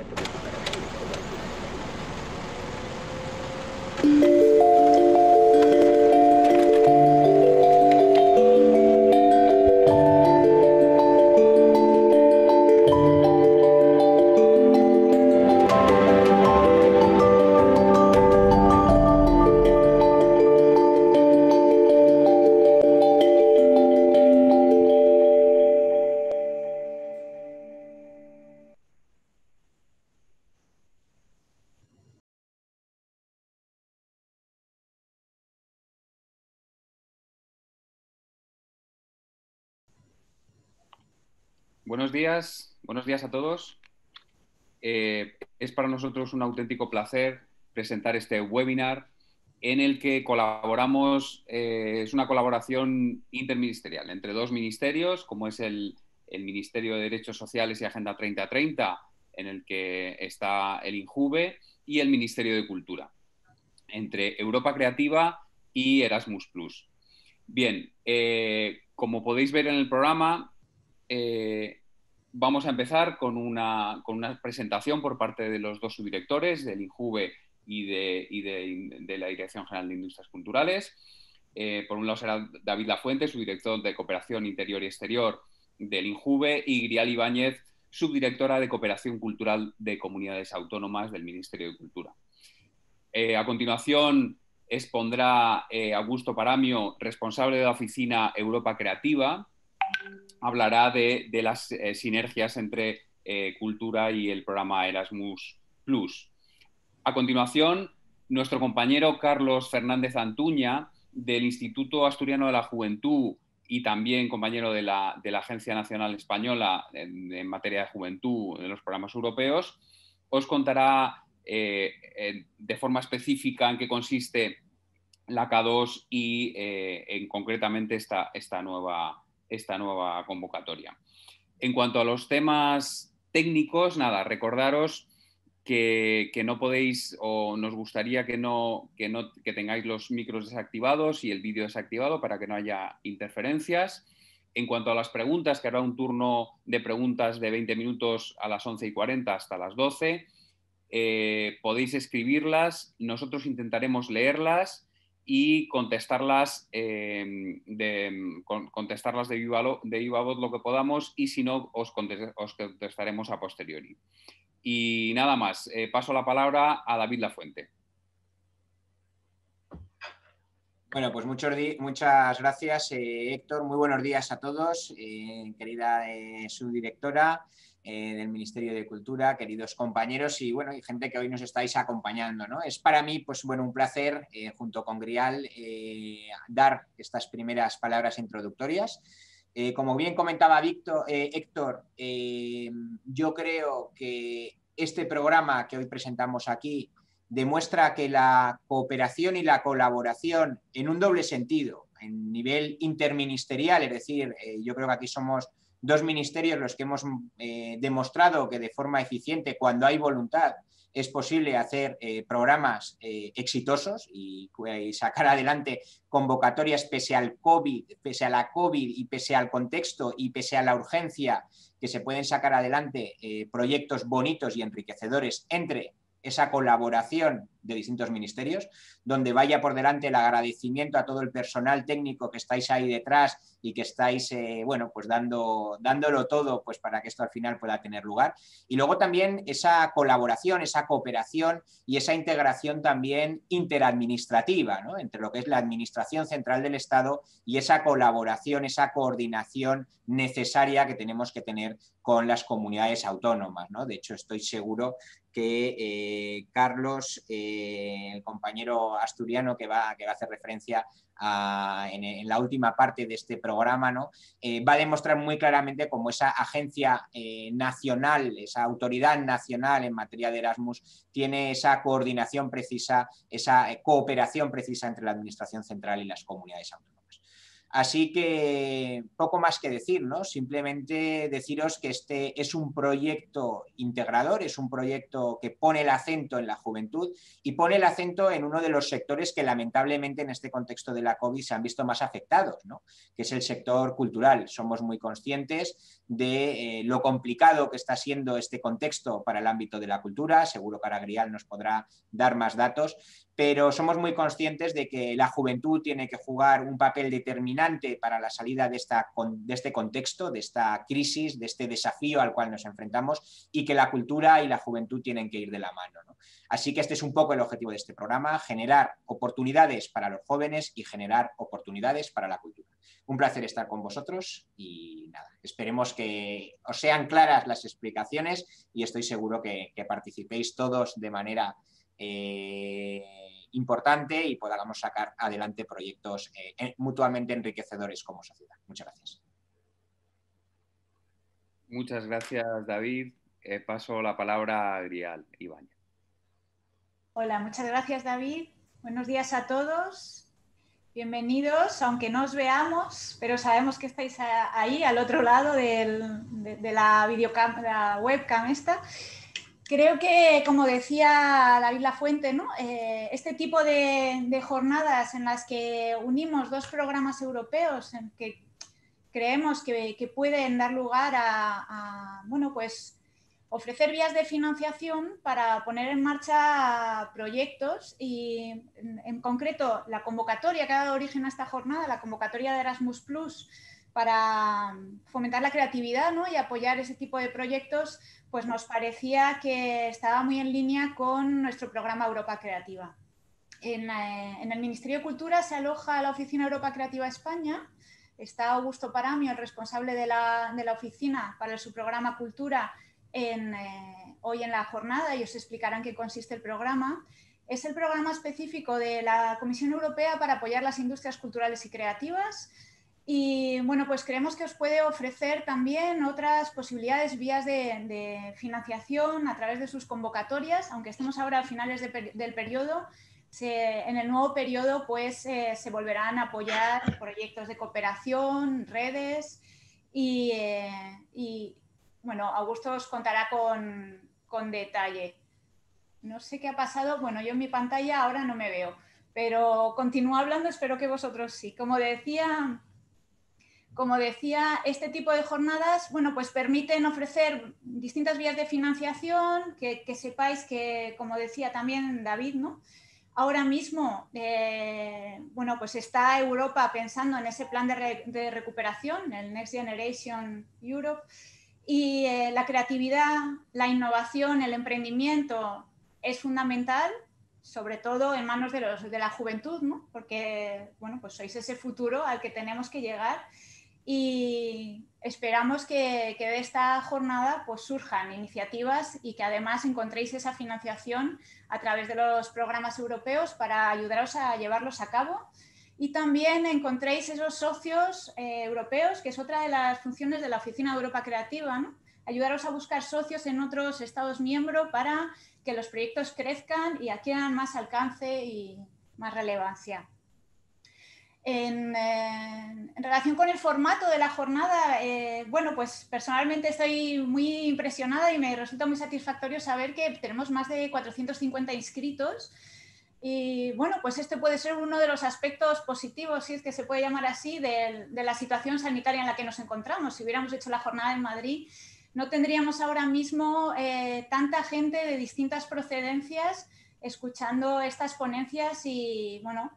a t t e m n t to días, buenos días a todos. Eh, es para nosotros un auténtico placer presentar este webinar en el que colaboramos, eh, es una colaboración interministerial entre dos ministerios, como es el, Ministerio de Derechos Sociales y Agenda 3030, en el que está el INJUVE, y el Ministerio de Cultura, entre Europa Creativa y Erasmus Plus. Bien, eh, como podéis ver en el programa, vamos a empezar con una, con una, presentación por parte de los dos subdirectores, del INJUVE y, de, de, la Dirección General de Industrias Culturales. Eh, por un lado será David Lafuente, subdirector de Cooperación Interior y Exterior del INJUVE, y Grial Ibáñez, subdirectora de Cooperación Cultural de Comunidades Autónomas del Ministerio de Cultura. Eh, a continuación expondrá eh, Augusto Paramio, responsable de la Oficina Europa Creativa, hablará de, las eh, sinergias entre eh, cultura y el programa Erasmus Plus. A continuación, nuestro compañero Carlos Fernández Antuña, del Instituto Asturiano de la Juventud y también compañero de la, Agencia Nacional Española en, materia de juventud en los programas europeos, os contará eh, de forma específica en qué consiste la K2 y en concretamente esta nueva esta nueva convocatoria. En cuanto a los temas técnicos, nada, recordaros que, no podéis o nos gustaría que no, que no que tengáis los micros desactivados y el vídeo desactivado para que no haya interferencias. En cuanto a las preguntas, que habrá un turno de preguntas de 20 minutos a las 11 y 40 hasta las 12, eh, podéis escribirlas, nosotros intentaremos leerlas y contestarlas, eh, de, contestarlas de, viva, de voz lo que podamos y si no, os, contestaremos a posteriori. Y nada más, eh, paso la palabra a David Lafuente. Bueno, pues muchos, muchas gracias, eh, Héctor. Muy buenos días a todos, querida subdirectora del Ministerio de Cultura, queridos compañeros y bueno, y gente que hoy nos estáis acompañando. ¿no? Es para mí, pues bueno, un placer, eh, junto con Grial, eh, dar estas primeras palabras introductorias. Eh, como bien comentaba Víctor, Héctor, yo creo que este programa que hoy presentamos aquí demuestra que la cooperación y la colaboración en un doble sentido, en nivel interministerial, es decir, yo creo que aquí somos dos ministerios los que hemos eh, demostrado que de forma eficiente, cuando hay voluntad, es posible hacer eh, programas eh, exitosos y, sacar adelante convocatorias pese COVID, pese a la COVID y pese al contexto y pese a la urgencia que se pueden sacar adelante proyectos bonitos y enriquecedores entre esa colaboración de distintos ministerios, donde vaya por delante el agradecimiento a todo el personal técnico que estáis ahí detrás y que estáis, eh, bueno, pues dando, dándolo todo pues para que esto al final pueda tener lugar. Y luego también esa colaboración, esa cooperación y esa integración también interadministrativa, ¿no? entre lo que es la Administración Central del Estado y esa colaboración, esa coordinación necesaria que tenemos que tener con las comunidades autónomas. ¿no? De hecho, estoy seguro que eh, Carlos... Eh, eh, el compañero asturiano que va, que va a hacer referencia en, la última parte de este programa, ¿no? Eh, va a demostrar muy claramente cómo esa agencia eh, nacional, esa autoridad nacional en materia de Erasmus, tiene esa coordinación precisa, esa cooperación precisa entre la Administración Central y las comunidades autónomas. Así que poco más que decir, ¿no? Simplemente deciros que este es un proyecto integrador, es un proyecto que pone el acento en la juventud y pone el acento en uno de los sectores que lamentablemente en este contexto de la COVID se han visto más afectados, ¿no? Que es el sector cultural. Somos muy conscientes de eh, lo complicado que está siendo este contexto para el ámbito de la cultura. Seguro que nos podrá dar más datos, pero somos muy conscientes de que la juventud tiene que jugar un papel determinante para la salida de, esta, de este contexto, de esta crisis, de este desafío al cual nos enfrentamos y que la cultura y la juventud tienen que ir de la mano. Así que este es un poco el objetivo de este programa, generar oportunidades para los jóvenes y generar oportunidades para la cultura. Un placer estar con vosotros y nada, esperemos que os sean claras las explicaciones y estoy seguro que, participéis todos de manera eh, importante y podamos sacar adelante proyectos eh, mutuamente enriquecedores como sociedad. Muchas gracias. Muchas gracias, David. Eh, paso la palabra a Grial Ibáñez. Hola, muchas gracias David. Buenos días a todos. Bienvenidos, aunque no os veamos, pero sabemos que estáis ahí al otro lado de, la, webcam esta. Creo que, como decía David Lafuente, ¿no? Eh, este tipo de, jornadas en las que unimos dos programas europeos en que creemos que, pueden dar lugar a, a bueno, pues, ofrecer vías de financiación para poner en marcha proyectos y en, concreto la convocatoria que ha dado origen a esta jornada, la convocatoria de Erasmus Plus para mm, fomentar la creatividad y apoyar ese tipo de proyectos, pues nos parecía que estaba muy en línea con nuestro programa Europa Creativa. En, eh, el Ministerio de Cultura se aloja la Oficina Europa Creativa España, está Augusto Paramio, el responsable de la oficina para su programa Cultura en, eh, hoy en la jornada y os explicarán qué consiste el programa. Es el programa específico de la Comisión Europea para apoyar las industrias culturales y creativas. Y bueno, pues creemos que os puede ofrecer también otras posibilidades, vías de, financiación a través de sus convocatorias, aunque estemos ahora a finales del periodo. en el nuevo periodo pues eh, se volverán a apoyar proyectos de cooperación, redes y eh, bueno, Augusto os contará con, detalle. No sé qué ha pasado, bueno, yo en mi pantalla ahora no me veo, pero continúo hablando, espero que vosotros sí. Como decía, como decía, este tipo de jornadas, bueno, pues permiten ofrecer distintas vías de financiación, que, sepáis que, como decía también David, ¿no? Ahora mismo, eh, bueno, pues está Europa pensando en ese plan de recuperación, el Next Generation Europe, y eh, la creatividad, la innovación, el emprendimiento es fundamental, sobre todo en manos de, los, de la juventud, ¿no? porque bueno, pues sois ese futuro al que tenemos que llegar y esperamos que, de esta jornada pues, surjan iniciativas y que además encontréis esa financiación a través de los programas europeos para ayudaros a llevarlos a cabo y también encontréis esos socios eh, europeos, que es otra de las funciones de la Oficina de Europa Creativa, ayudaros a buscar socios en otros Estados miembros para que los proyectos crezcan y adquieran más alcance y más relevancia. En, relación con el formato de la jornada, eh, bueno, pues personalmente estoy muy impresionada y me resulta muy satisfactorio saber que tenemos más de 450 inscritos y bueno, pues este puede ser uno de los aspectos positivos, si es que se puede llamar así, de, la situación sanitaria en la que nos encontramos. Si hubiéramos hecho la jornada en Madrid, no tendríamos ahora mismo eh, tanta gente de distintas procedencias escuchando estas ponencias y, bueno,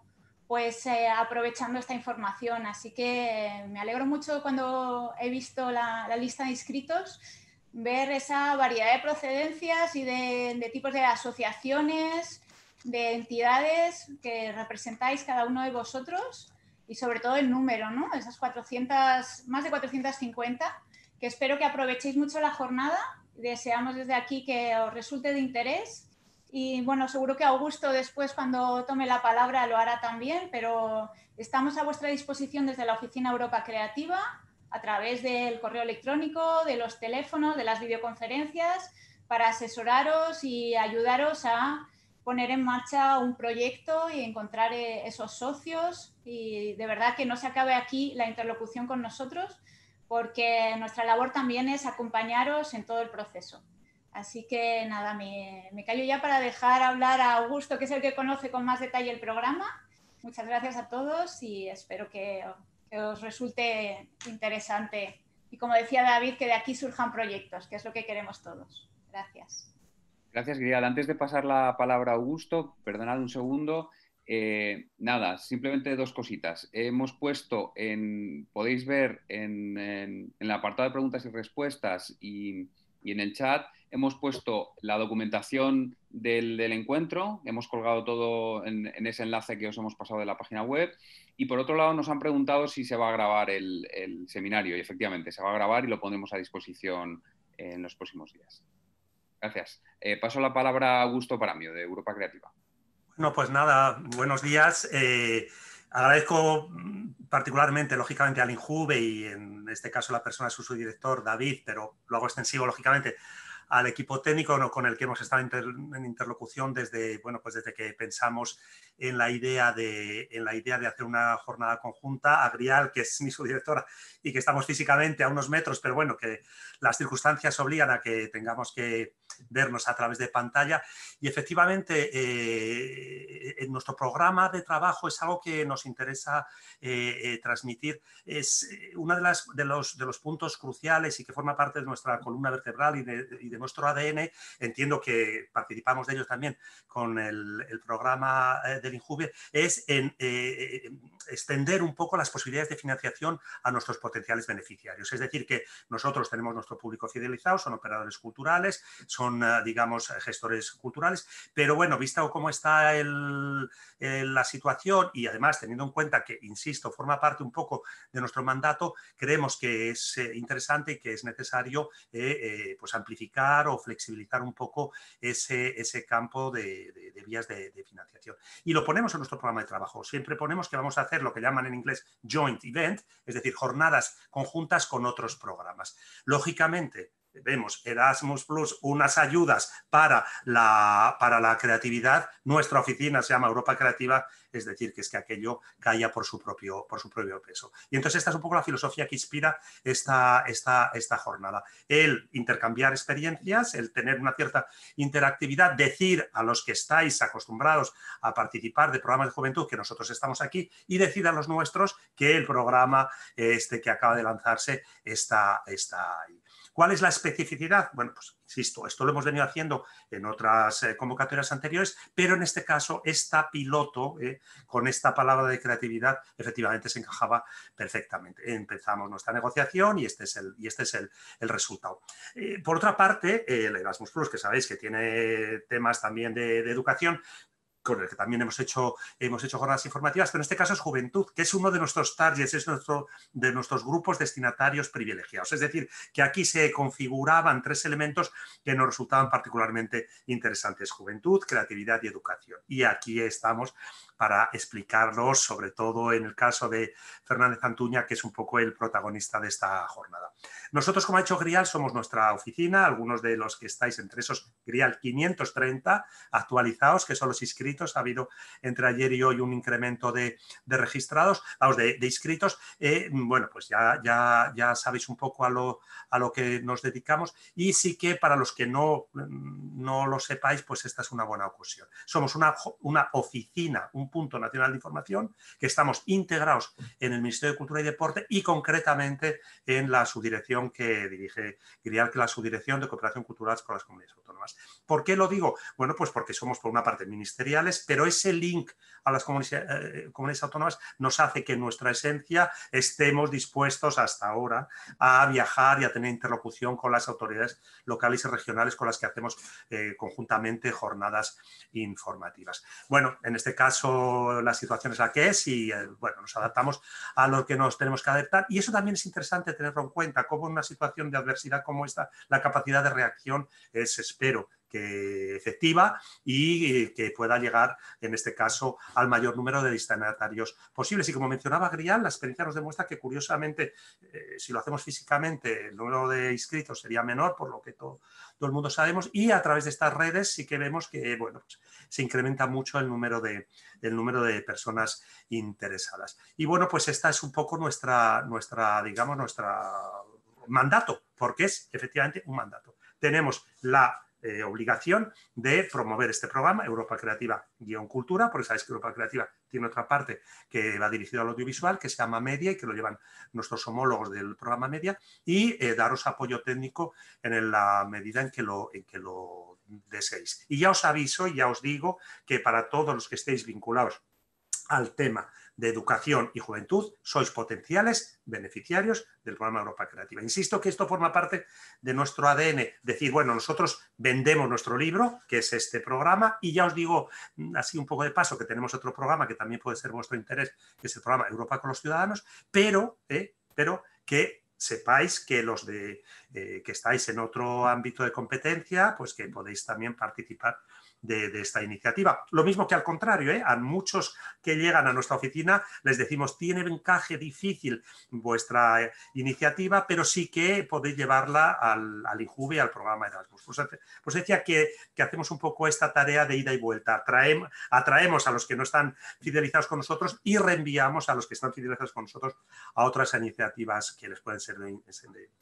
pues eh, aprovechando esta información. Así que eh, me alegro mucho cuando he visto la, lista de inscritos, ver esa variedad de procedencias y de tipos de asociaciones, de entidades que representáis cada uno de vosotros y sobre todo el número, ¿no? Esas 400, más de 450, que espero que aprovechéis mucho la jornada. Deseamos desde aquí que os resulte de interés. Y bueno, seguro que Augusto después cuando tome la palabra lo hará también, pero estamos a vuestra disposición desde la Oficina Europa Creativa, a través del correo electrónico, de los teléfonos, de las videoconferencias, para asesoraros y ayudaros a poner en marcha un proyecto y encontrar eh, esos socios y de verdad que no se acabe aquí la interlocución con nosotros porque nuestra labor también es acompañaros en todo el proceso. Así que nada, me, callo ya para dejar hablar a Augusto, que es el que conoce con más detalle el programa. Muchas gracias a todos y espero que os resulte interesante. Y como decía David, que de aquí surjan proyectos, que es lo que queremos todos. Gracias. Gracias, Grial. Antes de pasar la palabra a Augusto, perdonad un segundo. Eh, nada, simplemente dos cositas. Hemos puesto en, podéis ver en, el apartado de preguntas y respuestas y, en el chat, hemos puesto la documentación del, encuentro, hemos colgado todo en, ese enlace que os hemos pasado de la página web. Y por otro lado, nos han preguntado si se va a grabar el seminario. Y efectivamente, se va a grabar y lo pondremos a disposición en los próximos días. Gracias. Eh, paso la palabra a Augusto Paramio, de Europa Creativa. Bueno, pues nada, buenos días. Eh, agradezco particularmente, lógicamente, al Injuve y en este caso la persona su subdirector, David, pero lo hago extensivo, lógicamente, al equipo técnico con el que hemos estado en interlocución desde, bueno, pues desde que pensamos en la, idea de, la idea de hacer una jornada conjunta. a Grial que es mi subdirectora y que estamos físicamente a unos metros, pero bueno, que las circunstancias obligan a que tengamos que vernos a través de pantalla. Y efectivamente, eh, en nuestro programa de trabajo es algo que nos interesa eh, eh, transmitir. Es uno de, de, los, puntos cruciales y que forma parte de nuestra columna vertebral y de, nuestro ADN. Entiendo que participamos de ellos también con el, programa del Injuve es en extender un poco las posibilidades de financiación a nuestros potenciales beneficiarios. Es decir, que nosotros tenemos nuestro público fidelizado, son operadores culturales, eh, digamos, eh, gestores culturales. Pero bueno, visto cómo está la situación y además teniendo en cuenta que, insisto, forma parte un poco de nuestro mandato, creemos que es eh, interesante y que es necesario pues amplificar o flexibilizar un poco ese, ese campo de, vías de, de financiación. Y lo ponemos en nuestro programa de trabajo. Siempre ponemos que vamos a hacer lo que llaman en inglés joint event, es decir, jornadas conjuntas con otros programas. Lógicamente, vemos Erasmus Plus, unas ayudas para la, para la creatividad. Nuestra oficina se llama Europa Creativa, es decir, que es que aquello caía por su propio, por su propio peso. Y entonces esta es un poco la filosofía que inspira esta, esta, esta jornada. El intercambiar experiencias, el tener una cierta interactividad, decir a los que estáis acostumbrados a participar de programas de juventud que nosotros estamos aquí y decir a los nuestros que el programa este que acaba de lanzarse está, está ahí. ¿Cuál es la especificidad? Bueno, pues insisto, esto lo hemos venido haciendo en otras eh, convocatorias anteriores, pero en este caso esta piloto, eh, con esta palabra de creatividad, efectivamente se encajaba perfectamente. Empezamos nuestra negociación y este es el, y este es el, resultado. Eh, por otra parte, el Erasmus Plus, que sabéis que tiene temas también de educación, con el que también hemos hecho, hemos hecho jornadas informativas, pero en este caso es juventud, que es uno de nuestros targets, es nuestro, de nuestros grupos destinatarios privilegiados. Es decir, que aquí se configuraban tres elementos que nos resultaban particularmente interesantes, juventud, creatividad y educación. Y aquí estamos para explicarlos, sobre todo en el caso de Fernández Antuña, que es un poco el protagonista de esta jornada. Nosotros, como ha hecho Grial, somos nuestra oficina, algunos de los que estáis entre esos Grial 530 actualizados, que son los inscritos, ha habido entre ayer y hoy un incremento de, registrados, vamos, de, inscritos. Eh, bueno, pues ya, sabéis un poco a lo, que nos dedicamos y sí que para los que no, lo sepáis, pues esta es una buena ocasión. Somos una, una oficina, un punto nacional de información, que estamos integrados en el Ministerio de Cultura y Deporte y concretamente en la subdirección que dirige Grial, que la subdirección de cooperación cultural con las comunidades autónomas. ¿Por qué lo digo? Bueno, pues porque somos por una parte ministeriales, pero ese link a las eh, comunidades, autónomas nos hace que en nuestra esencia estemos dispuestos hasta ahora a viajar y a tener interlocución con las autoridades locales y regionales con las que hacemos eh, conjuntamente jornadas informativas. Bueno, en este caso la situación es la que es y eh, bueno, nos adaptamos a lo que nos tenemos que adaptar y eso también es interesante tenerlo en cuenta, cómo en una situación de adversidad como esta la capacidad de reacción es, espero, que efectiva y eh, que pueda llegar, en este caso, al mayor número de destinatarios posibles. Y como mencionaba Grial, la experiencia nos demuestra que, curiosamente, eh, si lo hacemos físicamente, el número de inscritos sería menor, por lo que todo, el mundo sabemos, y a través de estas redes sí que vemos que bueno, pues, se incrementa mucho el número, de, el número de personas interesadas. Y bueno, pues esta es un poco nuestra, nuestra digamos, nuestra mandato, porque es efectivamente un mandato. Tenemos la eh, obligación de promover este programa, Europa Creativa-Cultura, porque sabéis que Europa Creativa tiene otra parte que va dirigida al audiovisual, que se llama Media y que lo llevan nuestros homólogos del programa Media, y eh, daros apoyo técnico en la medida en que lo, deseéis. Y ya os aviso, y ya os digo que para todos los que estéis vinculados al tema de educación y juventud, sois potenciales beneficiarios del programa Europa Creativa. Insisto que esto forma parte de nuestro ADN, decir, bueno, nosotros vendemos nuestro libro, que es este programa, y ya os digo mm, así un poco de paso que tenemos otro programa que también puede ser vuestro interés, que es el programa Europa con los Ciudadanos, pero, eh, pero que sepáis que los de eh, que estáis en otro ámbito de competencia, pues que podéis también participar de, esta iniciativa. Lo mismo que al contrario, ¿eh? a muchos que llegan a nuestra oficina les decimos, tiene encaje difícil vuestra eh, iniciativa, pero sí que podéis llevarla al, al INJUVE, al programa Erasmus. Pues, pues decía que, hacemos un poco esta tarea de ida y vuelta. atraemos a los que no están fidelizados con nosotros y reenviamos a los que están fidelizados con nosotros a otras iniciativas que les pueden ser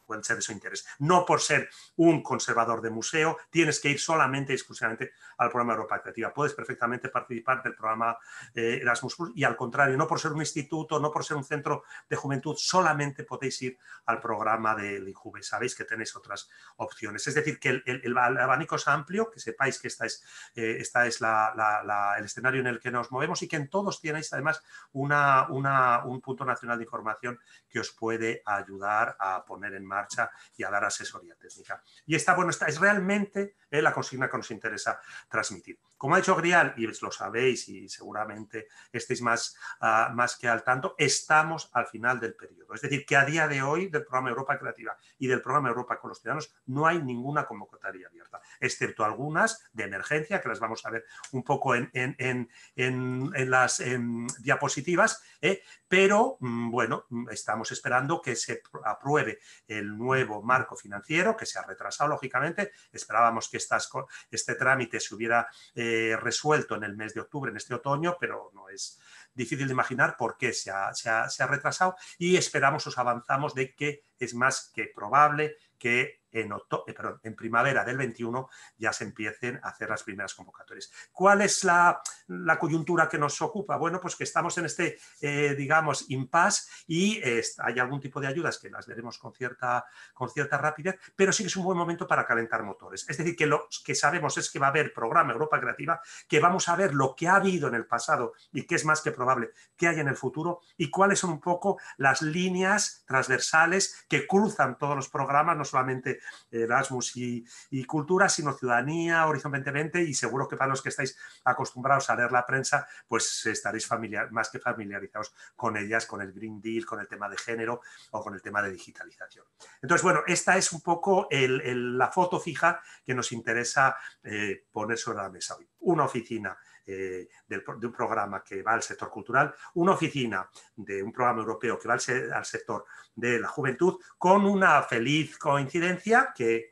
pueden ser de su interés. No por ser un conservador de museo, tienes que ir solamente y exclusivamente al programa Europa Creativa. Puedes perfectamente participar del programa eh, Erasmus Erasmus y al contrario, no por ser un instituto, no por ser un centro de juventud, solamente podéis ir al programa del IJUVE. Sabéis que tenéis otras opciones. Es decir, que el, abanico es amplio, que sepáis que esta es, eh, es el escenario en el que nos movemos y que en todos tenéis además una, un punto nacional de información que os puede ayudar a poner en marcha y a dar asesoría técnica. Y está bueno, esta es realmente eh, la consigna que nos interesa trabajar. Como ha dicho Grial, y lo sabéis y seguramente estéis más, ah, más que al tanto, estamos al final del periodo. Es decir, que a día de hoy del programa Europa Creativa y del programa Europa con los Ciudadanos no hay ninguna convocatoria abierta, excepto algunas de emergencia, que las vamos a ver un poco en, las em, diapositivas, ¿eh? pero mm, bueno, mm, estamos esperando que se apruebe el nuevo marco financiero, que se ha retrasado lógicamente. Esperábamos que este trámite se eh, resuelto en el mes de octubre, en este otoño, pero no es difícil de imaginar por qué se ha retrasado y esperamos, os avanzamos de que es más que probable que en, eh, en primavera del 21 ya se empiecen a hacer las primeras convocatorias. ¿Cuál es la, coyuntura que nos ocupa? Bueno, pues que estamos en este, eh, digamos, impasse y eh, hay algún tipo de ayudas que las veremos con cierta, con cierta rapidez, pero sí que es un buen momento para calentar motores. Es decir, que lo que sabemos es que va a haber programa Europa Creativa, que vamos a ver lo que ha habido en el pasado y que es más que probable que haya en el futuro y cuáles son un poco las líneas transversales que cruzan todos los programas, no solamente Erasmus y, Cultura, sino Ciudadanía, Horizon 2020 y seguro que para los que estáis acostumbrados a leer la prensa, pues estaréis más que familiarizados con ellas, con el Green Deal, con el tema de género o con el tema de digitalización. Entonces, bueno, esta es un poco la foto fija que nos interesa eh, poner sobre la mesa hoy. Una oficina eh, de un programa que va al sector cultural, una oficina de un programa europeo que va al, sector de la juventud, con una feliz coincidencia que,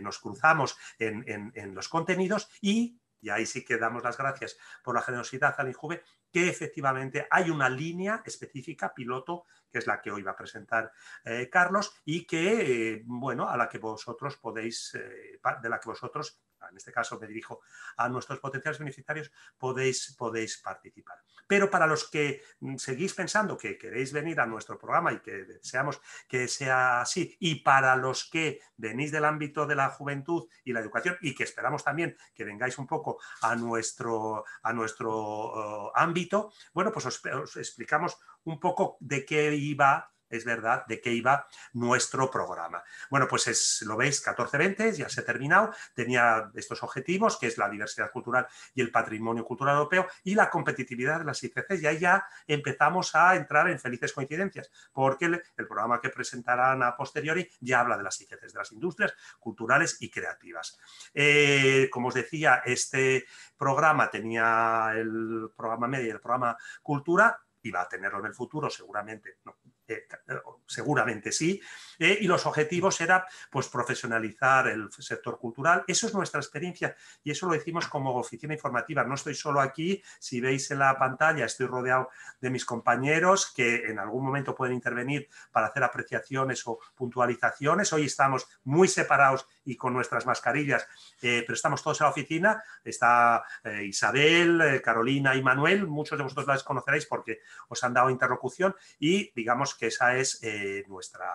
nos cruzamos en, los contenidos y, y ahí sí que damos las gracias por la generosidad al INJUVE, que efectivamente hay una línea específica piloto, que es la que hoy va a presentar eh, Carlos, y que, eh, bueno, a la que vosotros podéis, de la que vosotros en este caso me dirijo a nuestros potenciales beneficiarios, podéis, podéis participar. Pero para los que mm, seguís pensando que queréis venir a nuestro programa y que deseamos que sea así, y para los que venís del ámbito de la juventud y la educación y que esperamos también que vengáis un poco a nuestro, a nuestro oh, ámbito, bueno, pues os explicamos un poco de qué iba es verdad, de qué iba nuestro programa. Bueno, pues es, lo veis, 14-20, ya se ha terminado, tenía estos objetivos, que es la diversidad cultural y el patrimonio cultural europeo, y la competitividad de las ICC, y ahí ya empezamos a entrar en felices coincidencias, porque el, programa que presentarán a posteriori ya habla de las ICC, de las industrias culturales y creativas. Eh, como os decía, este programa tenía el programa media y el programa cultura, y a tenerlo en el futuro seguramente, no, eh, seguramente sí, eh, y los objetivos eran pues, profesionalizar el sector cultural. Eso es nuestra experiencia y eso lo decimos como oficina informativa. No estoy solo aquí, si veis en la pantalla estoy rodeado de mis compañeros que en algún momento pueden intervenir para hacer apreciaciones o puntualizaciones. Hoy estamos muy separados y con nuestras mascarillas, eh, pero estamos todos en la oficina. Está Isabel, Carolina y Manuel, muchos de vosotros las conoceréis porque os han dado interlocución y digamos que esa es eh, nuestra,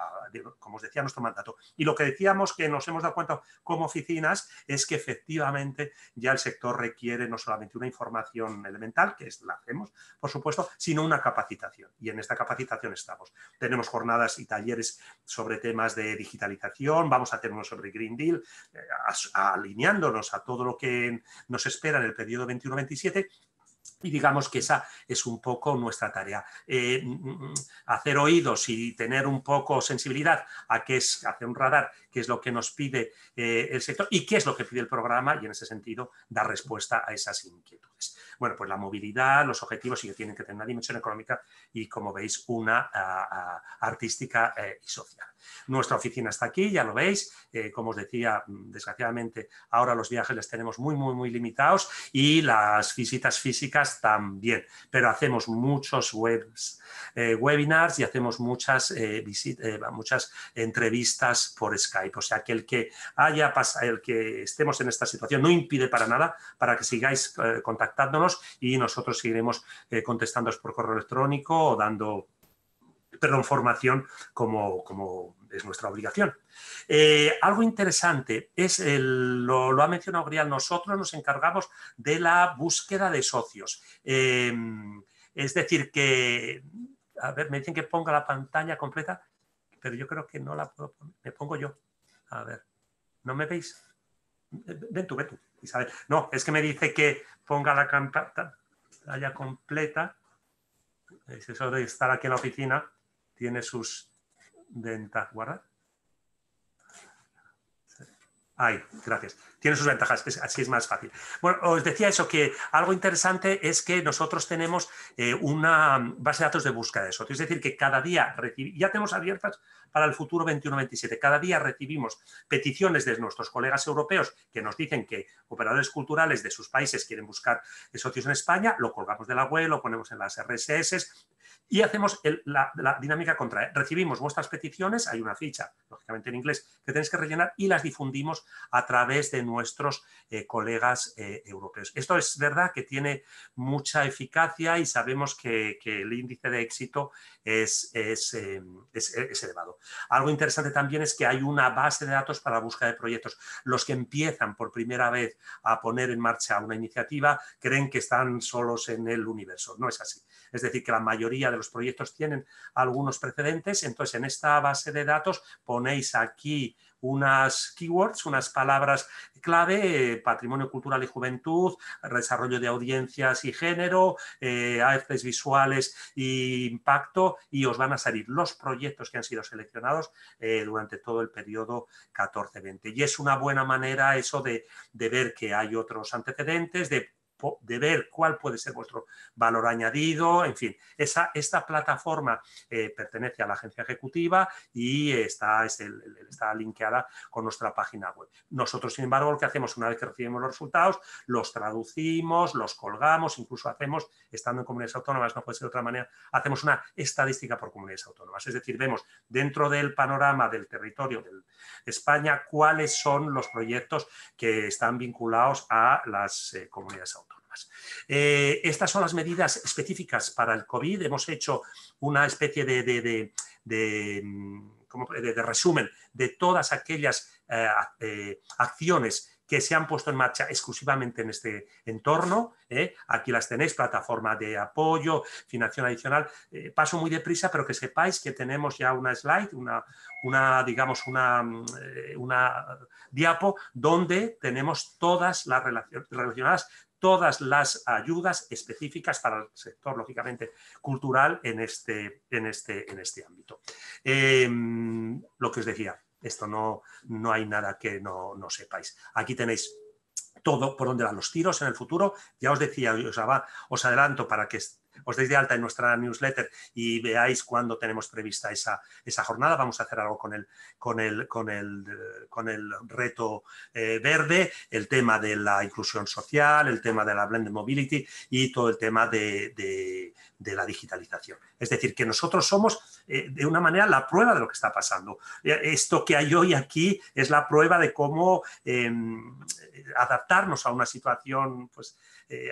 como os decía, nuestro mandato. Y lo que decíamos que nos hemos dado cuenta como oficinas es que efectivamente ya el sector requiere no solamente una información elemental, que es la hacemos, por supuesto, sino una capacitación. Y en esta capacitación estamos. Tenemos jornadas y talleres sobre temas de digitalización, vamos a tener uno sobre Green Deal, eh, alineándonos a todo lo que nos espera en el periodo 21-27 y digamos que esa es un poco nuestra tarea. Eh, mm, mm, mm, hacer oídos y tener un poco sensibilidad a qué es, hacer un radar, qué es lo que nos pide eh, el sector y qué es lo que pide el programa y en ese sentido dar respuesta a esas inquietudes. Bueno, pues la movilidad, los objetivos sí que tienen que tener una dimensión económica y, como veis, una ah, ah, artística eh, y social. Nuestra oficina está aquí, ya lo veis. Eh, como os decía, mm, desgraciadamente, ahora los viajes les tenemos muy, muy, muy limitados y las visitas físicas también. Pero hacemos muchos webs, eh, webinars y hacemos muchas, muchas entrevistas por Skype. O sea, que el que haya el que estemos en esta situación no impide para nada para que sigáis contactando y nosotros seguiremos eh, contestando por correo electrónico o dando perdón, formación como, como es nuestra obligación. Eh, algo interesante es, lo, ha mencionado Grial, nosotros nos encargamos de la búsqueda de socios. Em, es decir, que, a ver, me dicen que ponga la pantalla completa, pero yo creo que no la puedo poner, me pongo yo. A ver, ¿no me veis? Ven tú, ven tú. No, es que me dice que ponga la pantalla completa. Es eso de estar aquí en la oficina tiene sus ventajas. Guardar. Ay, gracias. Tiene sus ventajas, así es más fácil. Bueno, os decía eso, que algo interesante es que nosotros tenemos eh, una base de datos de búsqueda de socios, Es decir, que cada día recibimos, ya tenemos abiertas para el futuro 21-27, cada día recibimos peticiones de nuestros colegas europeos que nos dicen que operadores culturales de sus países quieren buscar eh, socios en España, lo colgamos de la web, lo ponemos en las RSS, y hacemos la, dinámica contra. Recibimos vuestras peticiones, hay una ficha, lógicamente en inglés, que tenéis que rellenar y las difundimos a través de nuestros eh, colegas eh, europeos. Esto es verdad que tiene mucha eficacia y sabemos que, el índice de éxito em, es, es, elevado. Algo interesante también es que hay una base de datos para la búsqueda de proyectos. Los que empiezan por primera vez a poner en marcha una iniciativa creen que están solos en el universo. No es así es decir, que la mayoría de los proyectos tienen algunos precedentes, entonces en esta base de datos ponéis aquí unas keywords, unas palabras clave, eh, patrimonio cultural y juventud, desarrollo de audiencias y género, eh, visuales e impacto, y os van a salir los proyectos que han sido seleccionados eh, durante todo el periodo 14-20. Y es una buena manera eso de, de ver que hay otros antecedentes, de de ver cuál puede ser vuestro valor añadido, en fin, esa, esta plataforma eh, pertenece a la agencia ejecutiva y está, está linkeada con nuestra página web. Nosotros, sin embargo, lo que hacemos una vez que recibimos los resultados, los traducimos, los colgamos, incluso hacemos, estando en comunidades autónomas, no puede ser de otra manera, hacemos una estadística por comunidades autónomas. Es decir, vemos dentro del panorama del territorio de España cuáles son los proyectos que están vinculados a las eh, comunidades autónomas. Eh, estas son las medidas específicas para el COVID. Hemos hecho una especie de, mm, resumen de todas aquellas eh, eh, acciones que se han puesto en marcha exclusivamente en este entorno. Aquí las tenéis, plataforma de apoyo, financiación adicional. paso muy deprisa, pero que sepáis que tenemos ya una slide, una, digamos, mm, una, diapo donde tenemos todas las relaciones relacionadas todas las ayudas específicas para el sector, lógicamente, cultural en este, en este, en este ámbito. Em, lo que os decía, esto no, no hay nada que no, no sepáis. Aquí tenéis todo por donde van los tiros en el futuro. Ya os decía, os, adelanto para que os deis de alta en nuestra newsletter y veáis cuándo tenemos prevista esa, esa jornada. Vamos a hacer algo con el, con el, con con el reto eh, verde, el tema de la inclusión social, el tema de la blended mobility y todo el tema de, la digitalización. Es decir, que nosotros somos eh, de una manera la prueba de lo que está pasando. Eh, esto que hay hoy aquí es la prueba de cómo em, adaptarnos a una situación pues,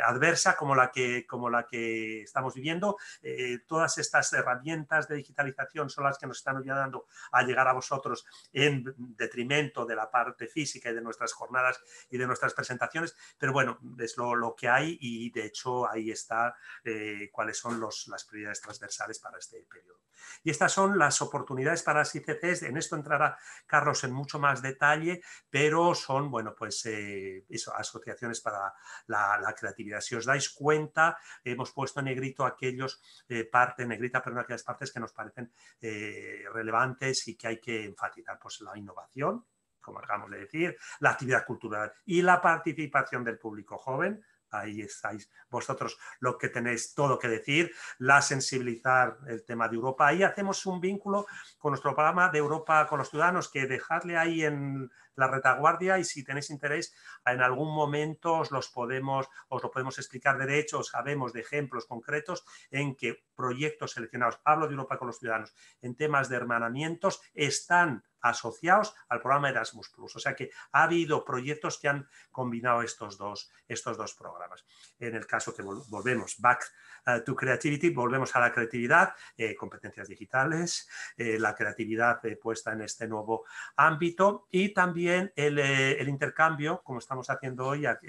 adversa como la que, como la que está viviendo. Eh, todas estas herramientas de digitalización son las que nos están ayudando a llegar a vosotros en detrimento de la parte física y de nuestras jornadas y de nuestras presentaciones, pero bueno, es lo, que hay y de hecho ahí está eh, cuáles son los, las prioridades transversales para este periodo. Y estas son las oportunidades para las ICCs. En esto entrará Carlos en mucho más detalle, pero son, bueno, pues eh, eso, asociaciones para la, la, creatividad. Si os dais cuenta, hemos puesto en grito aquellos eh, partes, negrita, perdón, aquellas partes que nos parecen eh, relevantes y que hay que enfatizar, pues la innovación, como acabamos de decir, la actividad cultural y la participación del público joven, ahí estáis vosotros lo que tenéis todo que decir, la sensibilizar el tema de Europa. Ahí hacemos un vínculo con nuestro programa de Europa con los ciudadanos, que dejadle ahí en la retaguardia y si tenéis interés, en algún momento os los podemos, os lo podemos explicar. De hecho, sabemos de ejemplos concretos en que proyectos seleccionados, hablo de Europa con los ciudadanos, en temas de hermanamientos, están asociados al programa Erasmus Plus. O sea que ha habido proyectos que han combinado estos dos, estos dos programas. En el caso que volvemos, Back eh, to Creativity, volvemos a la creatividad, eh, competencias digitales, eh, la creatividad puesta en este nuevo ámbito y también el, el intercambio, como estamos haciendo hoy, aquí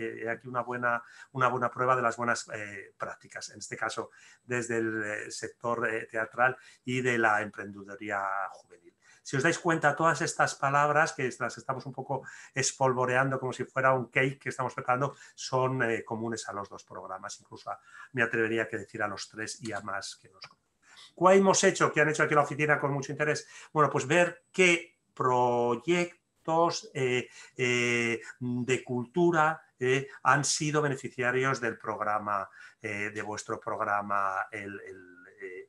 una buena, una buena prueba de las buenas prácticas, en este caso desde el sector teatral y de la emprendeduría juvenil. Si os dais cuenta, todas estas palabras que las estamos un poco espolvoreando como si fuera un cake que estamos preparando, son eh, comunes a los dos programas, incluso me atrevería a decir a los tres y a más que dos. ¿Cuál hemos hecho? ¿Qué han hecho aquí en la oficina con mucho interés? Bueno, pues ver qué proyectos eh, eh, de cultura han sido beneficiarios del programa, de vuestro programa el,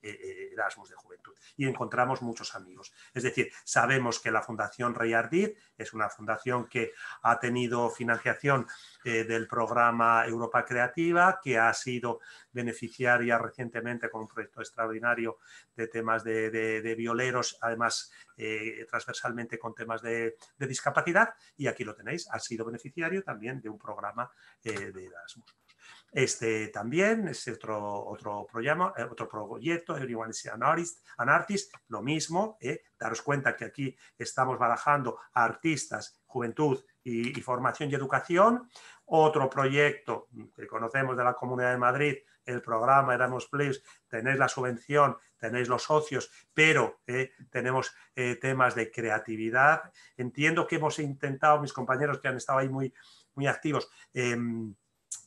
Erasmus de Juventud y encontramos muchos amigos. Es decir, sabemos que la Fundación Rey Ardiz es una fundación que ha tenido financiación eh, del programa Europa Creativa, que ha sido beneficiaria recientemente con un proyecto extraordinario de temas de, de, violeros, además eh, transversalmente con temas de, discapacidad. Y aquí lo tenéis, ha sido beneficiario también de un programa eh, de Erasmus. Este también es otro, otro, programa, eh, otro proyecto, Everyone is an Artist, lo mismo, eh, daros cuenta que aquí estamos barajando artistas, juventud y, formación y educación. Otro proyecto que conocemos de la Comunidad de Madrid, el programa Erasmus Plus, tenéis la subvención, tenéis los socios, pero eh, tenemos temas de creatividad. Entiendo que hemos intentado, mis compañeros que han estado ahí muy, muy activos, em,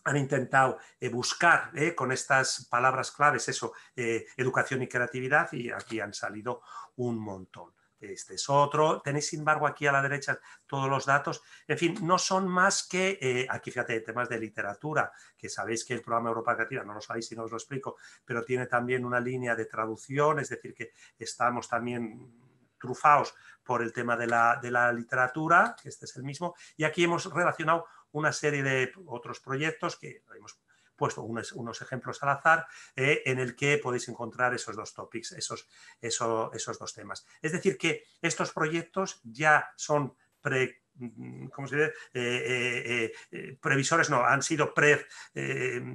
han intentado eh, buscar eh, con estas palabras claves eso, eh, educación y creatividad, y aquí han salido un montón. Este es otro. Tenéis, sin embargo, aquí a la derecha todos los datos. En fin, no son más que, aquí fíjate, temas de literatura, que sabéis que el programa Europa Creativa, no lo sabéis si no os lo explico, pero tiene también una línea de traducción, es decir, que estamos también trufados por el tema de la, de la literatura, que este es el mismo, y aquí hemos relacionado una serie de otros proyectos que hemos puesto unos, ejemplos al azar eh, en el que podéis encontrar esos dos topics, esos, esos dos temas. Es decir, que estos proyectos ya son pre Mm, ¿cómo se dice? Eh, eh, eh, previsores, no, han sido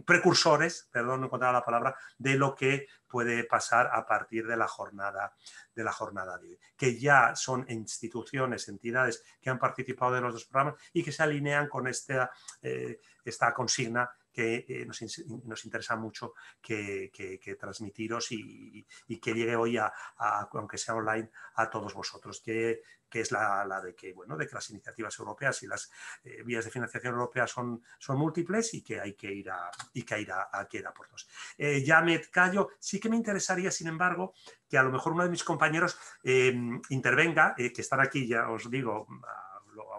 precursores, perdón, no encontraba la palabra, de lo que puede pasar a partir de la jornada de la jornada hoy, que ya son instituciones, entidades que han participado de los dos programas y que se alinean con esta consigna que eh, nos, interesa mucho que, transmitiros y, que llegue hoy, a, aunque sea online, a todos vosotros, que, es la, de que bueno de que las iniciativas europeas y las eh, vías de financiación europeas son, son múltiples y que hay que ir a y que por dos. ya eh, me callo. Sí que me interesaría, sin embargo, que a lo mejor uno de mis compañeros intervenga, que están aquí, ya os digo,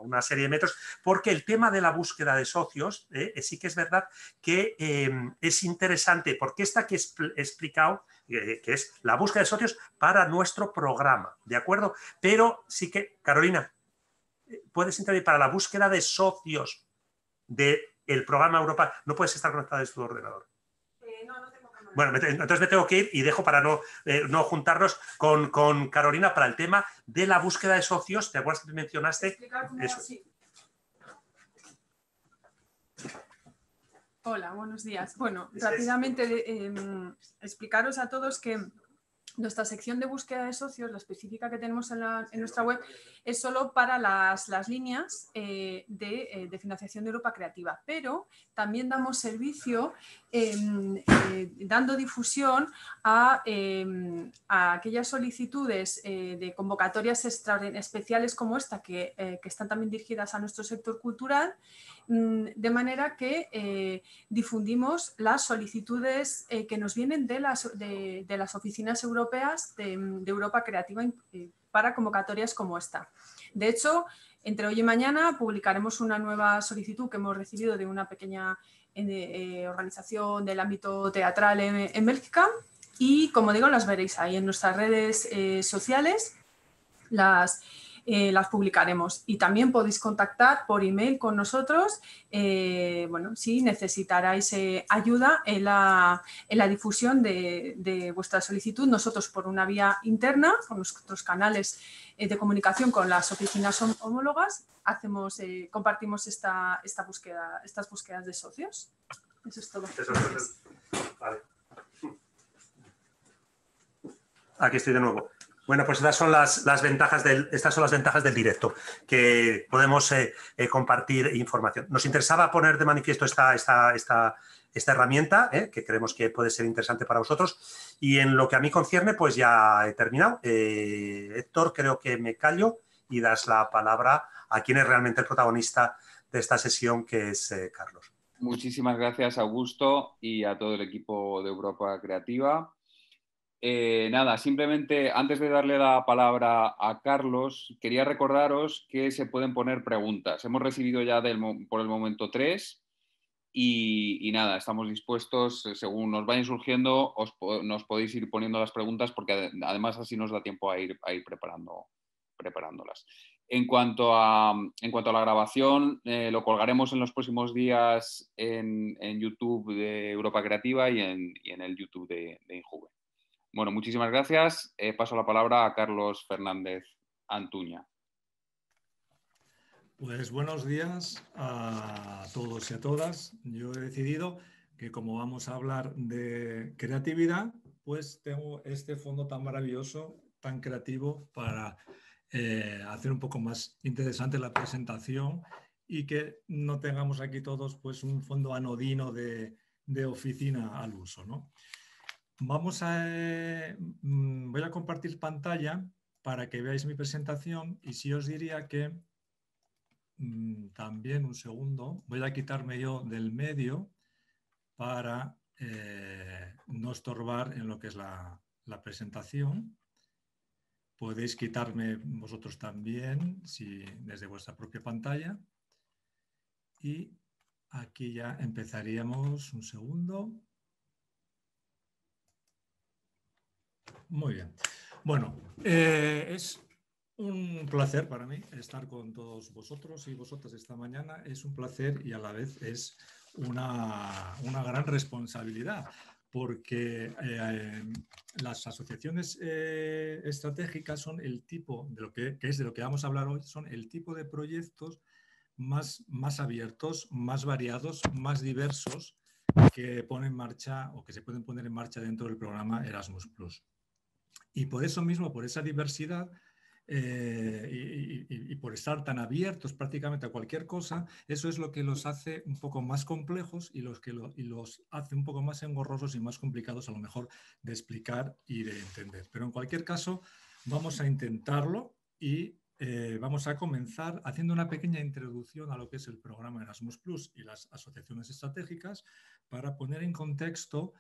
una serie de metros, porque el tema de la búsqueda de socios eh, eh, sí que es verdad que em, es interesante, porque está que explicado, eh, que es la búsqueda de socios para nuestro programa, ¿de acuerdo? Pero sí que, Carolina, puedes intervenir para la búsqueda de socios del programa Europa, no puedes estar conectada desde tu ordenador. Bueno, entonces me tengo que ir y dejo para no, eh, no juntarnos con, con, Carolina para el tema de la búsqueda de socios. ¿Te acuerdas que mencionaste? Eso. Hola, buenos días. Bueno, rápidamente eh, em, explicaros a todos que nuestra sección de búsqueda de socios, la específica que tenemos en, nuestra web, es solo para las, líneas eh, eh, de, financiación de Europa Creativa, pero también damos servicio em, eh, dando difusión a, em, aquellas solicitudes de convocatorias especiales como esta, que, que están también dirigidas a nuestro sector cultural Mm, de manera que eh, difundimos las solicitudes eh, que nos vienen de las, de, las oficinas europeas de, mm, Europa Creativa eh, para convocatorias como esta. De hecho, entre hoy y mañana publicaremos una nueva solicitud que hemos recibido de una pequeña organización del ámbito teatral en, en, Bélgica y, como digo, las veréis ahí en nuestras redes sociales. Las, eh, las publicaremos. Y también podéis contactar por email con nosotros eh, bueno, si necesitaráis eh, ayuda en la, en la difusión de, vuestra solicitud, nosotros por una vía interna, por nuestros canales de comunicación con las oficinas homólogas, hacemos, compartimos esta, esta búsqueda, estas búsquedas de socios. Eso es todo. Aquí estoy de nuevo. Bueno, pues estas son las, ventajas del, estas son las ventajas del directo, que podemos eh, eh, compartir información. Nos interesaba poner de manifiesto esta, herramienta, eh, que creemos que puede ser interesante para vosotros. Y en lo que a mí concierne, pues ya he terminado. Héctor, creo que me callo y das la palabra a quien es realmente el protagonista de esta sesión, que es Carlos. Muchísimas gracias, Augusto, y a todo el equipo de Europa Creativa. Eh, nada, simplemente antes de darle la palabra a Carlos, quería recordaros que se pueden poner preguntas. Hemos recibido ya del, por el momento tres y, nada, estamos dispuestos, eh, según nos vayan surgiendo, os, nos podéis ir poniendo las preguntas porque además así nos da tiempo a ir, preparando, preparándolas. En cuanto, a, en cuanto a la grabación, eh, lo colgaremos en los próximos días en, YouTube de Europa Creativa y en, el YouTube de, de Injuve. Bueno, muchísimas gracias. Eh, paso la palabra a Carlos Fernández Antuña. Pues buenos días a todos y a todas. Yo he decidido que como vamos a hablar de creatividad, pues tengo este fondo tan maravilloso, tan creativo para eh, hacer un poco más interesante la presentación y que no tengamos aquí todos pues un fondo anodino de, de oficina al uso. ¿no? Vamos a, eh, mm, voy a compartir pantalla para que veáis mi presentación y sí os diría que mm, también un segundo, voy a quitarme yo del medio para eh, no estorbar en lo que es la, presentación. Podéis quitarme vosotros también si, desde vuestra propia pantalla. Y aquí ya empezaríamos un segundo. Muy bien. Bueno, eh, es un placer para mí estar con todos vosotros y vosotras esta mañana. Es un placer y a la vez es una, gran responsabilidad porque eh, las asociaciones eh, estratégicas son el tipo de lo es de lo que vamos a hablar hoy, son el tipo de proyectos más, más abiertos, más variados, más diversos que ponen en marcha o que se pueden poner en marcha dentro del programa Erasmus y por eso mismo, por esa diversidad, eh, y, por estar tan abiertos prácticamente a cualquier cosa, eso es lo que los hace un poco más complejos y, los que los hace un poco más engorrosos y más complicados a lo mejor de explicar y de entender. Pero en cualquier caso, vamos a intentarlo y eh, vamos a comenzar haciendo una pequeña introducción a lo que es el programa Erasmus Plus y las asociaciones estratégicas para poner en contexto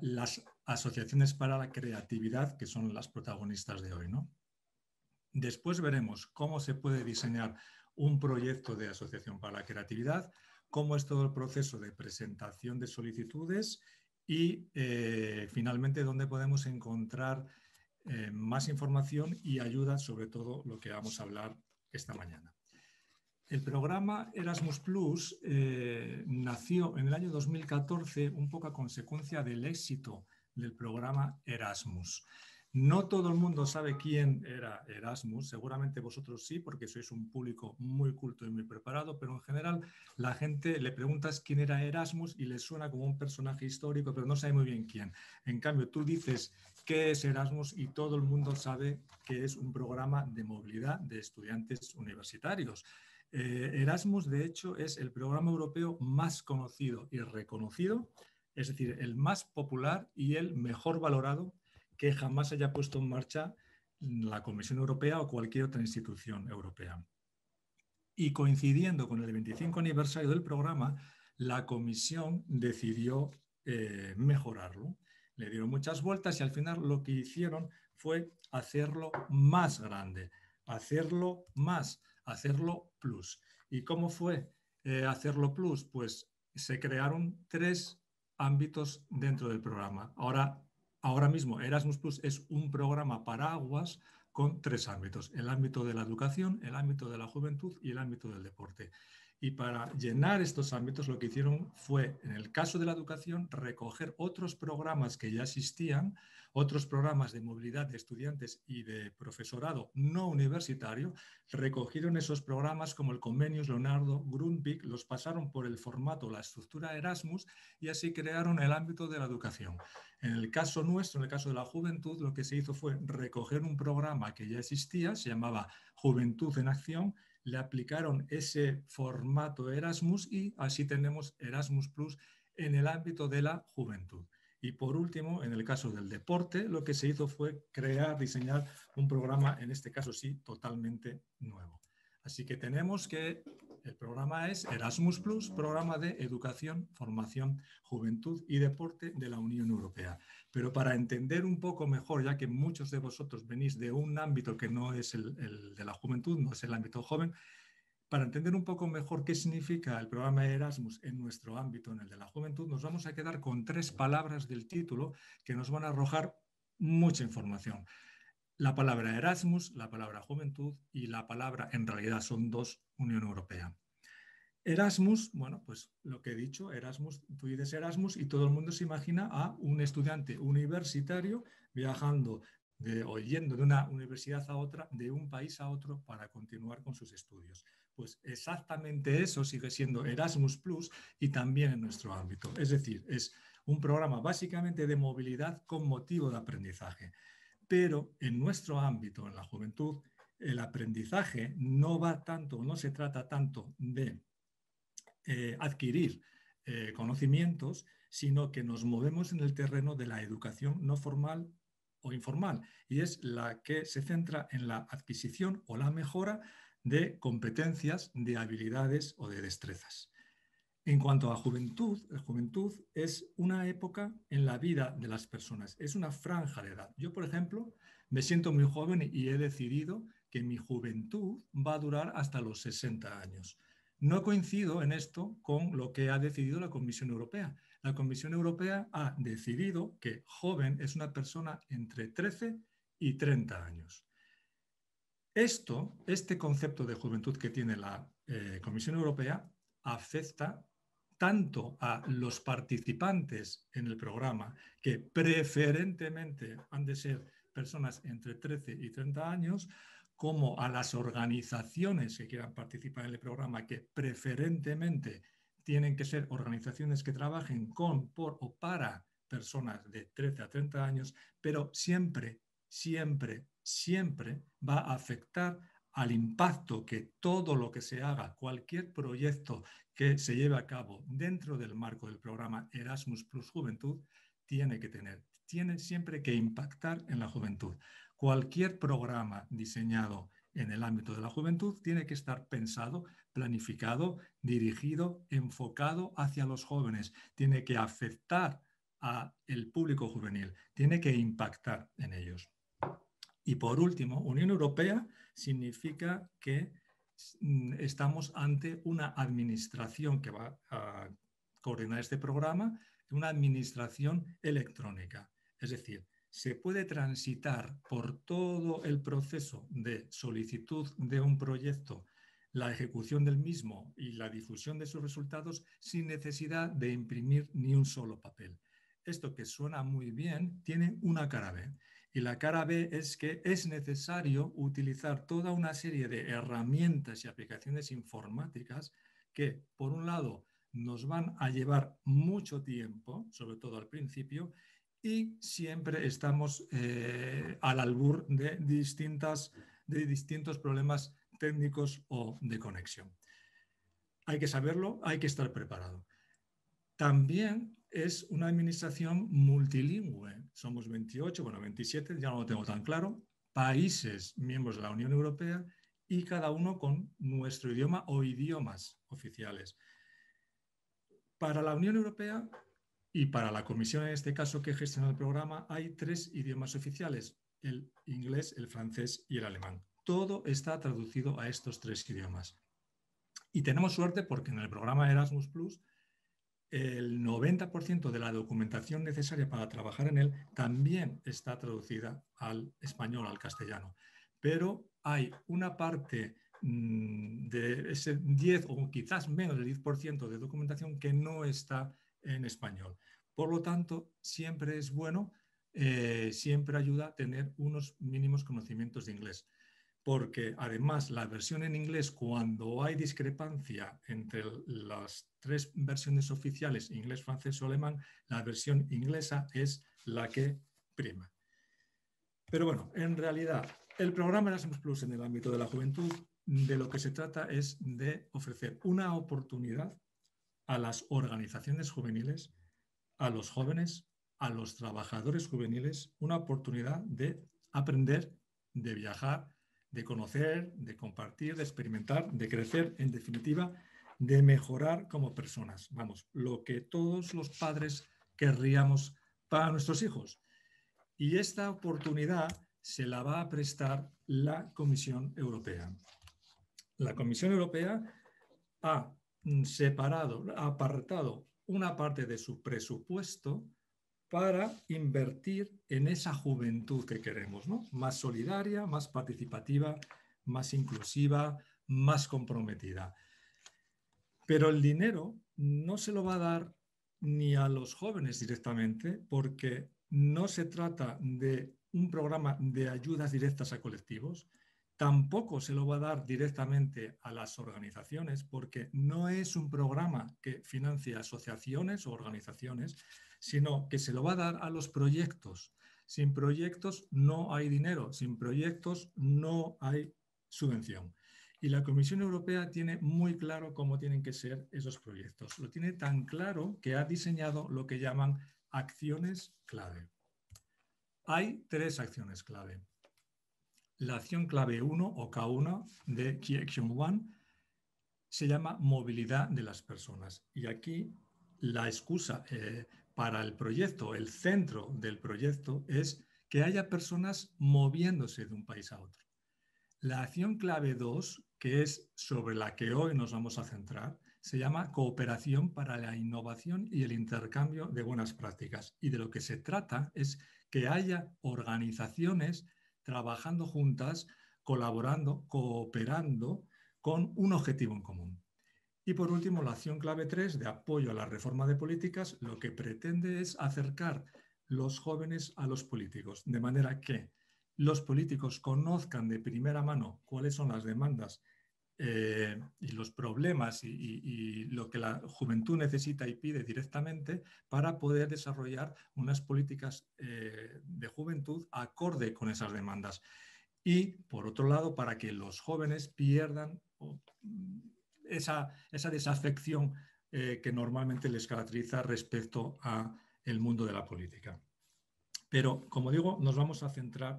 las asociaciones para la creatividad, que son las protagonistas de hoy. ¿no? Después veremos cómo se puede diseñar un proyecto de asociación para la creatividad, cómo es todo el proceso de presentación de solicitudes y eh, finalmente dónde podemos encontrar eh, más información y ayuda sobre todo lo que vamos a hablar esta mañana. El programa Erasmus Plus eh, nació en el año 2014 un poco a consecuencia del éxito del programa Erasmus. No todo el mundo sabe quién era Erasmus, seguramente vosotros sí, porque sois un público muy culto y muy preparado, pero en general la gente le preguntas quién era Erasmus y le suena como un personaje histórico, pero no sabe muy bien quién. En cambio, tú dices qué es Erasmus y todo el mundo sabe que es un programa de movilidad de estudiantes universitarios eh, Erasmus, de hecho, es el programa europeo más conocido y reconocido, es decir, el más popular y el mejor valorado que jamás haya puesto en marcha la Comisión Europea o cualquier otra institución europea. Y coincidiendo con el 25 aniversario del programa, la Comisión decidió eh, mejorarlo. Le dieron muchas vueltas y al final lo que hicieron fue hacerlo más grande, hacerlo más hacerlo plus. ¿Y cómo fue eh, hacerlo plus? Pues se crearon tres ámbitos dentro del programa. Ahora, ahora mismo Erasmus Plus es un programa para aguas con tres ámbitos, el ámbito de la educación, el ámbito de la juventud y el ámbito del deporte. Y para llenar estos ámbitos lo que hicieron fue, en el caso de la educación, recoger otros programas que ya existían, otros programas de movilidad de estudiantes y de profesorado no universitario, recogieron esos programas como el convenios Leonardo Grundvig, los pasaron por el formato, la estructura Erasmus y así crearon el ámbito de la educación. En el caso nuestro, en el caso de la juventud, lo que se hizo fue recoger un programa que ya existía, se llamaba Juventud en Acción, le aplicaron ese formato Erasmus y así tenemos Erasmus Plus en el ámbito de la juventud. Y por último, en el caso del deporte, lo que se hizo fue crear, diseñar un programa, en este caso sí, totalmente nuevo. Así que tenemos que el programa es Erasmus Plus, programa de educación, formación, juventud y deporte de la Unión Europea. Pero para entender un poco mejor, ya que muchos de vosotros venís de un ámbito que no es el, el de la juventud, no es el ámbito joven, para entender un poco mejor qué significa el programa Erasmus en nuestro ámbito, en el de la juventud, nos vamos a quedar con tres palabras del título que nos van a arrojar mucha información. La palabra Erasmus, la palabra juventud y la palabra, en realidad son dos, Unión Europea. Erasmus, bueno, pues lo que he dicho, Erasmus, tú dices Erasmus y todo el mundo se imagina a un estudiante universitario viajando o yendo de una universidad a otra, de un país a otro para continuar con sus estudios. Pues exactamente eso sigue siendo Erasmus Plus y también en nuestro ámbito. Es decir, es un programa básicamente de movilidad con motivo de aprendizaje pero en nuestro ámbito, en la juventud, el aprendizaje no va tanto, no se trata tanto de eh, adquirir eh, conocimientos, sino que nos movemos en el terreno de la educación no formal o informal, y es la que se centra en la adquisición o la mejora de competencias, de habilidades o de destrezas. En cuanto a juventud, la juventud es una época en la vida de las personas, es una franja de edad. Yo, por ejemplo, me siento muy joven y he decidido que mi juventud va a durar hasta los 60 años. No coincido en esto con lo que ha decidido la Comisión Europea. La Comisión Europea ha decidido que joven es una persona entre 13 y 30 años. Esto, este concepto de juventud que tiene la eh, Comisión Europea, afecta tanto a los participantes en el programa, que preferentemente han de ser personas entre 13 y 30 años, como a las organizaciones que quieran participar en el programa, que preferentemente tienen que ser organizaciones que trabajen con, por o para personas de 13 a 30 años, pero siempre, siempre, siempre va a afectar al impacto que todo lo que se haga, cualquier proyecto que se lleve a cabo dentro del marco del programa Erasmus Plus Juventud tiene que tener, tiene siempre que impactar en la juventud. Cualquier programa diseñado en el ámbito de la juventud tiene que estar pensado, planificado, dirigido, enfocado hacia los jóvenes, tiene que afectar a el público juvenil, tiene que impactar en ellos. Y por último, Unión Europea significa que estamos ante una administración que va a coordinar este programa, una administración electrónica. Es decir, se puede transitar por todo el proceso de solicitud de un proyecto, la ejecución del mismo y la difusión de sus resultados sin necesidad de imprimir ni un solo papel. Esto que suena muy bien tiene una cara B y la cara B es que es necesario utilizar toda una serie de herramientas y aplicaciones informáticas que, por un lado, nos van a llevar mucho tiempo, sobre todo al principio, y siempre estamos eh, al albur de, distintas, de distintos problemas técnicos o de conexión. Hay que saberlo, hay que estar preparado. También es una administración multilingüe. Somos 28, bueno, 27, ya no lo tengo tan claro, países miembros de la Unión Europea y cada uno con nuestro idioma o idiomas oficiales. Para la Unión Europea y para la Comisión, en este caso, que gestiona el programa, hay tres idiomas oficiales, el inglés, el francés y el alemán. Todo está traducido a estos tres idiomas. Y tenemos suerte porque en el programa Erasmus el 90% de la documentación necesaria para trabajar en él también está traducida al español, al castellano. Pero hay una parte mm, de ese 10 o quizás menos del 10% de documentación que no está en español. Por lo tanto, siempre es bueno, eh, siempre ayuda a tener unos mínimos conocimientos de inglés porque además la versión en inglés, cuando hay discrepancia entre las tres versiones oficiales, inglés, francés o alemán, la versión inglesa es la que prima. Pero bueno, en realidad, el programa Erasmus Plus en el ámbito de la juventud, de lo que se trata es de ofrecer una oportunidad a las organizaciones juveniles, a los jóvenes, a los trabajadores juveniles, una oportunidad de aprender, de viajar, de conocer, de compartir, de experimentar, de crecer, en definitiva, de mejorar como personas. Vamos, lo que todos los padres querríamos para nuestros hijos. Y esta oportunidad se la va a prestar la Comisión Europea. La Comisión Europea ha separado, ha apartado una parte de su presupuesto para invertir en esa juventud que queremos, ¿no? Más solidaria, más participativa, más inclusiva, más comprometida. Pero el dinero no se lo va a dar ni a los jóvenes directamente, porque no se trata de un programa de ayudas directas a colectivos, Tampoco se lo va a dar directamente a las organizaciones porque no es un programa que financia asociaciones o organizaciones, sino que se lo va a dar a los proyectos. Sin proyectos no hay dinero, sin proyectos no hay subvención. Y la Comisión Europea tiene muy claro cómo tienen que ser esos proyectos. Lo tiene tan claro que ha diseñado lo que llaman acciones clave. Hay tres acciones clave la acción clave 1 o K1 de Key Action 1 se llama movilidad de las personas. Y aquí la excusa eh, para el proyecto, el centro del proyecto es que haya personas moviéndose de un país a otro. La acción clave 2, que es sobre la que hoy nos vamos a centrar, se llama cooperación para la innovación y el intercambio de buenas prácticas. Y de lo que se trata es que haya organizaciones trabajando juntas, colaborando, cooperando con un objetivo en común. Y por último, la acción clave 3 de apoyo a la reforma de políticas lo que pretende es acercar los jóvenes a los políticos, de manera que los políticos conozcan de primera mano cuáles son las demandas eh, y los problemas y, lo que la juventud necesita y pide directamente para poder desarrollar unas políticas eh, de juventud acorde con esas demandas. Y, por otro lado, para que los jóvenes pierdan mm, esa, desafección eh, que normalmente les caracteriza respecto al mundo de la política. Pero, como digo, nos vamos a centrar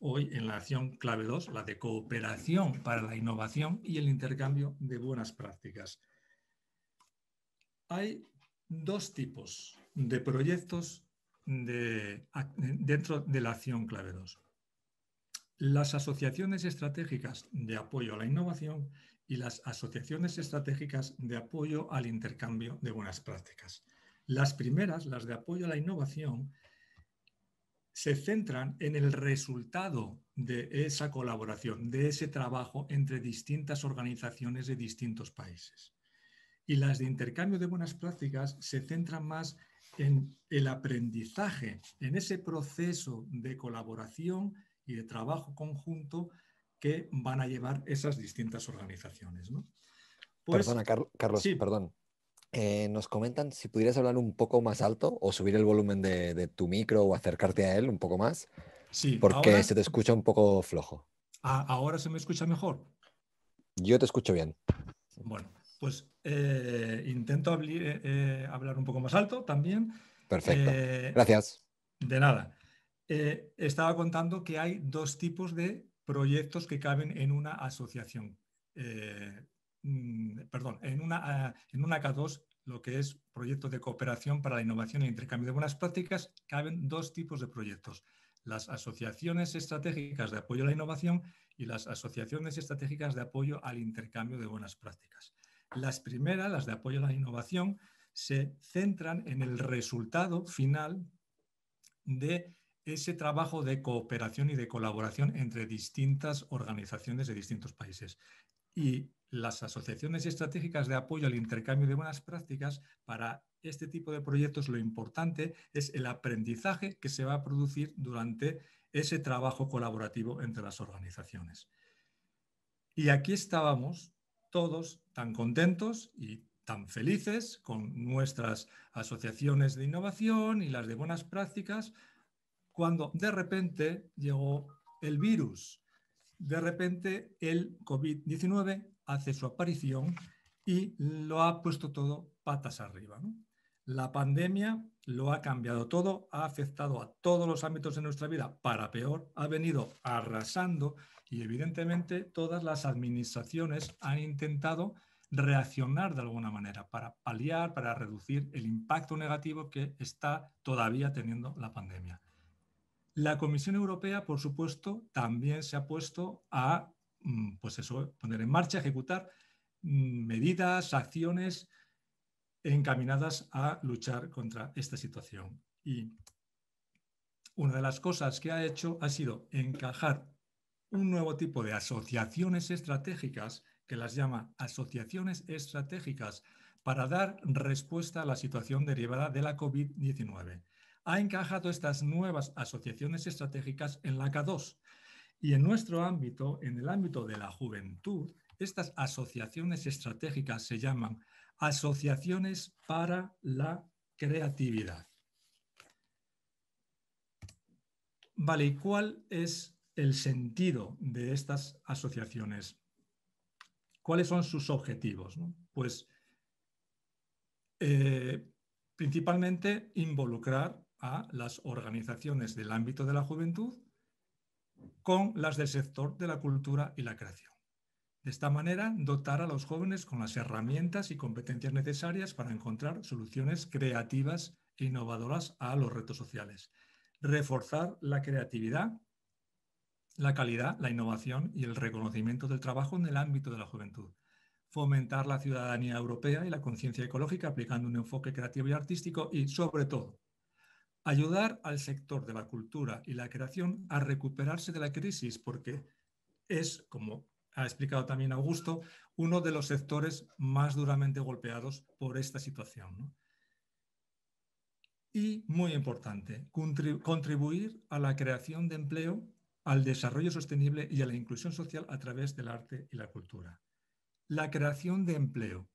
hoy en la acción clave 2, la de cooperación para la innovación y el intercambio de buenas prácticas. Hay dos tipos de proyectos dentro de la acción clave 2. Las asociaciones estratégicas de apoyo a la innovación y las asociaciones estratégicas de apoyo al intercambio de buenas prácticas. Las primeras, las de apoyo a la innovación, se centran en el resultado de esa colaboración, de ese trabajo entre distintas organizaciones de distintos países. Y las de intercambio de buenas prácticas se centran más en el aprendizaje, en ese proceso de colaboración y de trabajo conjunto que van a llevar esas distintas organizaciones. Pues Perdona, Carlos, sí. perdón. Eh, nos comentan si pudieras hablar un poco más alto o subir el volumen de, tu micro o acercarte a él un poco más. Sí. Porque se te escucha un poco flojo. Ah, ¿Ahora se me escucha mejor? Yo te escucho bien. Bueno, pues eh, intento eh, hablar un poco más alto también. Perfecto. Gracias. De nada. estaba contando que hay dos tipos de proyectos que caben en una asociación. Mm, perdón, en una, ah, en K2, lo que es proyecto de cooperación para la innovación e intercambio de buenas prácticas, caben dos tipos de proyectos. Las asociaciones estratégicas de apoyo a la innovación y las asociaciones estratégicas de apoyo al intercambio de buenas prácticas. Las primeras, las de apoyo a la innovación, se centran en el resultado final de ese trabajo de cooperación y de colaboración entre distintas organizaciones de distintos países. Y las asociaciones estratégicas de apoyo al intercambio de buenas prácticas para este tipo de proyectos lo importante es el aprendizaje que se va a producir durante ese trabajo colaborativo entre las organizaciones. Y aquí estábamos todos tan contentos y tan felices con nuestras asociaciones de innovación y las de buenas prácticas, cuando de repente llegó el virus, de repente el COVID-19 hace su aparición y lo ha puesto todo patas arriba. La pandemia lo ha cambiado todo, ha afectado a todos los ámbitos de nuestra vida para peor, ha venido arrasando y evidentemente todas las administraciones han intentado reaccionar de alguna manera para paliar, para reducir el impacto negativo que está todavía teniendo la pandemia. La Comisión Europea, por supuesto, también se ha puesto a Mm, pues eso, poner en marcha, ejecutar mm, medidas, acciones encaminadas a luchar contra esta situación. Y una de las cosas que ha hecho ha sido encajar un nuevo tipo de asociaciones estratégicas, que las llama asociaciones estratégicas, para dar respuesta a la situación derivada de la COVID-19. Ha encajado estas nuevas asociaciones estratégicas en la K2, y en nuestro ámbito, en el ámbito de la juventud, estas asociaciones estratégicas se llaman asociaciones para la creatividad. Vale, ¿y cuál es el sentido de estas asociaciones? ¿Cuáles son sus objetivos? Pues eh, principalmente involucrar a las organizaciones del ámbito de la juventud con las del sector de la cultura y la creación. De esta manera, dotar a los jóvenes con las herramientas y competencias necesarias para encontrar soluciones creativas e innovadoras a los retos sociales. Reforzar la creatividad, la calidad, la innovación y el reconocimiento del trabajo en el ámbito de la juventud. Fomentar la ciudadanía europea y la conciencia ecológica aplicando un enfoque creativo y artístico y, sobre todo, ayudar al sector de la cultura y la creación a recuperarse de la crisis, porque es, como ha explicado también Augusto, uno de los sectores más duramente golpeados por esta situación. Y, muy importante, contribuir a la creación de empleo, al desarrollo sostenible y a la inclusión social a través del arte y la cultura. La creación de empleo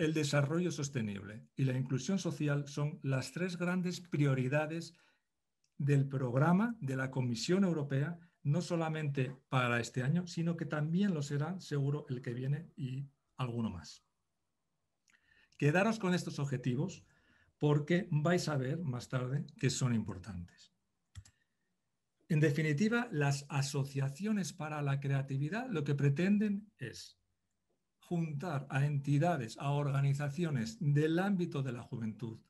el desarrollo sostenible y la inclusión social son las tres grandes prioridades del programa de la Comisión Europea, no solamente para este año, sino que también lo será seguro el que viene y alguno más. Quedaros con estos objetivos porque vais a ver más tarde que son importantes. En definitiva, las asociaciones para la creatividad lo que pretenden es juntar a entidades, a organizaciones del ámbito de la juventud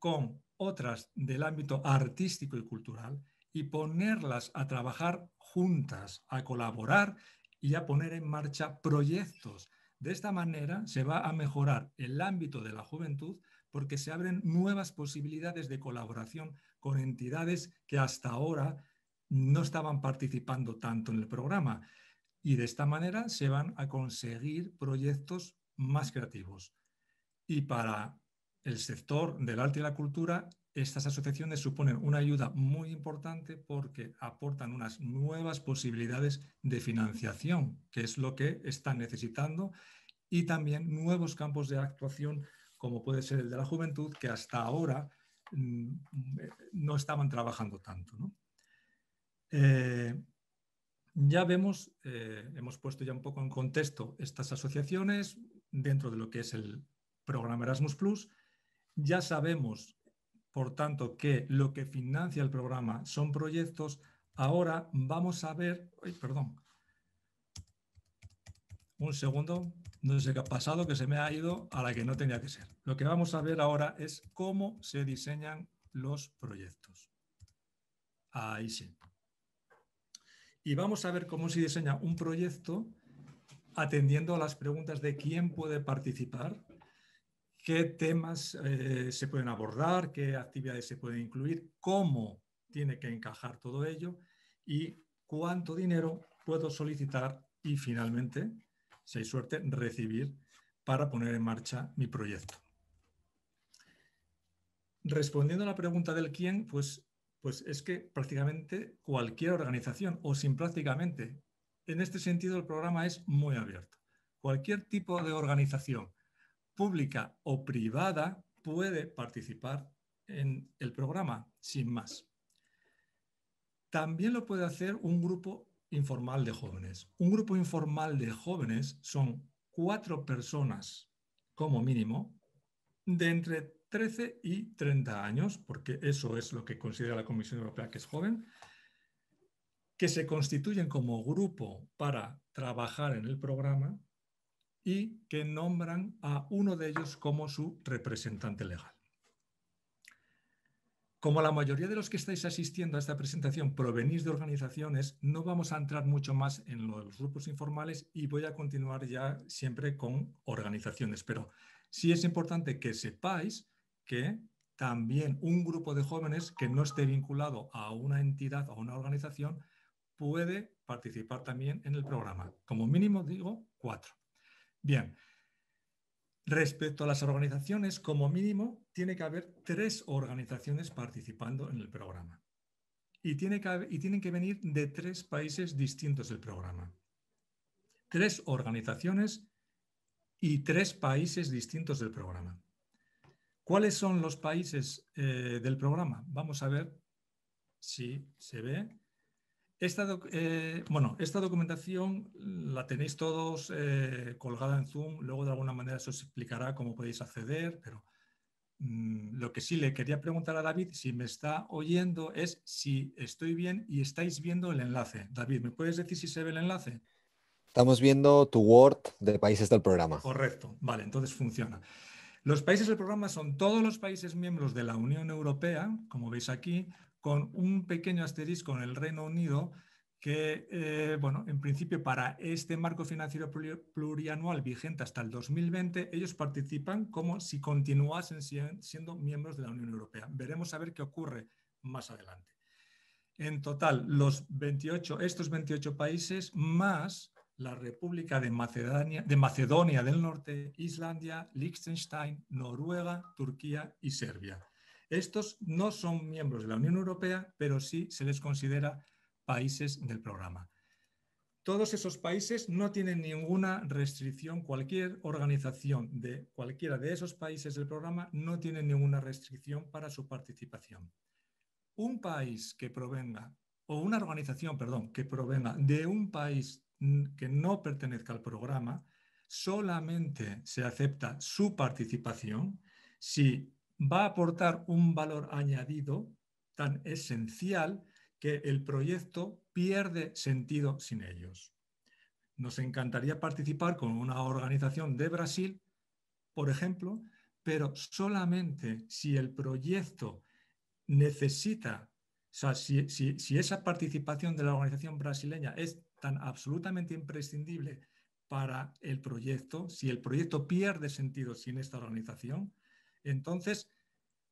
con otras del ámbito artístico y cultural y ponerlas a trabajar juntas, a colaborar y a poner en marcha proyectos. De esta manera se va a mejorar el ámbito de la juventud porque se abren nuevas posibilidades de colaboración con entidades que hasta ahora no estaban participando tanto en el programa. Y de esta manera se van a conseguir proyectos más creativos. Y para el sector del arte y la cultura, estas asociaciones suponen una ayuda muy importante porque aportan unas nuevas posibilidades de financiación, que es lo que están necesitando, y también nuevos campos de actuación, como puede ser el de la juventud, que hasta ahora mm, no estaban trabajando tanto. ¿no? Eh, ya vemos, eh, hemos puesto ya un poco en contexto estas asociaciones dentro de lo que es el programa Erasmus Ya sabemos, por tanto, que lo que financia el programa son proyectos. Ahora vamos a ver, ay, perdón, un segundo, no sé qué ha pasado, que se me ha ido a la que no tenía que ser. Lo que vamos a ver ahora es cómo se diseñan los proyectos. Ahí sí y vamos a ver cómo se diseña un proyecto atendiendo a las preguntas de quién puede participar, qué temas eh, se pueden abordar, qué actividades se pueden incluir, cómo tiene que encajar todo ello y cuánto dinero puedo solicitar y finalmente, si hay suerte, recibir para poner en marcha mi proyecto. Respondiendo a la pregunta del quién, pues pues es que prácticamente cualquier organización, o sin prácticamente, en este sentido el programa es muy abierto. Cualquier tipo de organización pública o privada puede participar en el programa, sin más. También lo puede hacer un grupo informal de jóvenes. Un grupo informal de jóvenes son cuatro personas como mínimo, de entre 13 y 30 años, porque eso es lo que considera la Comisión Europea que es joven, que se constituyen como grupo para trabajar en el programa y que nombran a uno de ellos como su representante legal. Como la mayoría de los que estáis asistiendo a esta presentación provenís de organizaciones, no vamos a entrar mucho más en los grupos informales y voy a continuar ya siempre con organizaciones. Pero sí es importante que sepáis que también un grupo de jóvenes que no esté vinculado a una entidad o una organización puede participar también en el programa. Como mínimo digo cuatro. Bien, respecto a las organizaciones, como mínimo tiene que haber tres organizaciones participando en el programa. Y, tiene que y tienen que venir de tres países distintos del programa. Tres organizaciones y tres países distintos del programa. ¿Cuáles son los países eh, del programa? Vamos a ver si se ve. Esta, eh, bueno, esta documentación la tenéis todos eh, colgada en Zoom, luego de alguna manera se os explicará cómo podéis acceder, pero mm, lo que sí le quería preguntar a David, si me está oyendo, es si estoy bien y estáis viendo el enlace. David, ¿me puedes decir si se ve el enlace? Estamos viendo tu Word de países del programa. Correcto, vale, entonces funciona. Los países del programa son todos los países miembros de la Unión Europea, como veis aquí, con un pequeño asterisco en el Reino Unido, que, eh, bueno, en principio para este marco financiero plurianual vigente hasta el 2020, ellos participan como si continuasen siendo miembros de la Unión Europea. Veremos a ver qué ocurre más adelante. En total, los 28, estos 28 países más la República de Macedonia, de Macedonia del Norte, Islandia, Liechtenstein, Noruega, Turquía y Serbia. Estos no son miembros de la Unión Europea, pero sí se les considera países del programa. Todos esos países no tienen ninguna restricción, cualquier organización de cualquiera de esos países del programa no tiene ninguna restricción para su participación. Un país que provenga, o una organización, perdón, que provenga de un país que no pertenezca al programa, solamente se acepta su participación si va a aportar un valor añadido tan esencial que el proyecto pierde sentido sin ellos. Nos encantaría participar con una organización de Brasil, por ejemplo, pero solamente si el proyecto necesita, o sea, si, si esa participación de la organización brasileña es tan absolutamente imprescindible para el proyecto, si el proyecto pierde sentido sin esta organización, entonces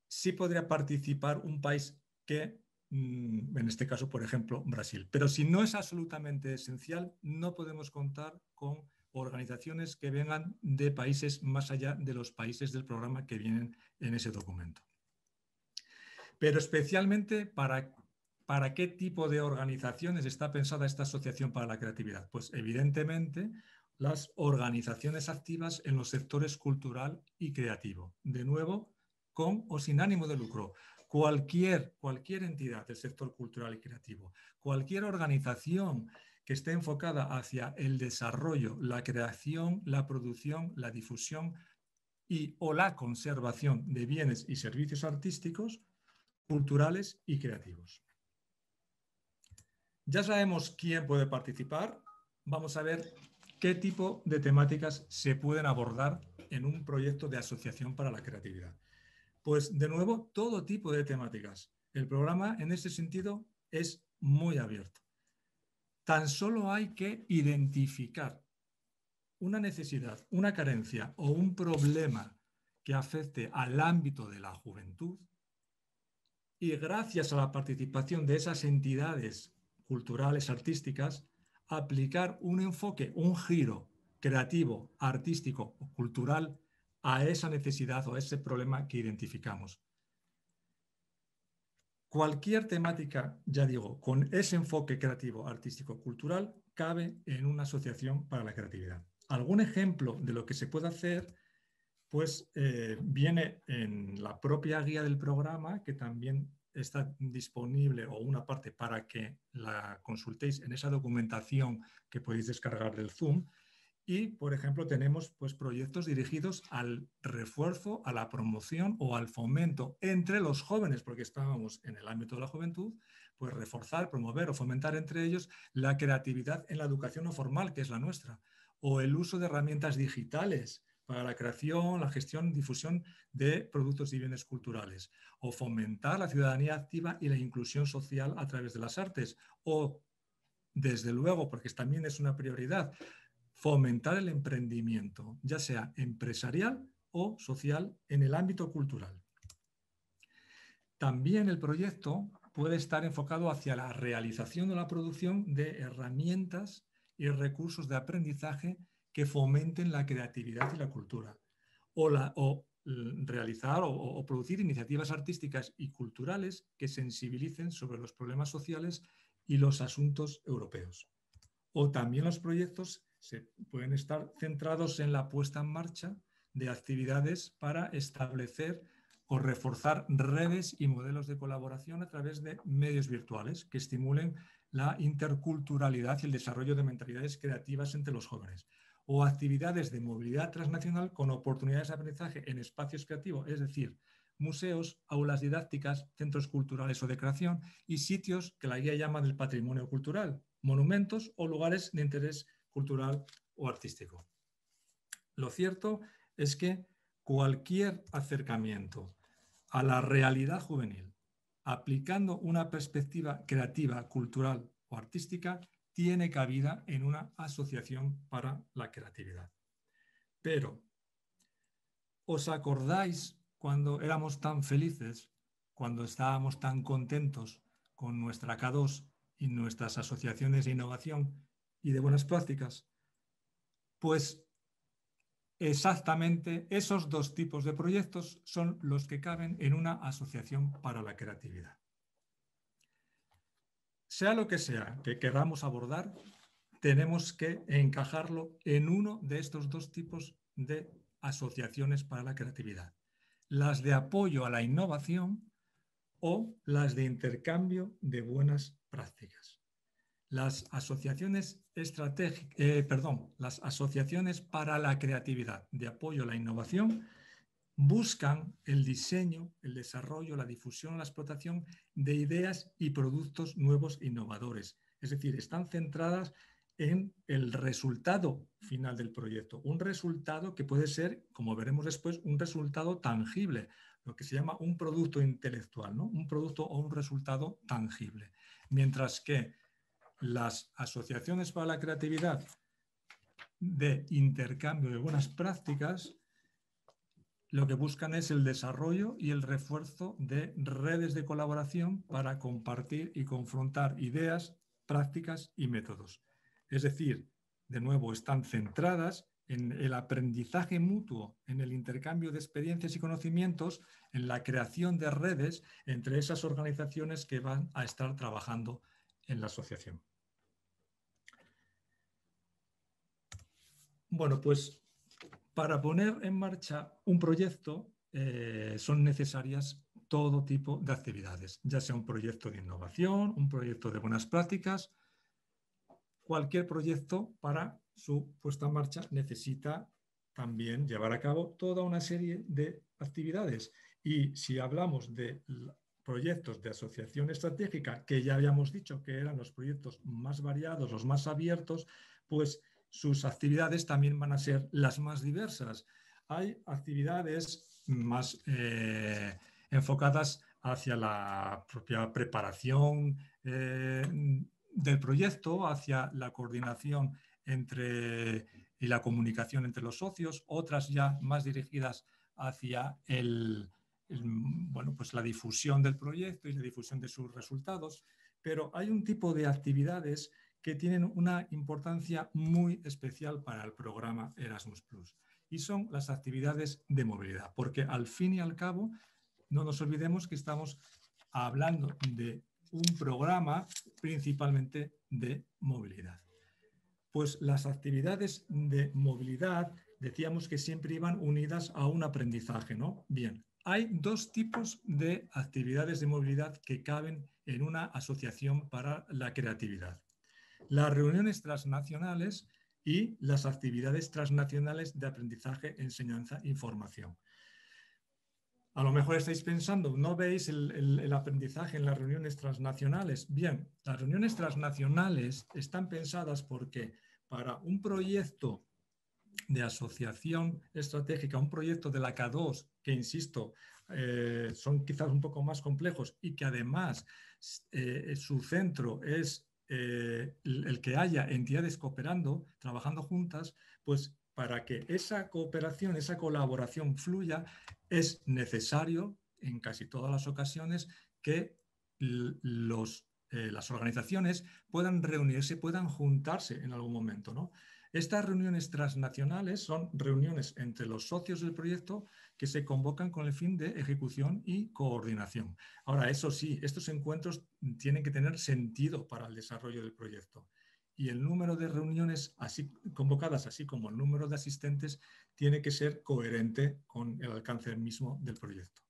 sí podría participar un país que, mm, en este caso, por ejemplo, Brasil. Pero si no es absolutamente esencial, no podemos contar con organizaciones que vengan de países más allá de los países del programa que vienen en ese documento. Pero especialmente para ¿Para qué tipo de organizaciones está pensada esta asociación para la creatividad? Pues evidentemente las organizaciones activas en los sectores cultural y creativo. De nuevo, con o sin ánimo de lucro. Cualquier, cualquier entidad del sector cultural y creativo, cualquier organización que esté enfocada hacia el desarrollo, la creación, la producción, la difusión y o la conservación de bienes y servicios artísticos, culturales y creativos. Ya sabemos quién puede participar. Vamos a ver qué tipo de temáticas se pueden abordar en un proyecto de asociación para la creatividad. Pues de nuevo, todo tipo de temáticas. El programa en ese sentido es muy abierto. Tan solo hay que identificar una necesidad, una carencia o un problema que afecte al ámbito de la juventud y gracias a la participación de esas entidades culturales, artísticas, aplicar un enfoque, un giro creativo, artístico o cultural a esa necesidad o a ese problema que identificamos. Cualquier temática, ya digo, con ese enfoque creativo, artístico, cultural, cabe en una asociación para la creatividad. Algún ejemplo de lo que se puede hacer, pues eh, viene en la propia guía del programa, que también está disponible o una parte para que la consultéis en esa documentación que podéis descargar del Zoom. Y, por ejemplo, tenemos pues, proyectos dirigidos al refuerzo, a la promoción o al fomento entre los jóvenes, porque estábamos en el ámbito de la juventud, pues reforzar, promover o fomentar entre ellos la creatividad en la educación no formal, que es la nuestra, o el uso de herramientas digitales para la creación, la gestión y difusión de productos y bienes culturales, o fomentar la ciudadanía activa y la inclusión social a través de las artes, o, desde luego, porque también es una prioridad, fomentar el emprendimiento, ya sea empresarial o social en el ámbito cultural. También el proyecto puede estar enfocado hacia la realización o la producción de herramientas y recursos de aprendizaje que fomenten la creatividad y la cultura. O, mm, realizar o, o, producir iniciativas artísticas y culturales que sensibilicen sobre los problemas sociales y los asuntos europeos. O también los proyectos se pueden estar centrados en la puesta en marcha de actividades para establecer o reforzar redes y modelos de colaboración a través de medios virtuales que estimulen la interculturalidad y el desarrollo de mentalidades creativas entre los jóvenes o actividades de movilidad transnacional con oportunidades de aprendizaje en espacios creativos, es decir, museos, aulas didácticas, centros culturales o de creación y sitios que la guía llama del patrimonio cultural, monumentos o lugares de interés cultural o artístico. Lo cierto es que cualquier acercamiento a la realidad juvenil aplicando una perspectiva creativa, cultural o artística tiene cabida en una asociación para la creatividad. Pero, ¿os acordáis cuando éramos tan felices, cuando estábamos tan contentos con nuestra K2 y nuestras asociaciones de innovación y de buenas prácticas? Pues exactamente esos dos tipos de proyectos son los que caben en una asociación para la creatividad sea lo que sea que queramos abordar, tenemos que encajarlo en uno de estos dos tipos de asociaciones para la creatividad. Las de apoyo a la innovación o las de intercambio de buenas prácticas. Las asociaciones eh, las asociaciones para la creatividad de apoyo a la innovación buscan el diseño, el desarrollo, la difusión, la explotación de ideas y productos nuevos e innovadores. Es decir, están centradas en el resultado final del proyecto, un resultado que puede ser, como veremos después, un resultado tangible, lo que se llama un producto intelectual, ¿no? un producto o un resultado tangible. Mientras que las asociaciones para la creatividad de intercambio de buenas prácticas lo que buscan es el desarrollo y el refuerzo de redes de colaboración para compartir y confrontar ideas, prácticas y métodos. Es decir, de nuevo, están centradas en el aprendizaje mutuo, en el intercambio de experiencias y conocimientos, en la creación de redes entre esas organizaciones que van a estar trabajando en la asociación. Bueno, pues para poner en marcha un proyecto eh, son necesarias todo tipo de actividades, ya sea un proyecto de innovación, un proyecto de buenas prácticas, cualquier proyecto para su puesta en marcha necesita también llevar a cabo toda una serie de actividades. Y si hablamos de proyectos de asociación estratégica, que ya habíamos dicho que eran los proyectos más variados, los más abiertos, pues sus actividades también van a ser las más diversas. Hay actividades más eh, enfocadas hacia la propia preparación eh, del proyecto, hacia la coordinación entre, y la comunicación entre los socios, otras ya más dirigidas hacia bueno, pues la difusión del proyecto y la difusión de sus resultados. Pero hay un tipo de actividades que tienen una importancia muy especial para el programa Erasmus y son las actividades de movilidad, porque al fin y al cabo no nos olvidemos que estamos hablando de un programa principalmente de movilidad. Pues las actividades de movilidad decíamos que siempre iban unidas a un aprendizaje, ¿no? Bien, hay dos tipos de actividades de movilidad que caben en una asociación para la creatividad las reuniones transnacionales y las actividades transnacionales de aprendizaje, enseñanza e información. A lo mejor estáis pensando, ¿no veis el, aprendizaje en las reuniones transnacionales? Bien, las reuniones transnacionales están pensadas porque para un proyecto de asociación estratégica, un proyecto de la K2, que insisto, eh, son quizás un poco más complejos y que además eh, su centro es eh, el, que haya entidades cooperando, trabajando juntas, pues para que esa cooperación, esa colaboración fluya, es necesario en casi todas las ocasiones que eh, las organizaciones puedan reunirse, puedan juntarse en algún momento. ¿no? Estas reuniones transnacionales son reuniones entre los socios del proyecto que se convocan con el fin de ejecución y coordinación. Ahora, eso sí, estos encuentros tienen que tener sentido para el desarrollo del proyecto y el número de reuniones así, convocadas, así como el número de asistentes, tiene que ser coherente con el alcance mismo del proyecto.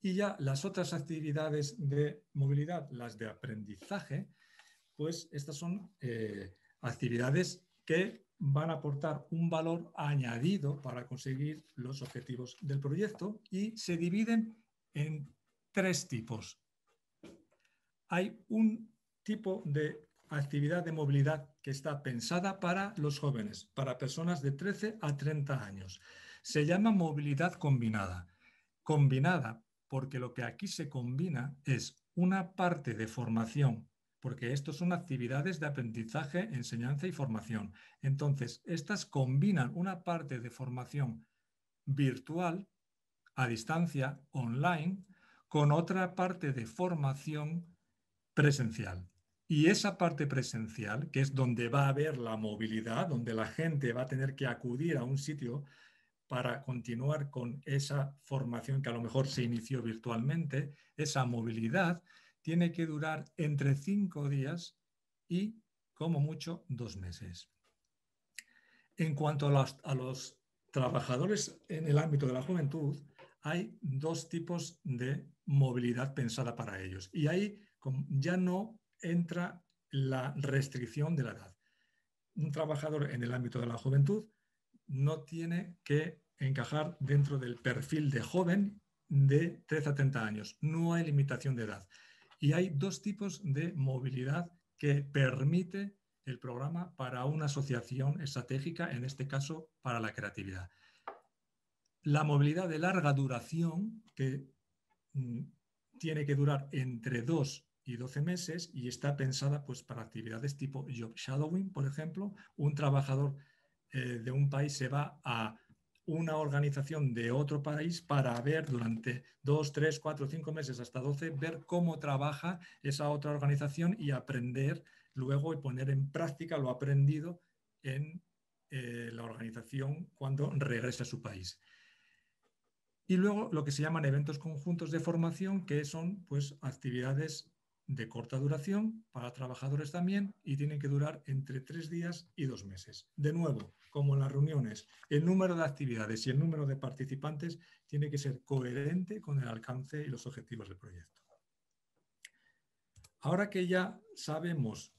Y ya las otras actividades de movilidad, las de aprendizaje, pues estas son eh, actividades que van a aportar un valor añadido para conseguir los objetivos del proyecto y se dividen en tres tipos. Hay un tipo de actividad de movilidad que está pensada para los jóvenes, para personas de 13 a 30 años. Se llama movilidad combinada. Combinada porque lo que aquí se combina es una parte de formación porque esto son actividades de aprendizaje, enseñanza y formación. Entonces, estas combinan una parte de formación virtual, a distancia, online, con otra parte de formación presencial. Y esa parte presencial, que es donde va a haber la movilidad, donde la gente va a tener que acudir a un sitio para continuar con esa formación que a lo mejor se inició virtualmente, esa movilidad tiene que durar entre cinco días y, como mucho, dos meses. En cuanto a los, trabajadores en el ámbito de la juventud, hay dos tipos de movilidad pensada para ellos. Y ahí ya no entra la restricción de la edad. Un trabajador en el ámbito de la juventud no tiene que encajar dentro del perfil de joven de 13 a 30 años. No hay limitación de edad. Y hay dos tipos de movilidad que permite el programa para una asociación estratégica, en este caso para la creatividad. La movilidad de larga duración, que mm, tiene que durar entre 2 y 12 meses y está pensada pues, para actividades tipo job shadowing, por ejemplo. Un trabajador eh, de un país se va a una organización de otro país para ver durante dos, tres, cuatro, cinco meses, hasta doce, ver cómo trabaja esa otra organización y aprender luego y poner en práctica lo aprendido en eh, la organización cuando regrese a su país. Y luego lo que se llaman eventos conjuntos de formación, que son pues, actividades de corta duración para trabajadores también y tienen que durar entre tres días y dos meses. De nuevo, como en las reuniones, el número de actividades y el número de participantes tiene que ser coherente con el alcance y los objetivos del proyecto. Ahora que ya sabemos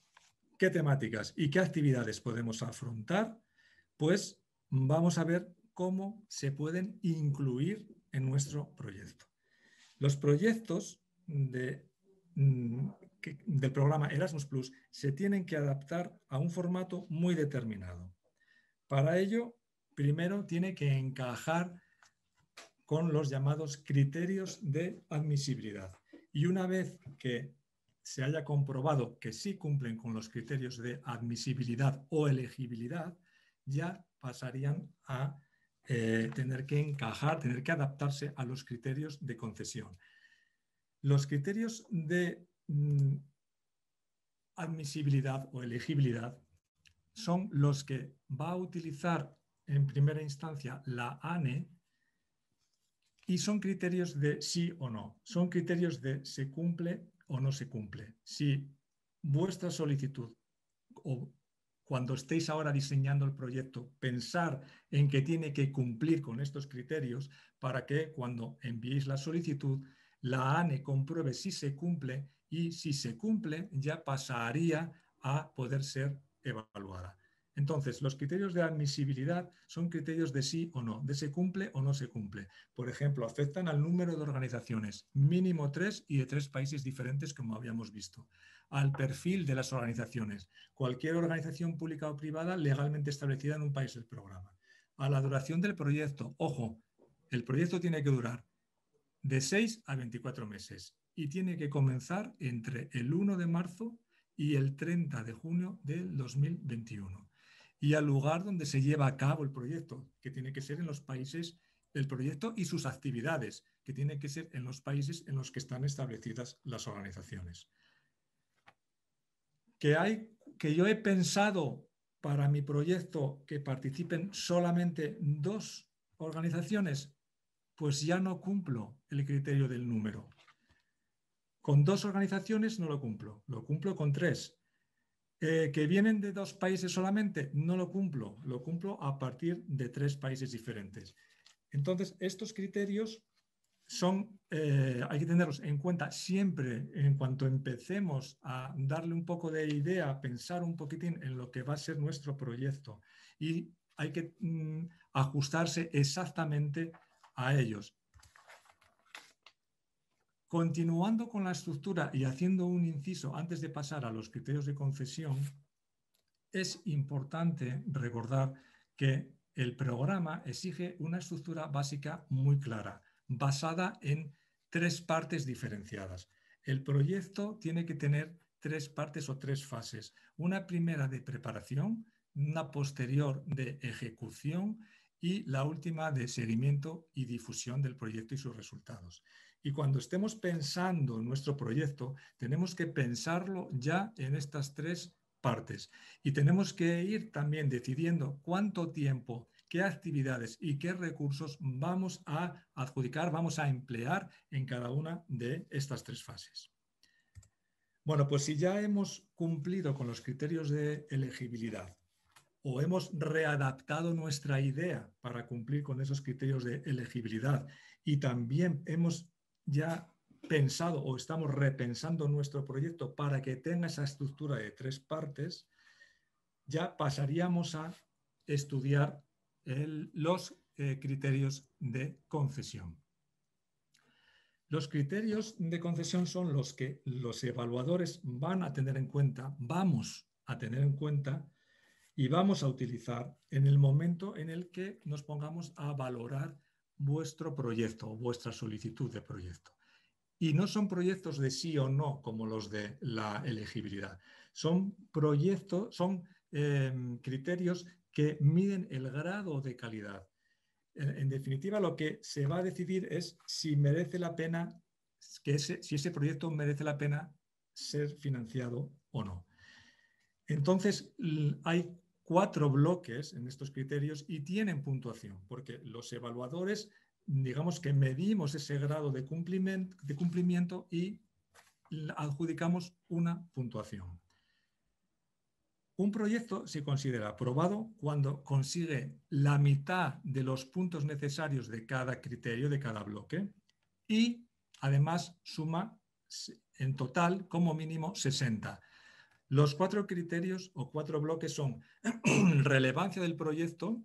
qué temáticas y qué actividades podemos afrontar, pues vamos a ver cómo se pueden incluir en nuestro proyecto. Los proyectos de Mm, del programa Erasmus Plus se tienen que adaptar a un formato muy determinado. Para ello, primero tiene que encajar con los llamados criterios de admisibilidad. Y una vez que se haya comprobado que sí cumplen con los criterios de admisibilidad o elegibilidad, ya pasarían a eh, tener que encajar, tener que adaptarse a los criterios de concesión los criterios de mm, admisibilidad o elegibilidad son los que va a utilizar en primera instancia la ANE y son criterios de sí o no, son criterios de se cumple o no se cumple. Si vuestra solicitud o cuando estéis ahora diseñando el proyecto, pensar en que tiene que cumplir con estos criterios para que cuando enviéis la solicitud la ANE compruebe si se cumple y si se cumple ya pasaría a poder ser evaluada. Entonces, los criterios de admisibilidad son criterios de sí o no, de se cumple o no se cumple. Por ejemplo, afectan al número de organizaciones, mínimo tres y de tres países diferentes, como habíamos visto. Al perfil de las organizaciones, cualquier organización pública o privada legalmente establecida en un país del programa. A la duración del proyecto, ojo, el proyecto tiene que durar de 6 a 24 meses y tiene que comenzar entre el 1 de marzo y el 30 de junio del 2021. Y al lugar donde se lleva a cabo el proyecto, que tiene que ser en los países, el proyecto y sus actividades, que tiene que ser en los países en los que están establecidas las organizaciones. Que, hay, que yo he pensado para mi proyecto que participen solamente dos organizaciones, pues ya no cumplo el criterio del número. Con dos organizaciones no lo cumplo, lo cumplo con tres. Eh, que vienen de dos países solamente, no lo cumplo, lo cumplo a partir de tres países diferentes. Entonces, estos criterios son, eh, hay que tenerlos en cuenta siempre en cuanto empecemos a darle un poco de idea, a pensar un poquitín en lo que va a ser nuestro proyecto y hay que mm, ajustarse exactamente a ellos. Continuando con la estructura y haciendo un inciso antes de pasar a los criterios de concesión, es importante recordar que el programa exige una estructura básica muy clara, basada en tres partes diferenciadas. El proyecto tiene que tener tres partes o tres fases. Una primera de preparación, una posterior de ejecución y la última de seguimiento y difusión del proyecto y sus resultados. Y cuando estemos pensando en nuestro proyecto, tenemos que pensarlo ya en estas tres partes. Y tenemos que ir también decidiendo cuánto tiempo, qué actividades y qué recursos vamos a adjudicar, vamos a emplear en cada una de estas tres fases. Bueno, pues si ya hemos cumplido con los criterios de elegibilidad o hemos readaptado nuestra idea para cumplir con esos criterios de elegibilidad y también hemos ya pensado o estamos repensando nuestro proyecto para que tenga esa estructura de tres partes, ya pasaríamos a estudiar los eh, criterios de concesión. Los criterios de concesión son los que los evaluadores van a tener en cuenta, vamos a tener en cuenta y vamos a utilizar en el momento en el que nos pongamos a valorar vuestro proyecto o vuestra solicitud de proyecto. Y no son proyectos de sí o no como los de la elegibilidad. Son proyectos, son em, criterios que miden el grado de calidad. En, definitiva, lo que se va a decidir es si merece la pena, que si ese proyecto merece la pena ser financiado o no. Entonces, hay cuatro bloques en estos criterios y tienen puntuación, porque los evaluadores, digamos que medimos ese grado de cumplimiento, y adjudicamos una puntuación. Un proyecto se considera aprobado cuando consigue la mitad de los puntos necesarios de cada criterio, de cada bloque, y además suma en total como mínimo 60. Los cuatro criterios o cuatro bloques son relevancia del proyecto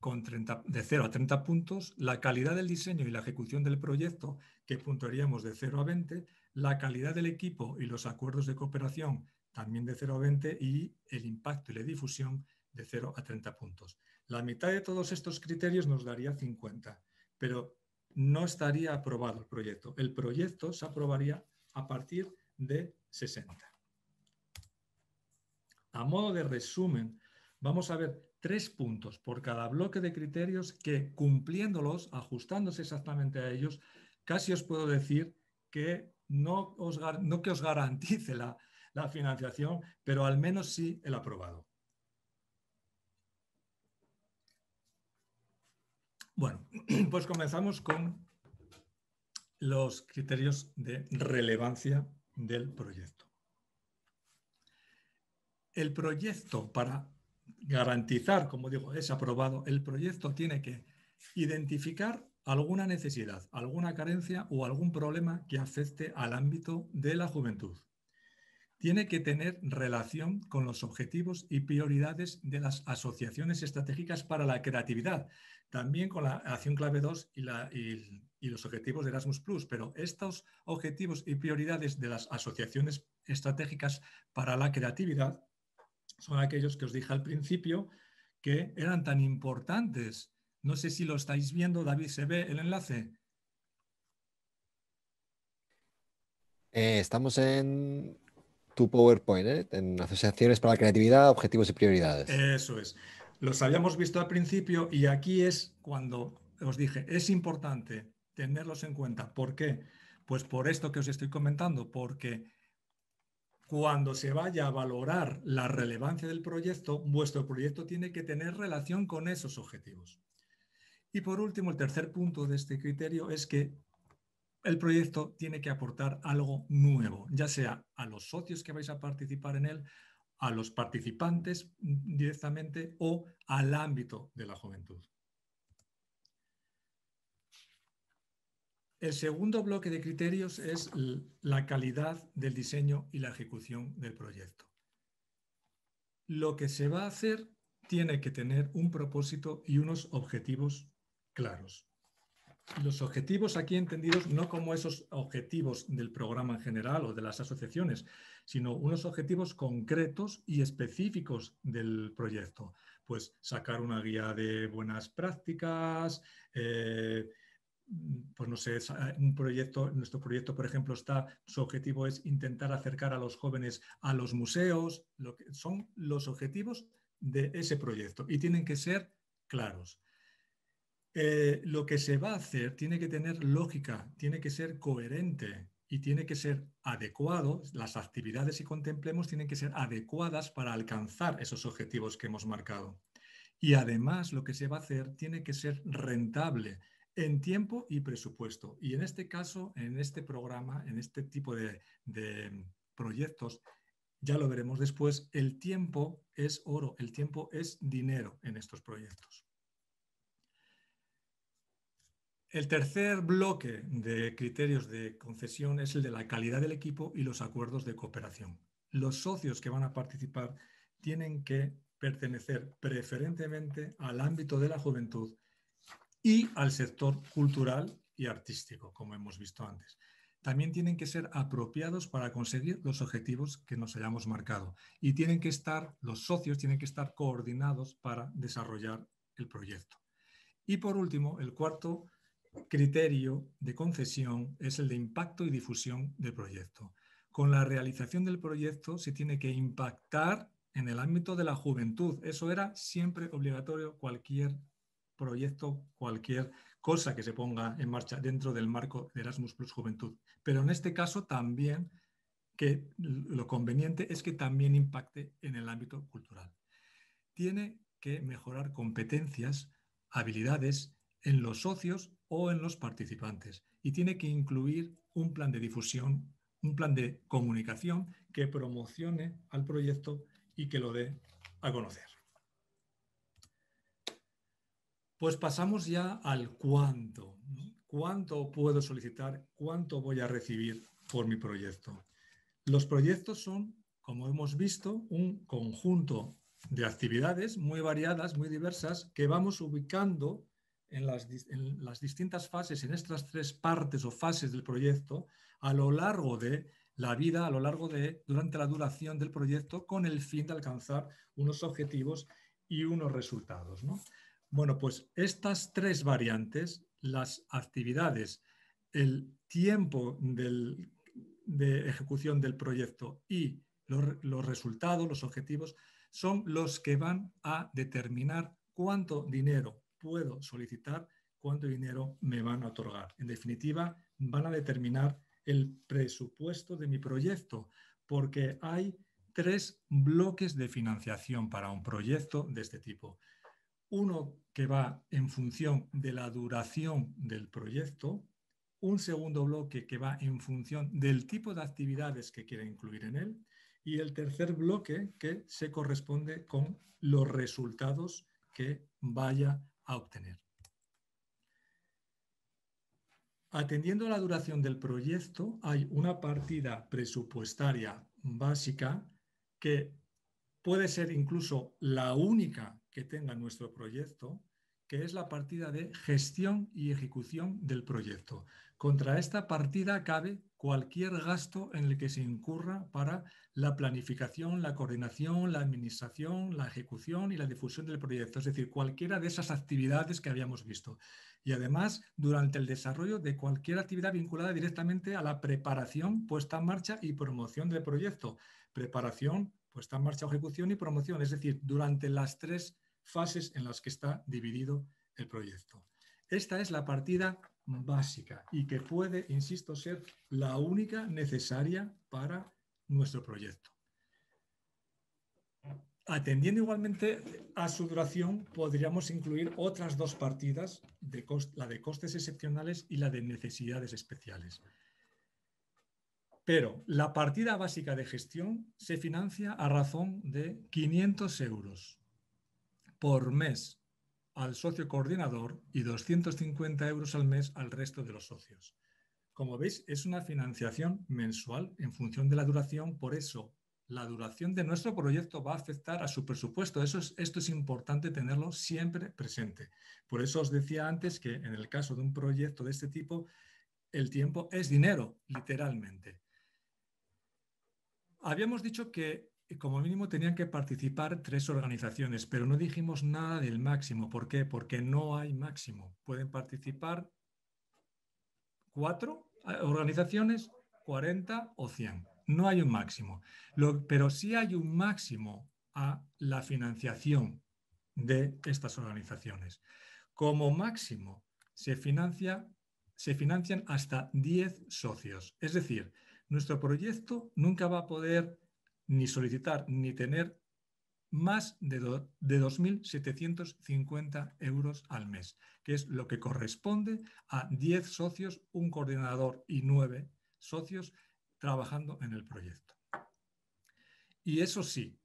con de 0 a 30 puntos, la calidad del diseño y la ejecución del proyecto, que puntuaríamos de 0 a 20, la calidad del equipo y los acuerdos de cooperación, también de 0 a 20, y el impacto y la difusión de 0 a 30 puntos. La mitad de todos estos criterios nos daría 50, pero no estaría aprobado el proyecto. El proyecto se aprobaría a partir de 60. A modo de resumen, vamos a ver tres puntos por cada bloque de criterios que cumpliéndolos, ajustándose exactamente a ellos, casi os puedo decir que no, os, no que os garantice la financiación, pero al menos sí el aprobado. Bueno, pues comenzamos con los criterios de relevancia del proyecto el proyecto para garantizar, como digo, es aprobado, el proyecto tiene que identificar alguna necesidad, alguna carencia o algún problema que afecte al ámbito de la juventud. Tiene que tener relación con los objetivos y prioridades de las asociaciones estratégicas para la creatividad, también con la acción clave 2 y, los objetivos de Erasmus Plus, pero estos objetivos y prioridades de las asociaciones estratégicas para la creatividad son aquellos que os dije al principio que eran tan importantes. No sé si lo estáis viendo, David, ¿se ve el enlace? Eh, estamos en tu PowerPoint, ¿eh? en asociaciones para la creatividad, objetivos y prioridades. Eso es. Los habíamos visto al principio y aquí es cuando os dije, es importante tenerlos en cuenta. ¿Por qué? Pues por esto que os estoy comentando, porque cuando se vaya a valorar la relevancia del proyecto, vuestro proyecto tiene que tener relación con esos objetivos. Y por último, el tercer punto de este criterio es que el proyecto tiene que aportar algo nuevo, ya sea a los socios que vais a participar en él, a los participantes directamente o al ámbito de la juventud. El segundo bloque de criterios es la calidad del diseño y la ejecución del proyecto. Lo que se va a hacer tiene que tener un propósito y unos objetivos claros. Los objetivos aquí entendidos no como esos objetivos del programa en general o de las asociaciones, sino unos objetivos concretos y específicos del proyecto. Pues sacar una guía de buenas prácticas, eh, pues no sé, ah, un proyecto, nuestro proyecto, por ejemplo, está, su objetivo es intentar acercar a los jóvenes a los museos, lo que son los objetivos de ese proyecto y tienen que ser claros. Eh, lo que se va a hacer tiene que tener lógica, tiene que ser coherente y tiene que ser adecuado, las actividades que contemplemos tienen que ser adecuadas para alcanzar esos objetivos que hemos marcado. Y además lo que se va a hacer tiene que ser rentable, en tiempo y presupuesto. Y en este caso, en este programa, en este tipo de, proyectos, ya lo veremos después, el tiempo es oro, el tiempo es dinero en estos proyectos. El tercer bloque de criterios de concesión es el de la calidad del equipo y los acuerdos de cooperación. Los socios que van a participar tienen que pertenecer preferentemente al ámbito de la juventud y al sector cultural y artístico, como hemos visto antes. También tienen que ser apropiados para conseguir los objetivos que nos hayamos marcado y tienen que estar, los socios tienen que estar coordinados para desarrollar el proyecto. Y por último, el cuarto criterio de concesión es el de impacto y difusión del proyecto. Con la realización del proyecto se tiene que impactar en el ámbito de la juventud. Eso era siempre obligatorio cualquier proyecto, cualquier cosa que se ponga en marcha dentro del marco de Erasmus Plus Juventud. Pero en este caso también que lo conveniente es que también impacte en el ámbito cultural. Tiene que mejorar competencias, habilidades en los socios o en los participantes y tiene que incluir un plan de difusión, un plan de comunicación que promocione al proyecto y que lo dé a conocer. Pues pasamos ya al cuánto. ¿Cuánto puedo solicitar? ¿Cuánto voy a recibir por mi proyecto? Los proyectos son, como hemos visto, un conjunto de actividades muy variadas, muy diversas, que vamos ubicando en las, en las distintas fases, en estas tres partes o fases del proyecto, a lo largo de la vida, a lo largo de, durante la duración del proyecto, con el fin de alcanzar unos objetivos y unos resultados. ¿no? Bueno, pues estas tres variantes, las actividades, el tiempo de ejecución del proyecto y los resultados, los objetivos, son los que van a determinar cuánto dinero puedo solicitar, cuánto dinero me van a otorgar. En definitiva, van a determinar el presupuesto de mi proyecto, porque hay tres bloques de financiación para un proyecto de este tipo uno que va en función de la duración del proyecto, un segundo bloque que va en función del tipo de actividades que quiere incluir en él y el tercer bloque que se corresponde con los resultados que vaya a obtener. Atendiendo a la duración del proyecto, hay una partida presupuestaria básica que puede ser incluso la única que tenga nuestro proyecto, que es la partida de gestión y ejecución del proyecto. Contra esta partida cabe cualquier gasto en el que se incurra para la planificación, la coordinación, la administración, la ejecución y la difusión del proyecto, es decir, cualquiera de esas actividades que habíamos visto. Y además, durante el desarrollo de cualquier actividad vinculada directamente a la preparación, puesta en marcha y promoción del proyecto. Preparación, puesta en marcha, ejecución y promoción, es decir, durante las tres fases en las que está dividido el proyecto. Esta es la partida básica y que puede, insisto, ser la única necesaria para nuestro proyecto. Atendiendo igualmente a su duración, podríamos incluir otras dos partidas, la de costes excepcionales y la de necesidades especiales. Pero la partida básica de gestión se financia a razón de 500 euros por mes al socio coordinador y 250 euros al mes al resto de los socios. Como veis, es una financiación mensual en función de la duración, por eso la duración de nuestro proyecto va a afectar a su presupuesto. Eso es, esto es importante tenerlo siempre presente. Por eso os decía antes que en el caso de un proyecto de este tipo, el tiempo es dinero, literalmente. Habíamos dicho que como mínimo tenían que participar tres organizaciones, pero no dijimos nada del máximo. ¿Por qué? Porque no hay máximo. Pueden participar cuatro eh, organizaciones, 40 o 100. No hay un máximo. pero sí hay un máximo a la financiación de estas organizaciones. Como máximo se, financia, se financian hasta 10 socios. Es decir, nuestro proyecto nunca va a poder ni solicitar ni tener más de, 2.750 euros al mes, que es lo que corresponde a 10 socios, un coordinador y 9 socios trabajando en el proyecto. Y eso sí,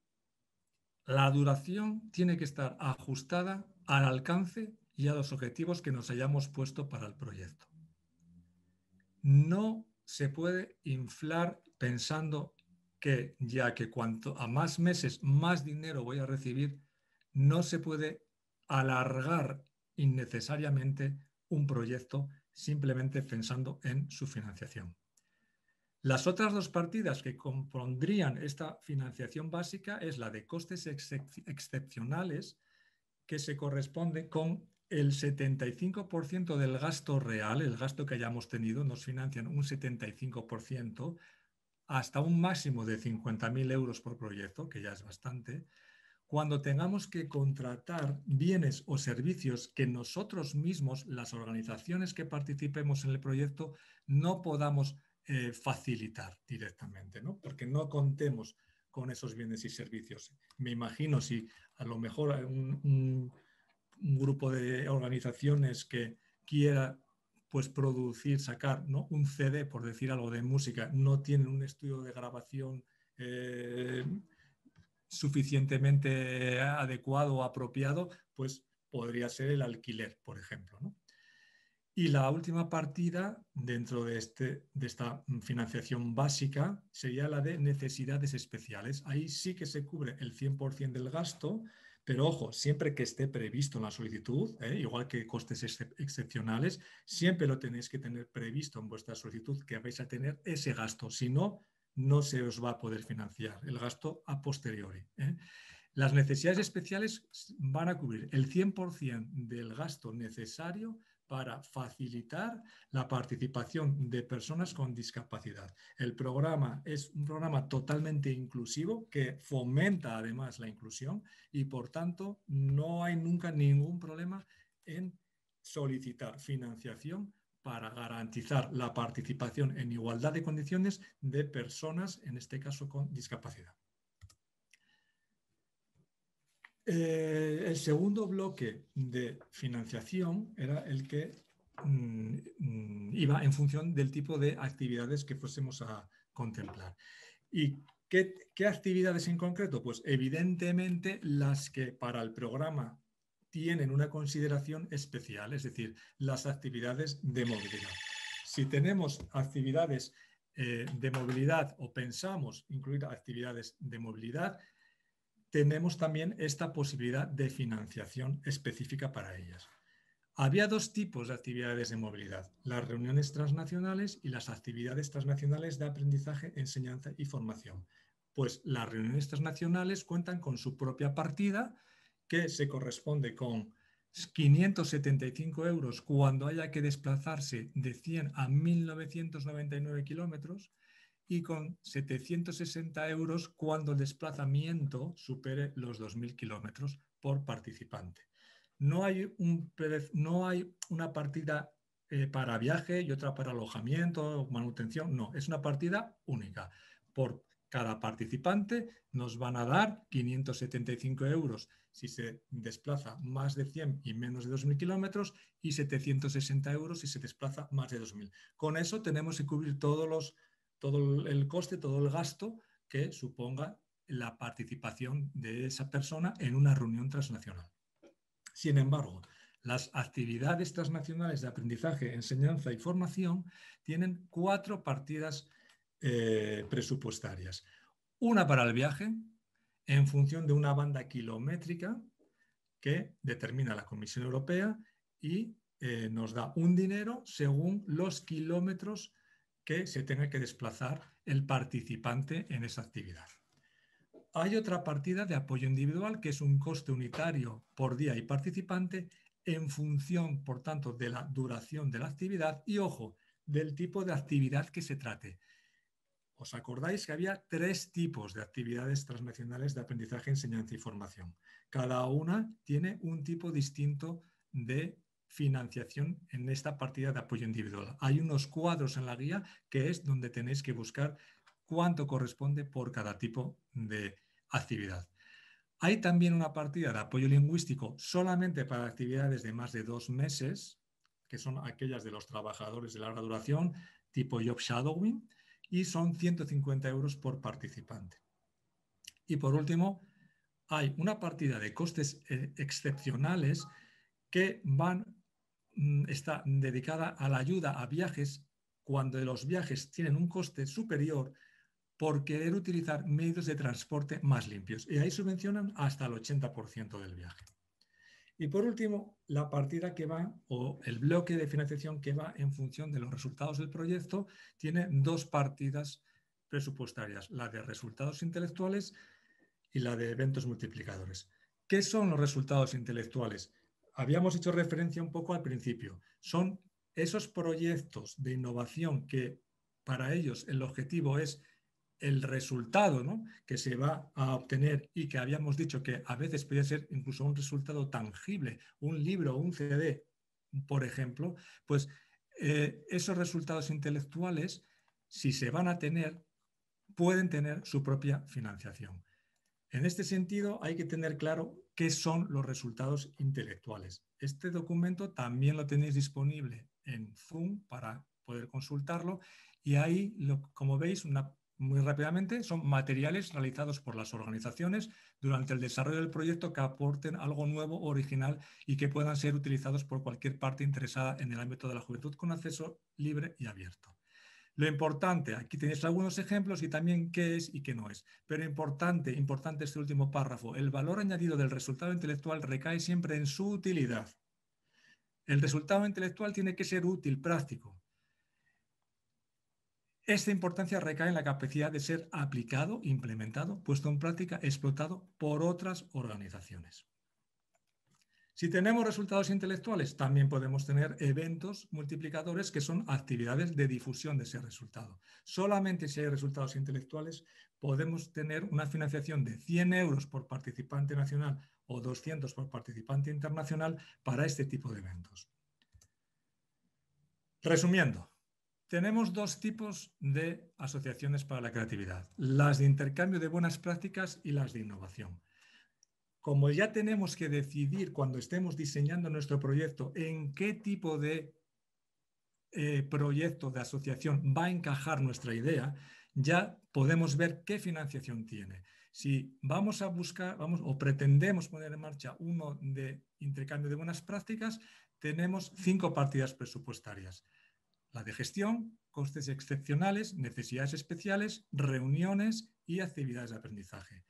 la duración tiene que estar ajustada al alcance y a los objetivos que nos hayamos puesto para el proyecto. No se puede inflar pensando que ya que cuanto a más meses más dinero voy a recibir, no se puede alargar innecesariamente un proyecto simplemente pensando en su financiación. Las otras dos partidas que compondrían esta financiación básica es la de costes excepcionales, que se corresponde con el 75% del gasto real, el gasto que hayamos tenido, nos financian un 75%, hasta un máximo de 50.000 euros por proyecto, que ya es bastante, cuando tengamos que contratar bienes o servicios que nosotros mismos, las organizaciones que participemos en el proyecto, no podamos eh, facilitar directamente, porque no contemos con esos bienes y servicios. Me imagino si a lo mejor un grupo de organizaciones que quiera pues producir, sacar un CD, por decir algo, de música, no tienen un estudio de grabación eh, suficientemente adecuado o apropiado, pues podría ser el alquiler, por ejemplo. Y la última partida dentro este, de esta financiación básica sería la de necesidades especiales. Ahí sí que se cubre el 100% del gasto, pero ojo, siempre que esté previsto en la solicitud, ¿eh? igual que costes excepcionales, siempre lo tenéis que tener previsto en vuestra solicitud que vais a tener ese gasto. Si no, no se os va a poder financiar el gasto a posteriori. ¿eh? Las necesidades especiales van a cubrir el 100% del gasto necesario para facilitar la participación de personas con discapacidad. El programa es un programa totalmente inclusivo que fomenta además la inclusión y por tanto no hay nunca ningún problema en solicitar financiación para garantizar la participación en igualdad de condiciones de personas, en este caso con discapacidad. Eh, el segundo bloque de financiación era el que mm, mm, iba en función del tipo de actividades que fuésemos a contemplar. ¿Y qué, actividades en concreto? Pues evidentemente las que para el programa tienen una consideración especial, es decir, las actividades de movilidad. Si tenemos actividades eh, de movilidad o pensamos incluir actividades de movilidad, tenemos también esta posibilidad de financiación específica para ellas. Había dos tipos de actividades de movilidad, las reuniones transnacionales y las actividades transnacionales de aprendizaje, enseñanza y formación. Pues las reuniones transnacionales cuentan con su propia partida que se corresponde con 575 euros cuando haya que desplazarse de 100 a 1999 kilómetros, y con 760 euros cuando el desplazamiento supere los 2.000 kilómetros por participante. No hay, un, no hay una partida eh, para viaje y otra para alojamiento, manutención, no, es una partida única. Por cada participante nos van a dar 575 euros si se desplaza más de 100 y menos de 2.000 kilómetros y 760 euros si se desplaza más de 2.000. Con eso tenemos que cubrir todos los todo el coste, todo el gasto que suponga la participación de esa persona en una reunión transnacional. Sin embargo, las actividades transnacionales de aprendizaje, enseñanza y formación tienen cuatro partidas eh, presupuestarias. Una para el viaje, en función de una banda kilométrica que determina la Comisión Europea y eh, nos da un dinero según los kilómetros que se tenga que desplazar el participante en esa actividad. Hay otra partida de apoyo individual que es un coste unitario por día y participante en función, por tanto, de la duración de la actividad y, ojo, del tipo de actividad que se trate. ¿Os acordáis que había tres tipos de actividades transnacionales de aprendizaje, enseñanza y formación? Cada una tiene un tipo distinto de financiación en esta partida de apoyo individual. Hay unos cuadros en la guía que es donde tenéis que buscar cuánto corresponde por cada tipo de actividad. Hay también una partida de apoyo lingüístico solamente para actividades de más de dos meses, que son aquellas de los trabajadores de larga duración, tipo job shadowing, y son 150 euros por participante. Y por último, hay una partida de costes eh, excepcionales que van Mm, está dedicada a la ayuda a viajes cuando los viajes tienen un coste superior por querer utilizar medios de transporte más limpios. Y ahí subvencionan hasta el 80% del viaje. Y por último, la partida que va, o el bloque de financiación que va en función de los resultados del proyecto, tiene dos partidas presupuestarias, la de resultados intelectuales y la de eventos multiplicadores. ¿Qué son los resultados intelectuales? habíamos hecho referencia un poco al principio. Son esos proyectos de innovación que para ellos el objetivo es el resultado que se va a obtener y que habíamos dicho que a veces puede ser incluso un resultado tangible, un libro, un CD, por ejemplo, pues eh, esos resultados intelectuales, si se van a tener, pueden tener su propia financiación. En este sentido, hay que tener claro qué son los resultados intelectuales. Este documento también lo tenéis disponible en Zoom para poder consultarlo y ahí, como veis, muy rápidamente, son materiales realizados por las organizaciones durante el desarrollo del proyecto que aporten algo nuevo, original y que puedan ser utilizados por cualquier parte interesada en el ámbito de la juventud con acceso libre y abierto. Lo importante, aquí tenéis algunos ejemplos y también qué es y qué no es. Pero importante, importante este último párrafo, el valor añadido del resultado intelectual recae siempre en su utilidad. El resultado intelectual tiene que ser útil, práctico. Esta importancia recae en la capacidad de ser aplicado, implementado, puesto en práctica, explotado por otras organizaciones. Si tenemos resultados intelectuales, también podemos tener eventos multiplicadores que son actividades de difusión de ese resultado. Solamente si hay resultados intelectuales podemos tener una financiación de 100 euros por participante nacional o 200 por participante internacional para este tipo de eventos. Resumiendo, tenemos dos tipos de asociaciones para la creatividad, las de intercambio de buenas prácticas y las de innovación como ya tenemos que decidir cuando estemos diseñando nuestro proyecto en qué tipo de eh, proyecto de asociación va a encajar nuestra idea, ya podemos ver qué financiación tiene. Si vamos a buscar o pretendemos poner en marcha uno de intercambio de buenas prácticas, tenemos cinco partidas presupuestarias. La de gestión, costes excepcionales, necesidades especiales, reuniones y actividades de aprendizaje.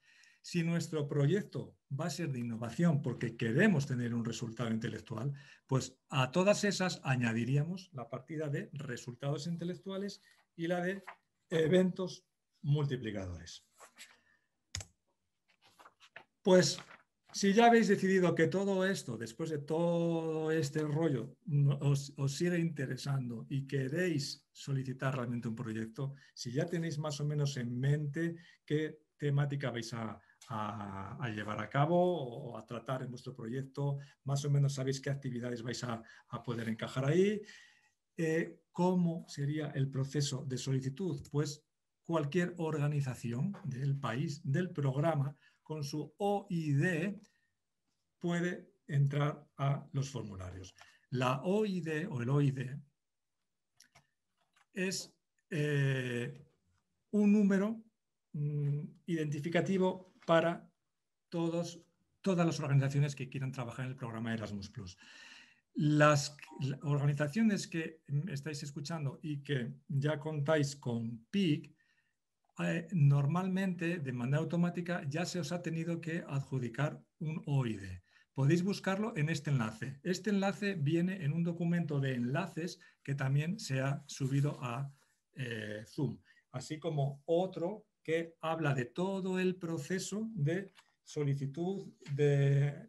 Si nuestro proyecto va a ser de innovación porque queremos tener un resultado intelectual, pues a todas esas añadiríamos la partida de resultados intelectuales y la de eventos multiplicadores. Pues si ya habéis decidido que todo esto, después de todo este rollo, os, sigue interesando y queréis solicitar realmente un proyecto, si ya tenéis más o menos en mente qué temática vais a, a, llevar a cabo o a tratar en vuestro proyecto. Más o menos sabéis qué actividades vais a, poder encajar ahí. Eh, ¿Cómo sería el proceso de solicitud? Pues cualquier organización del país, del programa, con su OID, puede entrar a los formularios. La OID o el OID es eh, un número mm, identificativo para todos, todas las organizaciones que quieran trabajar en el programa Erasmus Las organizaciones que estáis escuchando y que ya contáis con PIC, eh, normalmente de manera automática ya se os ha tenido que adjudicar un OID. Podéis buscarlo en este enlace. Este enlace viene en un documento de enlaces que también se ha subido a eh, Zoom, así como otro que habla de todo el proceso de solicitud de,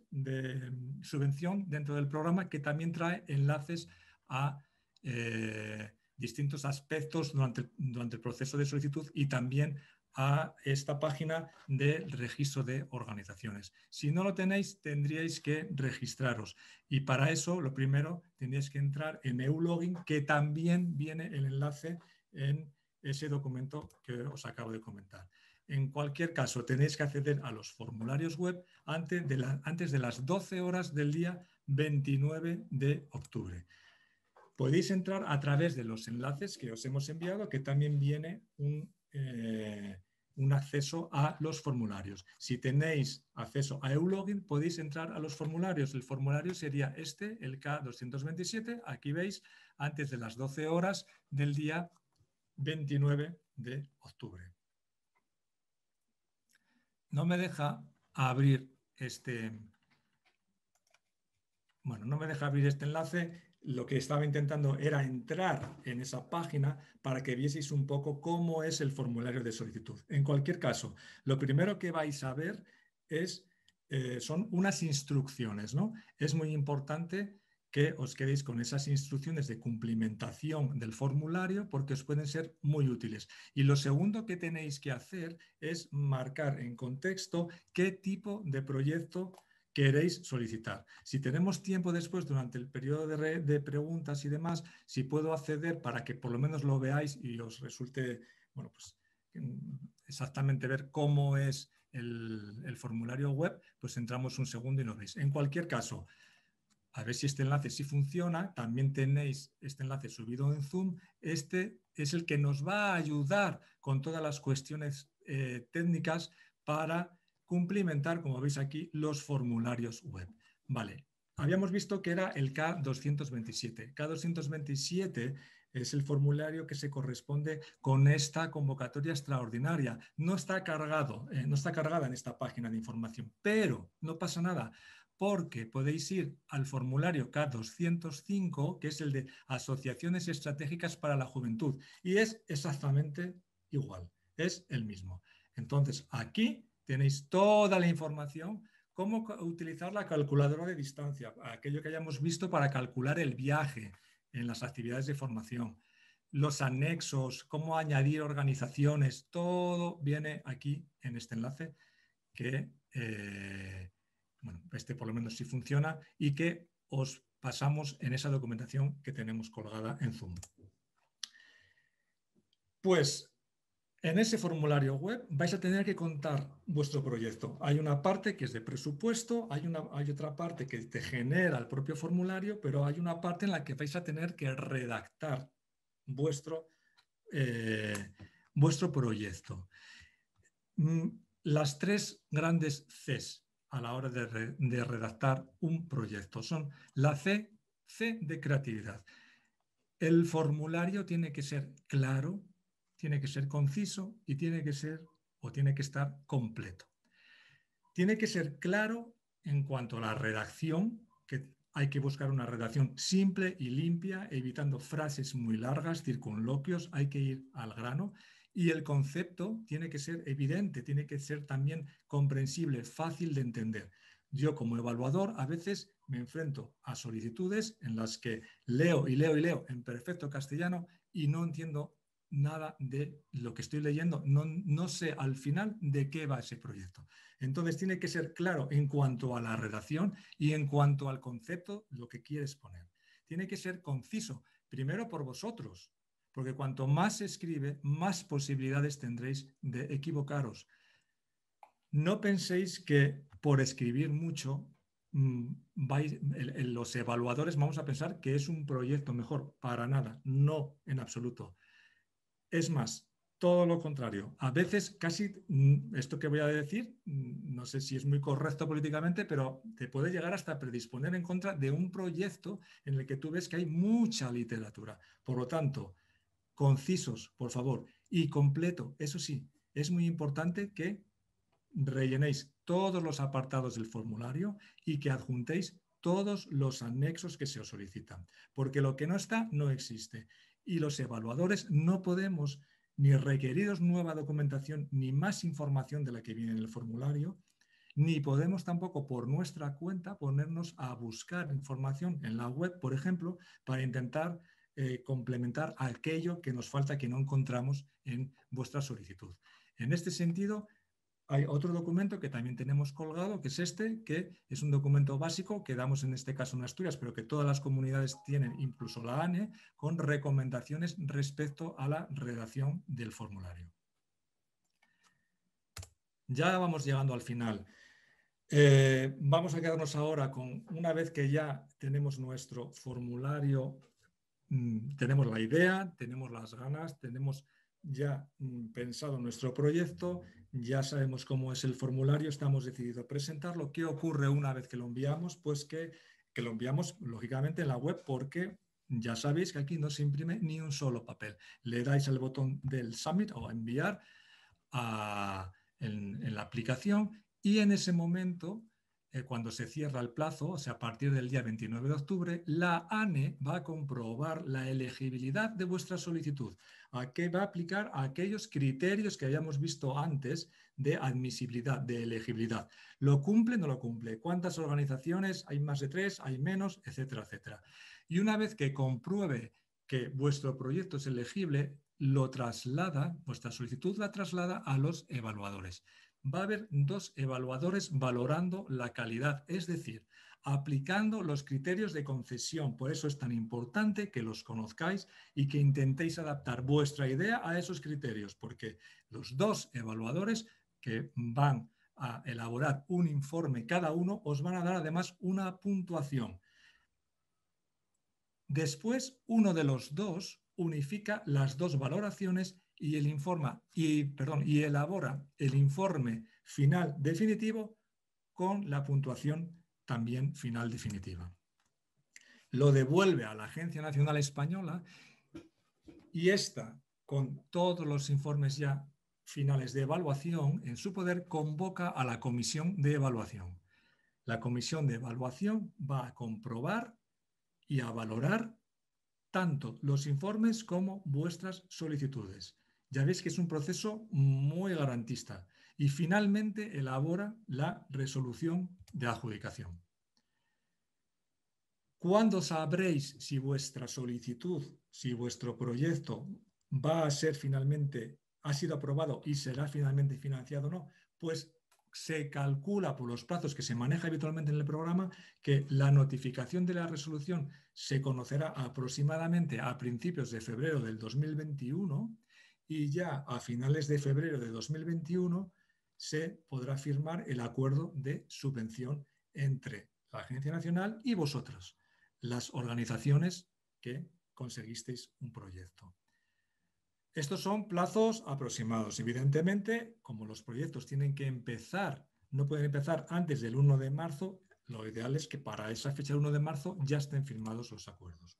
subvención dentro del programa, que también trae enlaces a eh, distintos aspectos durante el, proceso de solicitud y también a esta página de registro de organizaciones. Si no lo tenéis, tendríais que registraros. Y para eso, lo primero, tendríais que entrar en login que también viene el enlace en ese documento que os acabo de comentar. En cualquier caso, tenéis que acceder a los formularios web antes de, antes de las 12 horas del día 29 de octubre. Podéis entrar a través de los enlaces que os hemos enviado, que también viene un, eh, un acceso a los formularios. Si tenéis acceso a Eulogin, podéis entrar a los formularios. El formulario sería este, el K227. Aquí veis, antes de las 12 horas del día 29 de octubre. No me deja abrir este... Bueno, no me deja abrir este enlace. Lo que estaba intentando era entrar en esa página para que vieseis un poco cómo es el formulario de solicitud. En cualquier caso, lo primero que vais a ver es, eh, son unas instrucciones. ¿no? Es muy importante os quedéis con esas instrucciones de cumplimentación del formulario porque os pueden ser muy útiles. Y lo segundo que tenéis que hacer es marcar en contexto qué tipo de proyecto queréis solicitar. Si tenemos tiempo después, durante el periodo de, de, preguntas y demás, si puedo acceder para que por lo menos lo veáis y os resulte, pues, exactamente ver cómo es el, el formulario web, pues entramos un segundo y nos veis. En cualquier caso, a ver si este enlace sí funciona, también tenéis este enlace subido en Zoom, este es el que nos va a ayudar con todas las cuestiones eh, técnicas para cumplimentar, como veis aquí, los formularios web. Vale, habíamos visto que era el K227. K227 es el formulario que se corresponde con esta convocatoria extraordinaria. No está cargado, eh, no está cargada en esta página de información, pero no pasa nada porque podéis ir al formulario K205, que es el de Asociaciones Estratégicas para la Juventud, y es exactamente igual, es el mismo. Entonces, aquí tenéis toda la información, cómo utilizar la calculadora de distancia, aquello que hayamos visto para calcular el viaje en las actividades de formación, los anexos, cómo añadir organizaciones, todo viene aquí en este enlace que... Eh, bueno, este por lo menos sí funciona y que os pasamos en esa documentación que tenemos colgada en Zoom. Pues en ese formulario web vais a tener que contar vuestro proyecto. Hay una parte que es de presupuesto, hay, una, hay, otra parte que te genera el propio formulario, pero hay una parte en la que vais a tener que redactar vuestro, eh, vuestro proyecto. Mm, las tres grandes Cs a la hora de, redactar un proyecto. Son la C, C de creatividad. El formulario tiene que ser claro, tiene que ser conciso y tiene que ser o tiene que estar completo. Tiene que ser claro en cuanto a la redacción, que hay que buscar una redacción simple y limpia, evitando frases muy largas, circunloquios, hay que ir al grano y el concepto tiene que ser evidente, tiene que ser también comprensible, fácil de entender. Yo como evaluador a veces me enfrento a solicitudes en las que leo y leo y leo en perfecto castellano y no entiendo nada de lo que estoy leyendo, no, no sé al final de qué va ese proyecto. Entonces tiene que ser claro en cuanto a la relación y en cuanto al concepto, lo que quieres poner. Tiene que ser conciso, primero por vosotros, porque cuanto más se escribe, más posibilidades tendréis de equivocaros. No penséis que por escribir mucho, mm, los evaluadores vamos a pensar que es un proyecto mejor. Para nada, no en absoluto. Es más, todo lo contrario. A veces casi, mm, esto que voy a decir, mm, no sé si es muy correcto políticamente, pero te puede llegar hasta predisponer en contra de un proyecto en el que tú ves que hay mucha literatura. Por lo tanto, concisos, por favor, y completo. Eso sí, es muy importante que rellenéis todos los apartados del formulario y que adjuntéis todos los anexos que se os solicitan, porque lo que no está no existe. Y los evaluadores no podemos ni requeridos nueva documentación ni más información de la que viene en el formulario, ni podemos tampoco por nuestra cuenta ponernos a buscar información en la web, por ejemplo, para intentar eh, complementar aquello que nos falta que no encontramos en vuestra solicitud. En este sentido, hay otro documento que también tenemos colgado, que es este, que es un documento básico que damos en este caso en Asturias, pero que todas las comunidades tienen, incluso la ANE, con recomendaciones respecto a la redacción del formulario. Ya vamos llegando al final. Eh, vamos a quedarnos ahora con, una vez que ya tenemos nuestro formulario Mm, tenemos la idea, tenemos las ganas, tenemos ya mm, pensado nuestro proyecto, ya sabemos cómo es el formulario, estamos decididos a presentarlo. ¿Qué ocurre una vez que lo enviamos? Pues que, lo enviamos, lógicamente, en la web porque ya sabéis que aquí no se imprime ni un solo papel. Le dais al botón del Summit o enviar en, la aplicación y en ese momento eh, cuando se cierra el plazo, o sea, a partir del día 29 de octubre, la ANE va a comprobar la elegibilidad de vuestra solicitud, a qué va a aplicar aquellos criterios que habíamos visto antes de admisibilidad, de elegibilidad. ¿Lo cumple o no lo cumple? ¿Cuántas organizaciones? ¿Hay más de tres? ¿Hay menos? Etcétera, etcétera. Y una vez que compruebe que vuestro proyecto es elegible, lo traslada, vuestra solicitud la traslada a los evaluadores va a haber dos evaluadores valorando la calidad, es decir, aplicando los criterios de concesión. Por eso es tan importante que los conozcáis y que intentéis adaptar vuestra idea a esos criterios, porque los dos evaluadores que van a elaborar un informe cada uno os van a dar además una puntuación. Después, uno de los dos unifica las dos valoraciones y el informa y perdón y elabora el informe final definitivo con la puntuación también final definitiva. Lo devuelve a la Agencia Nacional Española y esta con todos los informes ya finales de evaluación en su poder convoca a la comisión de evaluación. La comisión de evaluación va a comprobar y a valorar tanto los informes como vuestras solicitudes ya veis que es un proceso muy garantista. Y finalmente elabora la resolución de adjudicación. ¿Cuándo sabréis si vuestra solicitud, si vuestro proyecto va a ser finalmente, ha sido aprobado y será finalmente financiado o no? Pues se calcula por los plazos que se maneja habitualmente en el programa que la notificación de la resolución se conocerá aproximadamente a principios de febrero del 2021 y ya a finales de febrero de 2021 se podrá firmar el acuerdo de subvención entre la Agencia Nacional y vosotras, las organizaciones que conseguisteis un proyecto. Estos son plazos aproximados. Evidentemente, como los proyectos tienen que empezar, no pueden empezar antes del 1 de marzo, lo ideal es que para esa fecha del 1 de marzo ya estén firmados los acuerdos.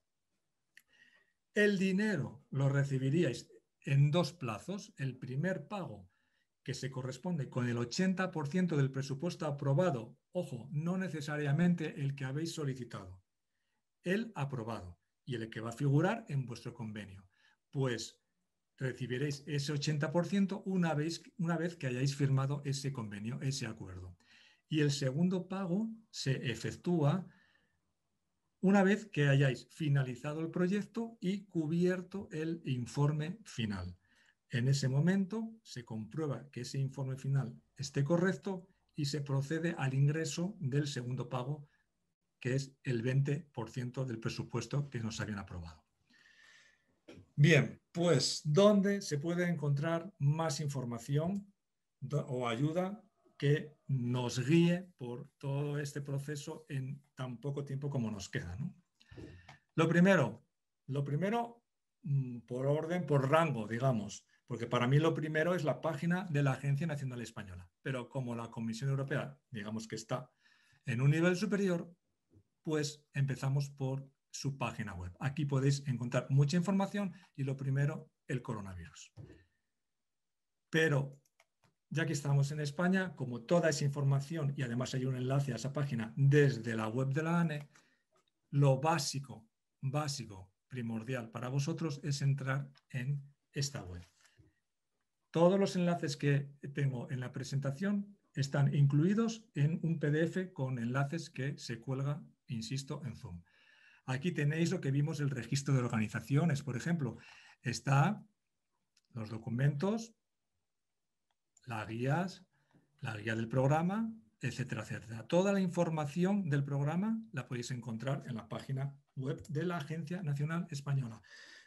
El dinero lo recibiríais en dos plazos. El primer pago, que se corresponde con el 80% del presupuesto aprobado, ojo, no necesariamente el que habéis solicitado, el aprobado y el que va a figurar en vuestro convenio. Pues recibiréis ese 80% una vez, una vez que hayáis firmado ese convenio, ese acuerdo. Y el segundo pago se efectúa una vez que hayáis finalizado el proyecto y cubierto el informe final. En ese momento se comprueba que ese informe final esté correcto y se procede al ingreso del segundo pago, que es el 20% del presupuesto que nos habían aprobado. Bien, pues, ¿dónde se puede encontrar más información o ayuda que nos guíe por todo este proceso en tan poco tiempo como nos queda. Lo primero, lo primero mm, por orden, por rango, digamos, porque para mí lo primero es la página de la Agencia Nacional Española, pero como la Comisión Europea, digamos que está en un nivel superior, pues empezamos por su página web. Aquí podéis encontrar mucha información y lo primero, el coronavirus. Pero ya que estamos en España, como toda esa información, y además hay un enlace a esa página desde la web de la ANE, lo básico, básico, primordial para vosotros es entrar en esta web. Todos los enlaces que tengo en la presentación están incluidos en un PDF con enlaces que se cuelga, insisto, en Zoom. Aquí tenéis lo que vimos el registro de organizaciones, por ejemplo. Está los documentos, las guías, la guía del programa, etcétera, etcétera. Toda la información del programa la podéis encontrar en la página web de la Agencia Nacional Española.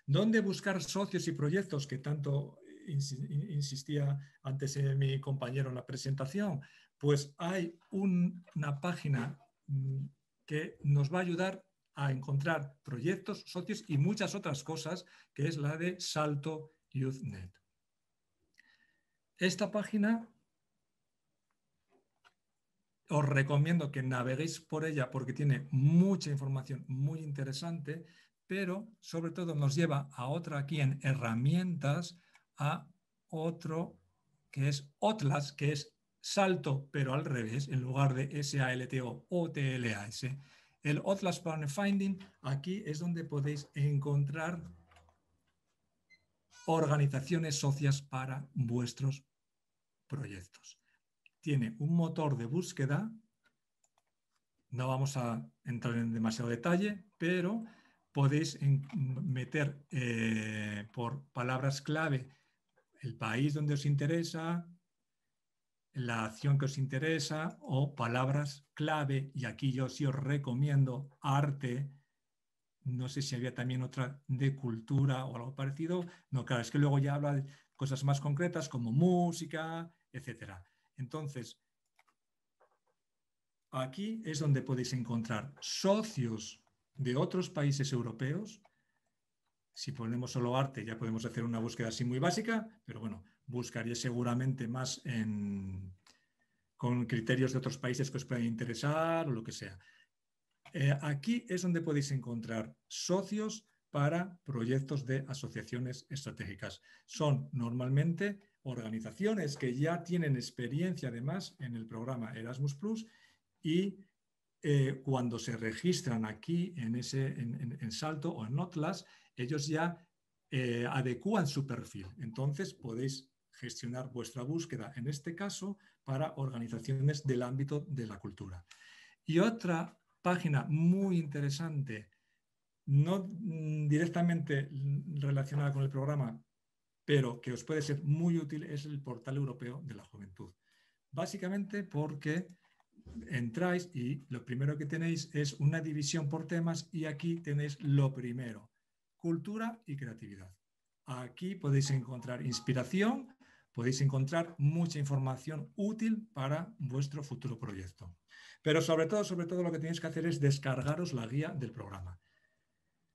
¿Dónde buscar socios y proyectos que tanto eh, insistía antes eh, mi compañero en la presentación? Pues hay una página mm, que nos va a ayudar a encontrar proyectos, socios y muchas otras cosas, que es la de Salto YouthNet. Esta página os recomiendo que naveguéis por ella porque tiene mucha información muy interesante, pero sobre todo nos lleva a otra aquí en herramientas, a otro que es Otlas, que es salto, pero al revés, en lugar de SALTO o s El Otlas Partner Finding, aquí es donde podéis encontrar organizaciones socias para vuestros proyectos. Tiene un motor de búsqueda, no vamos a entrar en demasiado detalle, pero podéis meter eh, por palabras clave el país donde os interesa, la acción que os interesa o palabras clave, y aquí yo sí os recomiendo arte, no sé si había también otra de cultura o algo parecido. No, claro, es que luego ya habla de cosas más concretas como música, etc. Entonces, aquí es donde podéis encontrar socios de otros países europeos. Si ponemos solo arte, ya podemos hacer una búsqueda así muy básica, pero bueno, buscaría seguramente más con criterios de otros países que os puedan interesar o lo que sea. Eh, aquí es donde podéis encontrar socios para proyectos de asociaciones estratégicas. Son normalmente organizaciones que ya tienen experiencia además en el programa Erasmus Plus y eh, cuando se registran aquí en, ese, en, Salto o en Notlas, ellos ya eh, adecúan su perfil. Entonces podéis gestionar vuestra búsqueda, en este caso, para organizaciones del ámbito de la cultura. Y otra página muy interesante, no mm, directamente relacionada con el programa, pero que os puede ser muy útil, es el portal europeo de la juventud. Básicamente porque entráis y lo primero que tenéis es una división por temas y aquí tenéis lo primero, cultura y creatividad. Aquí podéis encontrar inspiración podéis encontrar mucha información útil para vuestro futuro proyecto. Pero sobre todo, sobre todo lo que tenéis que hacer es descargaros la guía del programa.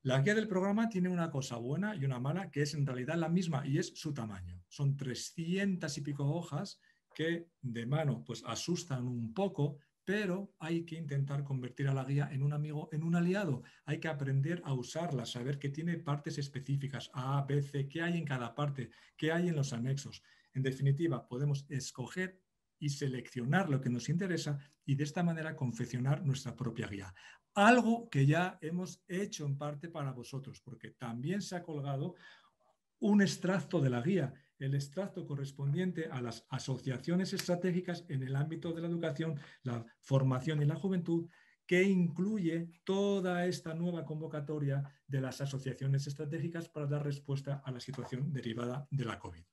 La guía del programa tiene una cosa buena y una mala, que es en realidad la misma y es su tamaño. Son 300 y pico hojas que de mano pues asustan un poco, pero hay que intentar convertir a la guía en un amigo, en un aliado. Hay que aprender a usarla, saber que tiene partes específicas, A, B, C, qué hay en cada parte, qué hay en los anexos. En definitiva, podemos escoger y seleccionar lo que nos interesa y de esta manera confeccionar nuestra propia guía. Algo que ya hemos hecho en parte para vosotros, porque también se ha colgado un extracto de la guía, el extracto correspondiente a las asociaciones estratégicas en el ámbito de la educación, la formación y la juventud, que incluye toda esta nueva convocatoria de las asociaciones estratégicas para dar respuesta a la situación derivada de la COVID.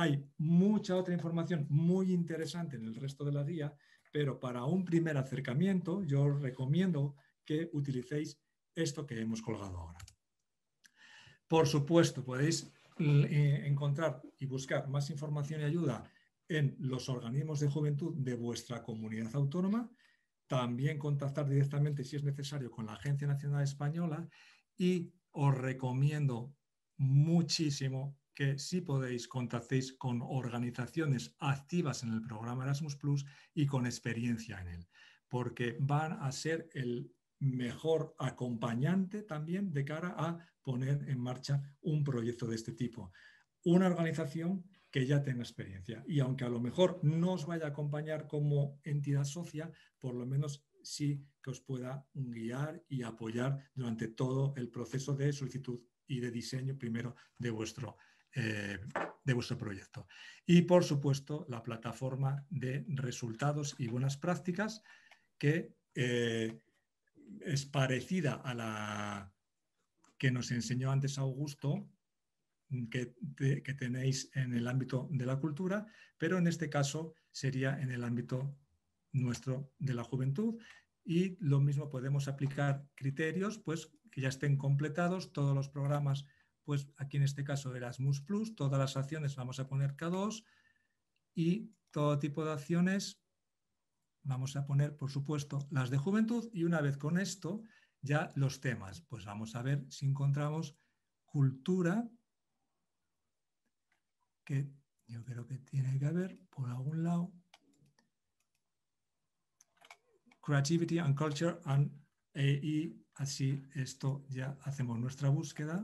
Hay mucha otra información muy interesante en el resto de la guía, pero para un primer acercamiento yo os recomiendo que utilicéis esto que hemos colgado ahora. Por supuesto, podéis eh, encontrar y buscar más información y ayuda en los organismos de juventud de vuestra comunidad autónoma, también contactar directamente si es necesario con la Agencia Nacional Española y os recomiendo muchísimo que sí podéis contactéis con organizaciones activas en el programa Erasmus Plus y con experiencia en él, porque van a ser el mejor acompañante también de cara a poner en marcha un proyecto de este tipo. Una organización que ya tenga experiencia y aunque a lo mejor no os vaya a acompañar como entidad socia, por lo menos sí que os pueda guiar y apoyar durante todo el proceso de solicitud y de diseño primero de vuestro eh, de vuestro proyecto. Y por supuesto, la plataforma de resultados y buenas prácticas que eh, es parecida a la que nos enseñó antes Augusto, que, que, tenéis en el ámbito de la cultura, pero en este caso sería en el ámbito nuestro de la juventud. Y lo mismo podemos aplicar criterios, pues que ya estén completados todos los programas pues aquí en este caso Erasmus Plus, todas las acciones vamos a poner K2 y todo tipo de acciones vamos a poner, por supuesto, las de juventud y una vez con esto ya los temas. Pues vamos a ver si encontramos cultura, que yo creo que tiene que haber por algún lado. Creativity and Culture and AI, así esto ya hacemos nuestra búsqueda.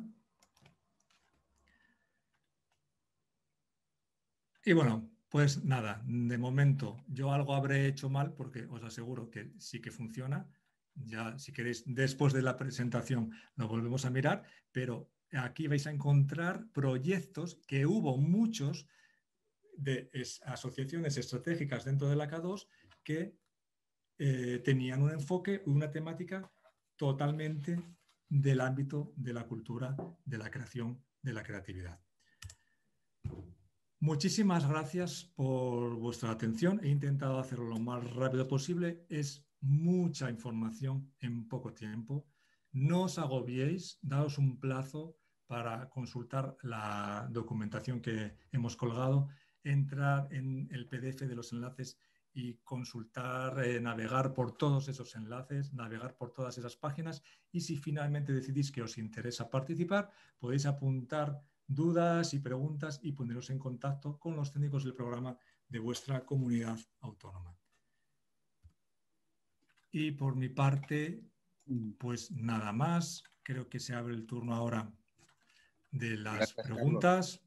Y bueno, pues nada, de momento yo algo habré hecho mal porque os aseguro que sí que funciona. Ya, si queréis, después de la presentación lo volvemos a mirar, pero aquí vais a encontrar proyectos que hubo muchos de asociaciones estratégicas dentro de la K2 que eh, tenían un enfoque, una temática totalmente del ámbito de la cultura, de la creación, de la creatividad. Muchísimas gracias por vuestra atención. He intentado hacerlo lo más rápido posible. Es mucha información en poco tiempo. No os agobiéis, daos un plazo para consultar la documentación que hemos colgado, entrar en el PDF de los enlaces y consultar, eh, navegar por todos esos enlaces, navegar por todas esas páginas y si finalmente decidís que os interesa participar, podéis apuntar dudas y preguntas y poneros en contacto con los técnicos del programa de vuestra comunidad autónoma. Y por mi parte, mm. pues nada más. Creo que se abre el turno ahora de las preguntas.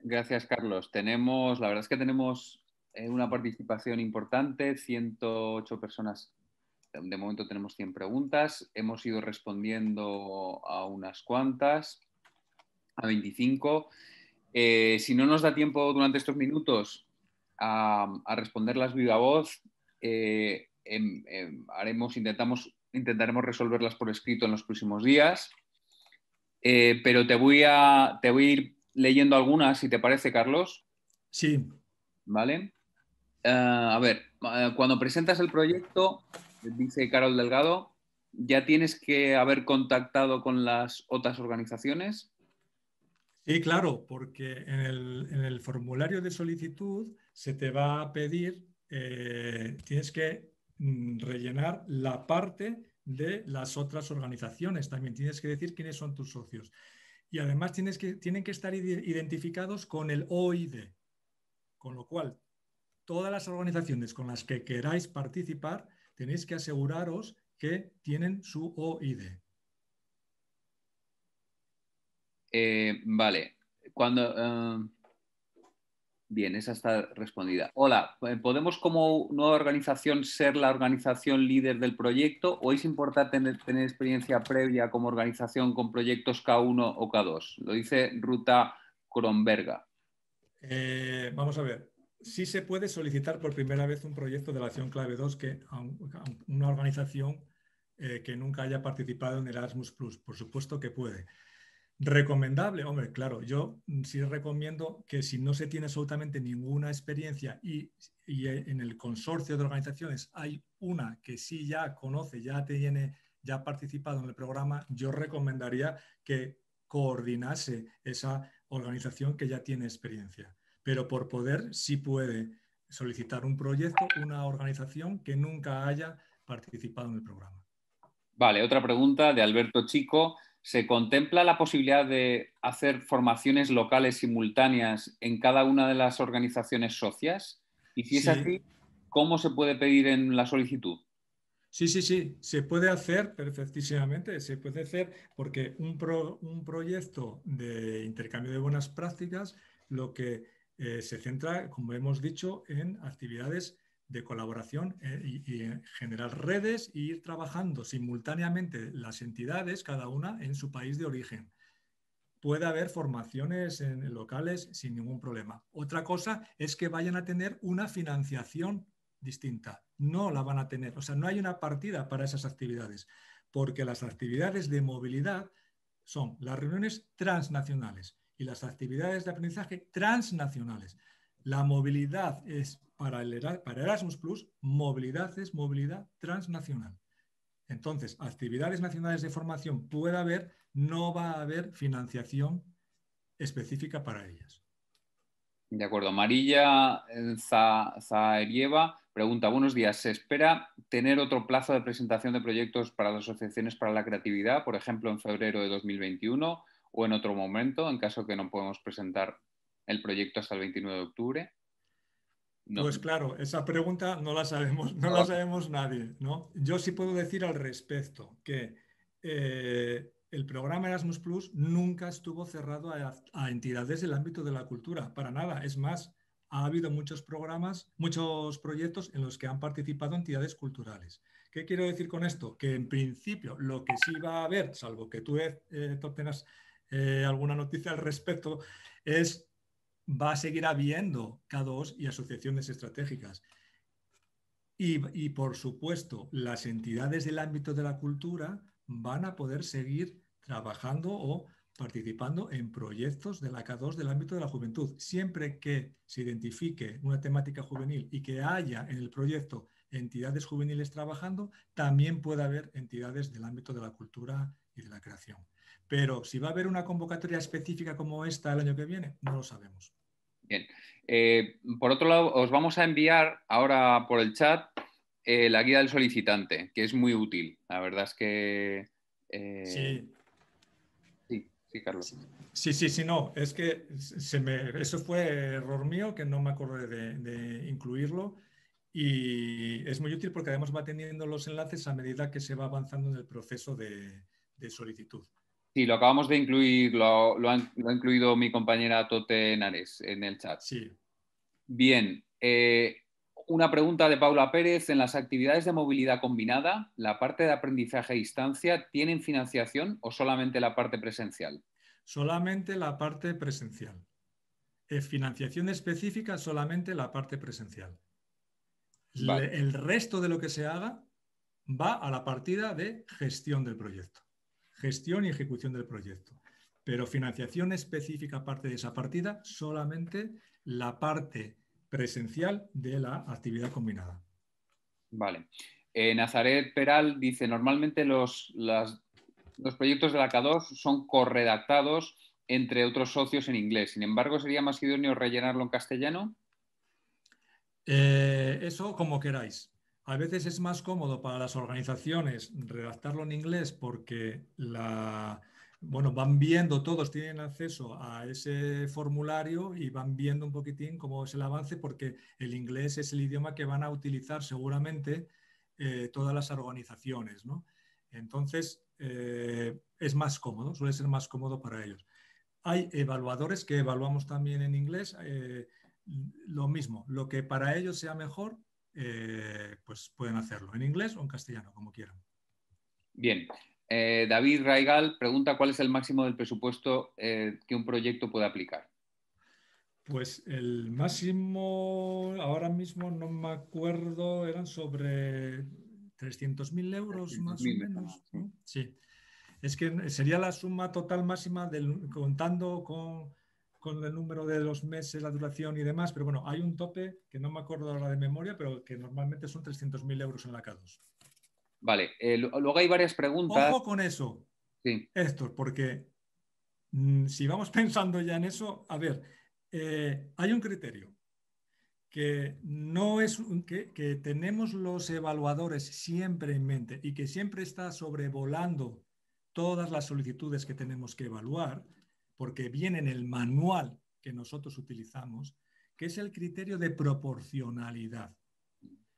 Gracias, Carlos. Tenemos, la verdad es que tenemos eh, una participación importante, 108 personas. De momento tenemos 100 preguntas. Hemos ido respondiendo a unas cuantas a 25. Eh, si no nos da tiempo durante estos minutos a, responderlas viva voz, eh, em, em, haremos, intentamos, intentaremos resolverlas por escrito en los próximos días. Eh, pero te voy, a, te ir leyendo algunas, si te parece, Carlos. Sí. Vale. a ver, cuando presentas el proyecto, dice Carol Delgado, ¿ya tienes que haber contactado con las otras organizaciones? Sí, claro, porque en el, formulario de solicitud se te va a pedir, eh, tienes que mm, rellenar la parte de las otras organizaciones. También tienes que decir quiénes son tus socios. Y además tienes que, tienen que estar identificados con el OID. Con lo cual, todas las organizaciones con las que queráis participar, tenéis que aseguraros que tienen su OID. Eh, vale, cuando... Eh, bien, esa está respondida. Hola, eh, ¿podemos como nueva organización ser la organización líder del proyecto o es importante tener, experiencia previa como organización con proyectos K1 o K2? Lo dice Ruta Kronberga. vamos a ver, Si se puede solicitar por primera vez un proyecto de la acción clave 2 que a una organización que nunca haya participado en el Erasmus Plus, por supuesto que puede. Recomendable, hombre, claro, yo mm, sí recomiendo que si no se tiene absolutamente ninguna experiencia y, e, en el consorcio de organizaciones hay una que sí ya conoce, ya tiene, ya ha participado en el programa, yo recomendaría que coordinase esa organización que ya tiene experiencia. Pero por poder sí puede solicitar un proyecto, una organización que nunca haya participado en el programa. Vale, otra pregunta de Alberto Chico. ¿Se contempla la posibilidad de hacer formaciones locales simultáneas en cada una de las organizaciones socias? Y si es así, ¿cómo se puede pedir en la solicitud? Sí, sí, sí, se puede hacer perfectísimamente, se puede hacer porque un, proyecto de intercambio de buenas prácticas lo que eh, se centra, como hemos dicho, en actividades de colaboración eh, y, y, generar redes e ir trabajando simultáneamente las entidades, cada una en su país de origen. Puede haber formaciones en locales sin ningún problema. Otra cosa es que vayan a tener una financiación distinta. No la van a tener. O sea, no hay una partida para esas actividades, porque las actividades de movilidad son las reuniones transnacionales y las actividades de aprendizaje transnacionales. La movilidad es para, Erasmus Plus, movilidad es movilidad transnacional. Entonces, actividades nacionales de formación puede haber, no va a haber financiación específica para ellas. De acuerdo. Marilla eh, Zaerieva pregunta, buenos días, ¿se espera tener otro plazo de presentación de proyectos para las asociaciones para la creatividad, por ejemplo, en febrero de 2021 o en otro momento, en caso que no podemos presentar el proyecto hasta el 29 de octubre? Pues claro, esa pregunta no la sabemos, no, la sabemos nadie, ¿no? Yo sí puedo decir al respecto que eh, el programa Erasmus Plus nunca estuvo cerrado a, entidades del ámbito de la cultura, para nada. Es más, ha habido muchos programas, muchos proyectos en los que han participado entidades culturales. ¿Qué quiero decir con esto? Que en principio lo que sí va a haber, salvo que tú eh, tengas eh, alguna noticia al respecto, es va a seguir habiendo K2 y asociaciones estratégicas. Y, y, por supuesto, las entidades del ámbito de la cultura van a poder seguir trabajando o participando en proyectos de la K2 del ámbito de la juventud, siempre que se identifique una temática juvenil y que haya en el proyecto entidades juveniles trabajando, también puede haber entidades del ámbito de la cultura y de la creación. Pero si va a haber una convocatoria específica como esta el año que viene, no lo sabemos. Bien. Eh, por otro lado, os vamos a enviar ahora por el chat eh, la guía del solicitante, que es muy útil. La verdad es que... Eh, sí. sí. Sí, Carlos. Sí, sí, sí, no. Es que se me... eso fue error mío, que no me acordé de, incluirlo. Y es muy útil porque además va teniendo los enlaces a medida que se va avanzando en el proceso de solicitud. Sí, lo acabamos de incluir, lo, ha incluido mi compañera Tote Nares en el chat. Sí. Bien, eh, una pregunta de Paula Pérez. En las actividades de movilidad combinada, ¿la parte de aprendizaje a distancia tienen financiación o solamente la parte presencial? Solamente la parte presencial. financiación específica, solamente la parte presencial. el resto de lo que se haga va a la partida de gestión del proyecto gestión y ejecución del proyecto. Pero financiación específica parte de esa partida, solamente la parte presencial de la actividad combinada. Vale. Eh, Nazaret Peral dice, normalmente los, los proyectos de la K2 son corredactados entre otros socios en inglés. Sin embargo, ¿sería más idóneo rellenarlo en castellano? Eh, eso como queráis. A veces es más cómodo para las organizaciones redactarlo en inglés porque bueno, van viendo todos, tienen acceso a ese formulario y van viendo un poquitín cómo es el avance porque el inglés es el idioma que van a utilizar seguramente eh, todas las organizaciones. Entonces, eh, es más cómodo, suele ser más cómodo para ellos. Hay evaluadores que evaluamos también en inglés. Eh, lo mismo, lo que para ellos sea mejor, eh, pues pueden hacerlo en inglés o en castellano, como quieran. Bien. Eh, David Raigal pregunta cuál es el máximo del presupuesto eh, que un proyecto puede aplicar. Pues el máximo, ahora mismo no me acuerdo, eran sobre 300.000 euros más o menos. Sí, es que sería la suma total máxima del, contando con con el número de los meses, la duración y demás, pero bueno, hay un tope que no me acuerdo ahora de memoria, pero que normalmente son 300.000 euros en la k Vale, eh, luego hay varias preguntas. Ojo con eso, sí. Héctor, porque mm, si vamos pensando ya en eso, a ver, eh, hay un criterio que no es que tenemos los evaluadores siempre en mente y que siempre está sobrevolando todas las solicitudes que tenemos que evaluar, porque viene en el manual que nosotros utilizamos, que es el criterio de proporcionalidad.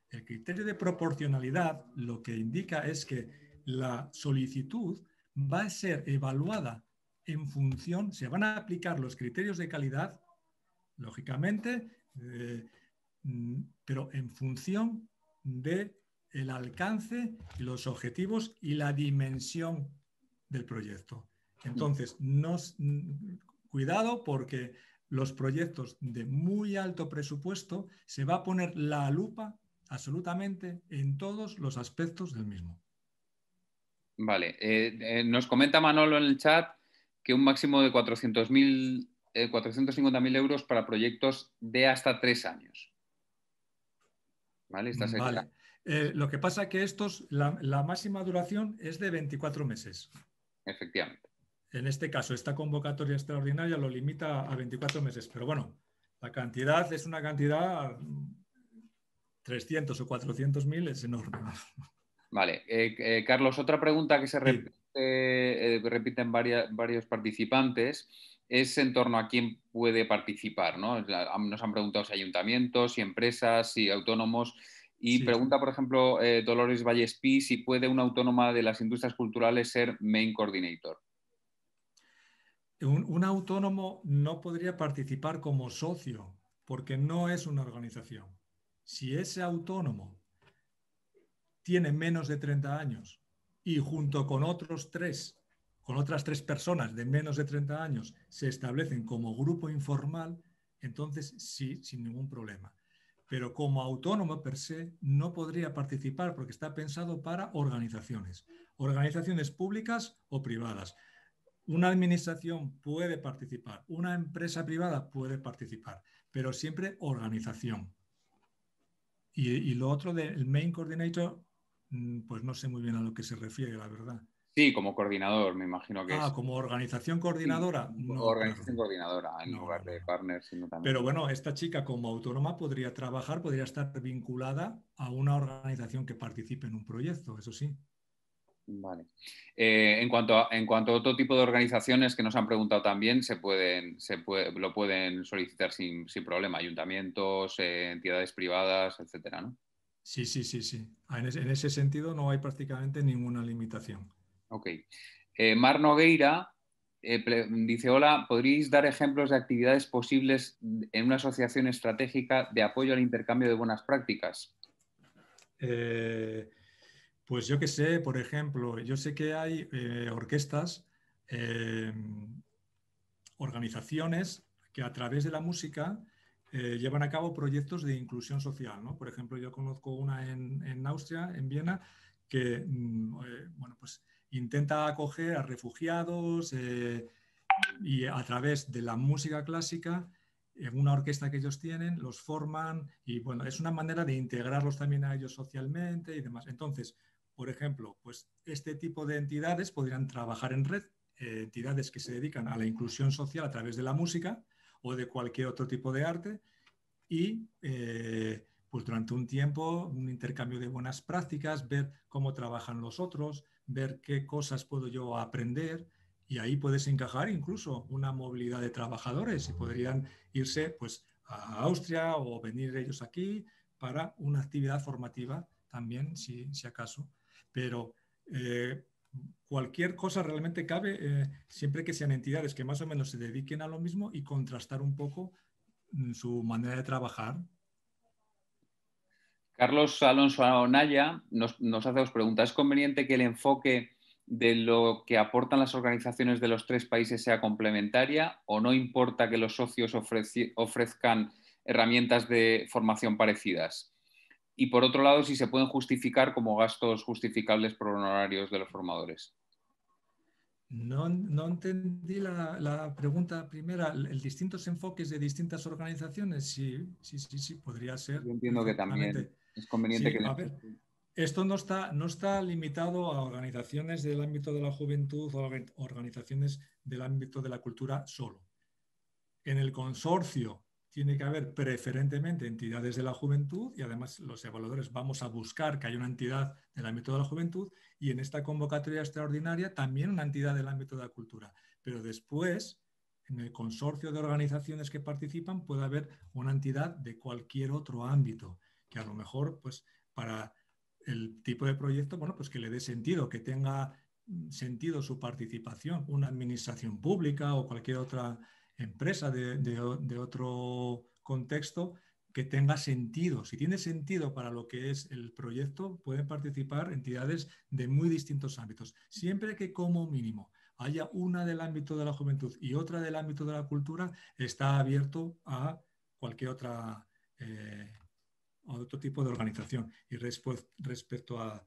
El criterio de proporcionalidad lo que indica es que la solicitud va a ser evaluada en función, se van a aplicar los criterios de calidad, lógicamente, eh, mm, pero en función de el alcance, los objetivos y la dimensión del proyecto. Entonces, cuidado porque los proyectos de muy alto presupuesto se va a poner la lupa absolutamente en todos los aspectos del mismo. Vale, eh, eh, nos comenta Manolo en el chat que un máximo de 450.000 eh, euros para proyectos de hasta tres años. ¿Vale? Estás lo que pasa es que estos, la, máxima duración es de 24 meses. Efectivamente. En este caso, esta convocatoria extraordinaria lo limita a 24 meses, pero bueno, la cantidad es una cantidad 300 mm, o 400 mil es enorme. Vale, eh, eh, Carlos, otra pregunta que se repite, eh, repiten varios participantes es en torno a quién puede participar, ¿no? Nos han preguntado si ayuntamientos, si empresas, si autónomos. Y pregunta, por ejemplo, Dolores Vallespí, si puede una autónoma de las industrias culturales ser main coordinator un, autónomo no podría participar como socio porque no es una organización. Si ese autónomo tiene menos de 30 años y junto con otros tres, con otras tres personas de menos de 30 años se establecen como grupo informal, entonces sí, sin ningún problema. Pero como autónomo per se no podría participar porque está pensado para organizaciones, organizaciones públicas o privadas. Una administración puede participar, una empresa privada puede participar, pero siempre organización. Y, lo otro del main coordinator, mm, pues no sé muy bien a lo que se refiere, la verdad. Sí, como coordinador, me imagino que ah, como organización coordinadora. organización coordinadora, en lugar de partner, Pero bueno, esta chica como autónoma podría trabajar, podría estar vinculada a una organización que participe en un proyecto, eso sí. Vale. Eh, en, cuanto a, en cuanto otro tipo de organizaciones que nos han preguntado también, se pueden, se lo pueden solicitar sin, problema, ayuntamientos, eh, entidades privadas, etcétera, ¿no? Sí, sí, sí, sí. Ah, en, ese sentido no hay prácticamente ninguna limitación. Ok. Eh, Mar Nogueira dice, hola, ¿podríais dar ejemplos de actividades posibles en una asociación estratégica de apoyo al intercambio de buenas prácticas? Eh... Pues yo que sé, por ejemplo, yo sé que hay eh, orquestas, eh, organizaciones que a través de la música eh, llevan a cabo proyectos de inclusión social. Por ejemplo, yo conozco una en, Austria, en Viena, que mm, pues intenta acoger a refugiados y a través de la música clásica en una orquesta que ellos tienen, los forman y bueno, es una manera de integrarlos también a ellos socialmente y demás. Entonces, por ejemplo, pues este tipo de entidades podrían trabajar en red, eh, entidades que se dedican a la inclusión social a través de la música o de cualquier otro tipo de arte y eh, pues, durante un tiempo un intercambio de buenas prácticas, ver cómo trabajan los otros, ver qué cosas puedo yo aprender, y ahí puedes encajar incluso una movilidad de trabajadores y podrían irse pues a Austria o venir ellos aquí para una actividad formativa también si acaso pero eh, cualquier cosa realmente cabe eh, siempre que sean entidades que más o menos se dediquen a lo mismo y contrastar un poco mm, su manera de trabajar. Carlos Alonso Aonaya nos, nos hace dos preguntas. ¿Es conveniente que el enfoque de lo que aportan las organizaciones de los tres países sea complementaria o no importa que los socios ofrezcan herramientas de formación parecidas? y por otro lado, si se pueden justificar como gastos justificables por honorarios de los formadores. No, no entendí la, pregunta primera. ¿El distintos enfoques de distintas organizaciones? Sí, sí, sí, sí podría ser. Yo entiendo que también es conveniente que... esto no está, no está limitado a organizaciones del ámbito de la juventud o organizaciones del ámbito de la cultura solo. En el consorcio tiene que haber preferentemente entidades de la juventud y además los evaluadores vamos a buscar que haya una entidad del ámbito de la juventud y en esta convocatoria extraordinaria también una entidad del ámbito de la cultura. Pero después, en el consorcio de organizaciones que participan puede haber una entidad de cualquier otro ámbito, que a lo mejor, pues, para el tipo de proyecto, bueno, pues que le dé sentido, que tenga mm, sentido su participación, una administración pública o cualquier otra empresa, de, otro contexto, que tenga sentido. Si tiene sentido para lo que es el proyecto, pueden participar entidades de muy distintos ámbitos. Siempre que como mínimo haya una del ámbito de la juventud y otra del ámbito de la cultura, está abierto a cualquier otra, eh, otro tipo de organización. Y respecto a,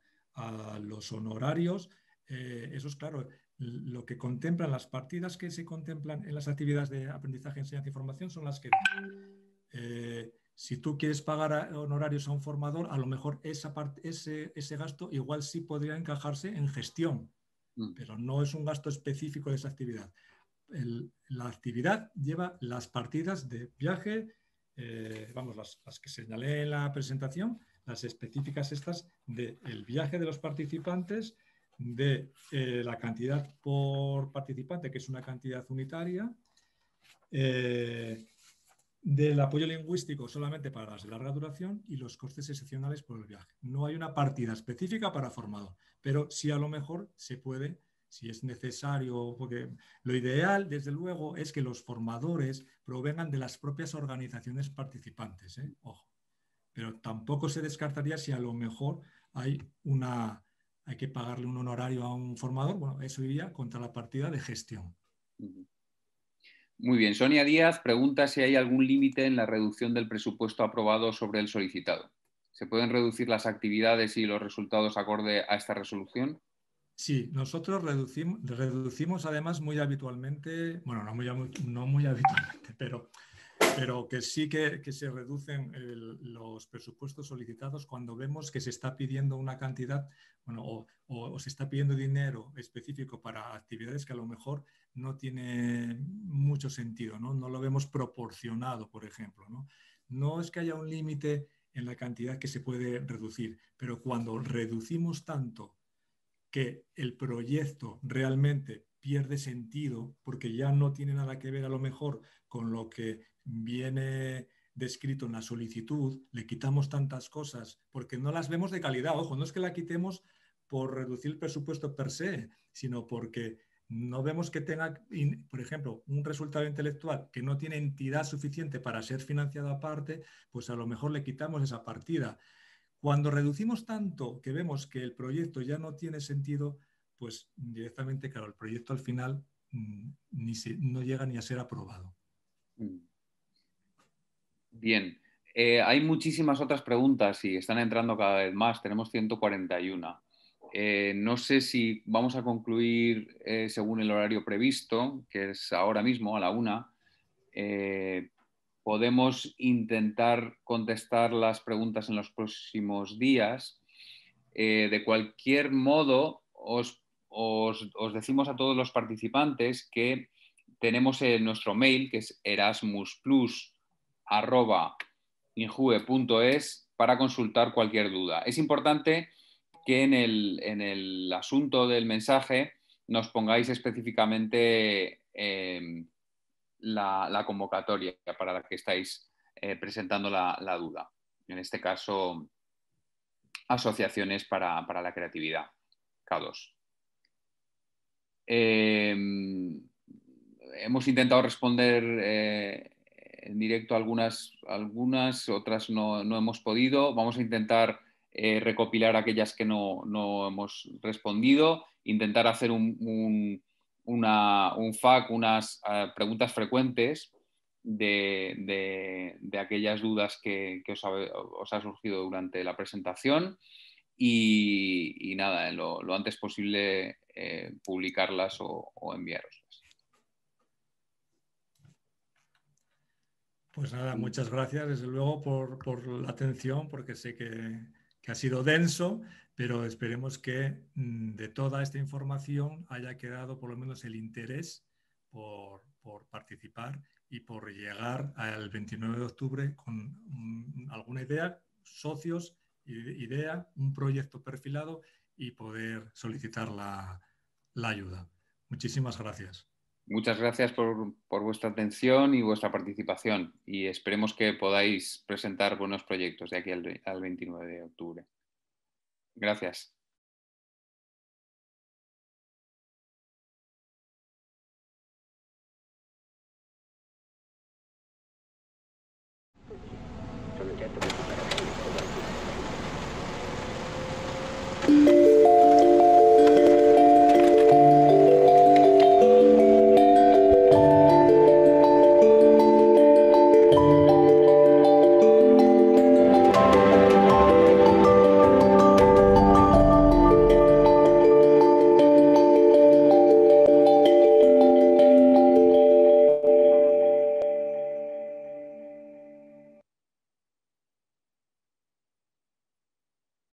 los honorarios, eh, eso es claro, lo que contemplan las partidas que se contemplan en las actividades de aprendizaje, enseñanza y formación son las que... Eh, si tú quieres pagar honorarios a un formador, a lo mejor ese, gasto igual sí podría encajarse en gestión, mm. pero no es un gasto específico de esa actividad. la actividad lleva las partidas de viaje, eh, vamos, las, que señalé en la presentación, las específicas estas del viaje de los participantes, de eh, la cantidad por participante, que es una cantidad unitaria, eh, del apoyo lingüístico solamente para las de larga duración y los costes excepcionales por el viaje. No hay una partida específica para formado, pero sí a lo mejor se puede, si es necesario, porque lo ideal, desde luego, es que los formadores provengan de las propias organizaciones participantes, ¿eh? ojo, pero tampoco se descartaría si a lo mejor hay una, hay que pagarle un honorario a un formador, bueno, eso iría contra la partida de gestión. Muy bien, Sonia Díaz pregunta si hay algún límite en la reducción del presupuesto aprobado sobre el solicitado. ¿Se pueden reducir las actividades y los resultados acorde a esta resolución? Sí, nosotros reducimos, reducimos además muy habitualmente, bueno, no muy, no muy habitualmente, pero pero que sí que, se reducen los presupuestos solicitados cuando vemos que se está pidiendo una cantidad, bueno, o, se está pidiendo dinero específico para actividades que a lo mejor no tiene mucho sentido, ¿no? No lo vemos proporcionado, por ejemplo, ¿no? No es que haya un límite en la cantidad que se puede reducir, pero cuando reducimos tanto que el proyecto realmente pierde sentido porque ya no tiene nada que ver a lo mejor con lo que viene descrito en la solicitud, le quitamos tantas cosas, porque no las vemos de calidad. Ojo, no es que la quitemos por reducir el presupuesto per se, sino porque no vemos que tenga, por ejemplo, un resultado intelectual que no tiene entidad suficiente para ser financiado aparte, pues a lo mejor le quitamos esa partida. Cuando reducimos tanto que vemos que el proyecto ya no tiene sentido, pues directamente, claro, el proyecto al final mm, ni no llega ni a ser aprobado. Mm. Bien, eh, hay muchísimas otras preguntas y están entrando cada vez más. Tenemos 141. Eh, no sé si vamos a concluir eh, según el horario previsto, que es ahora mismo a la una. podemos intentar contestar las preguntas en los próximos días. de cualquier modo, os, os decimos a todos los participantes que tenemos en nuestro mail, que es Erasmus arroba injue.es para consultar cualquier duda. Es importante que en el, asunto del mensaje nos pongáis específicamente eh, la, convocatoria para la que estáis eh, presentando la, duda. En este caso, asociaciones para, la creatividad, K2. Eh, hemos intentado responder en directo algunas, algunas otras no, hemos podido. Vamos a intentar eh, recopilar aquellas que no, hemos respondido, intentar hacer un, un, FAQ, unas eh, preguntas frecuentes de, de, aquellas dudas que, que os, ha, surgido durante la presentación. Y, nada, lo, antes posible eh, publicarlas o, o enviaros. Pues nada, muchas gracias desde luego por, la atención, porque sé que, ha sido denso, pero esperemos que mm, de toda esta información haya quedado por lo menos el interés por, participar y por llegar al 29 de octubre con mm, alguna idea, socios, idea, un proyecto perfilado y poder solicitar la, la ayuda. Muchísimas gracias. Muchas gracias por, vuestra atención y vuestra participación y esperemos que podáis presentar buenos proyectos de aquí al 29 de octubre. Gracias.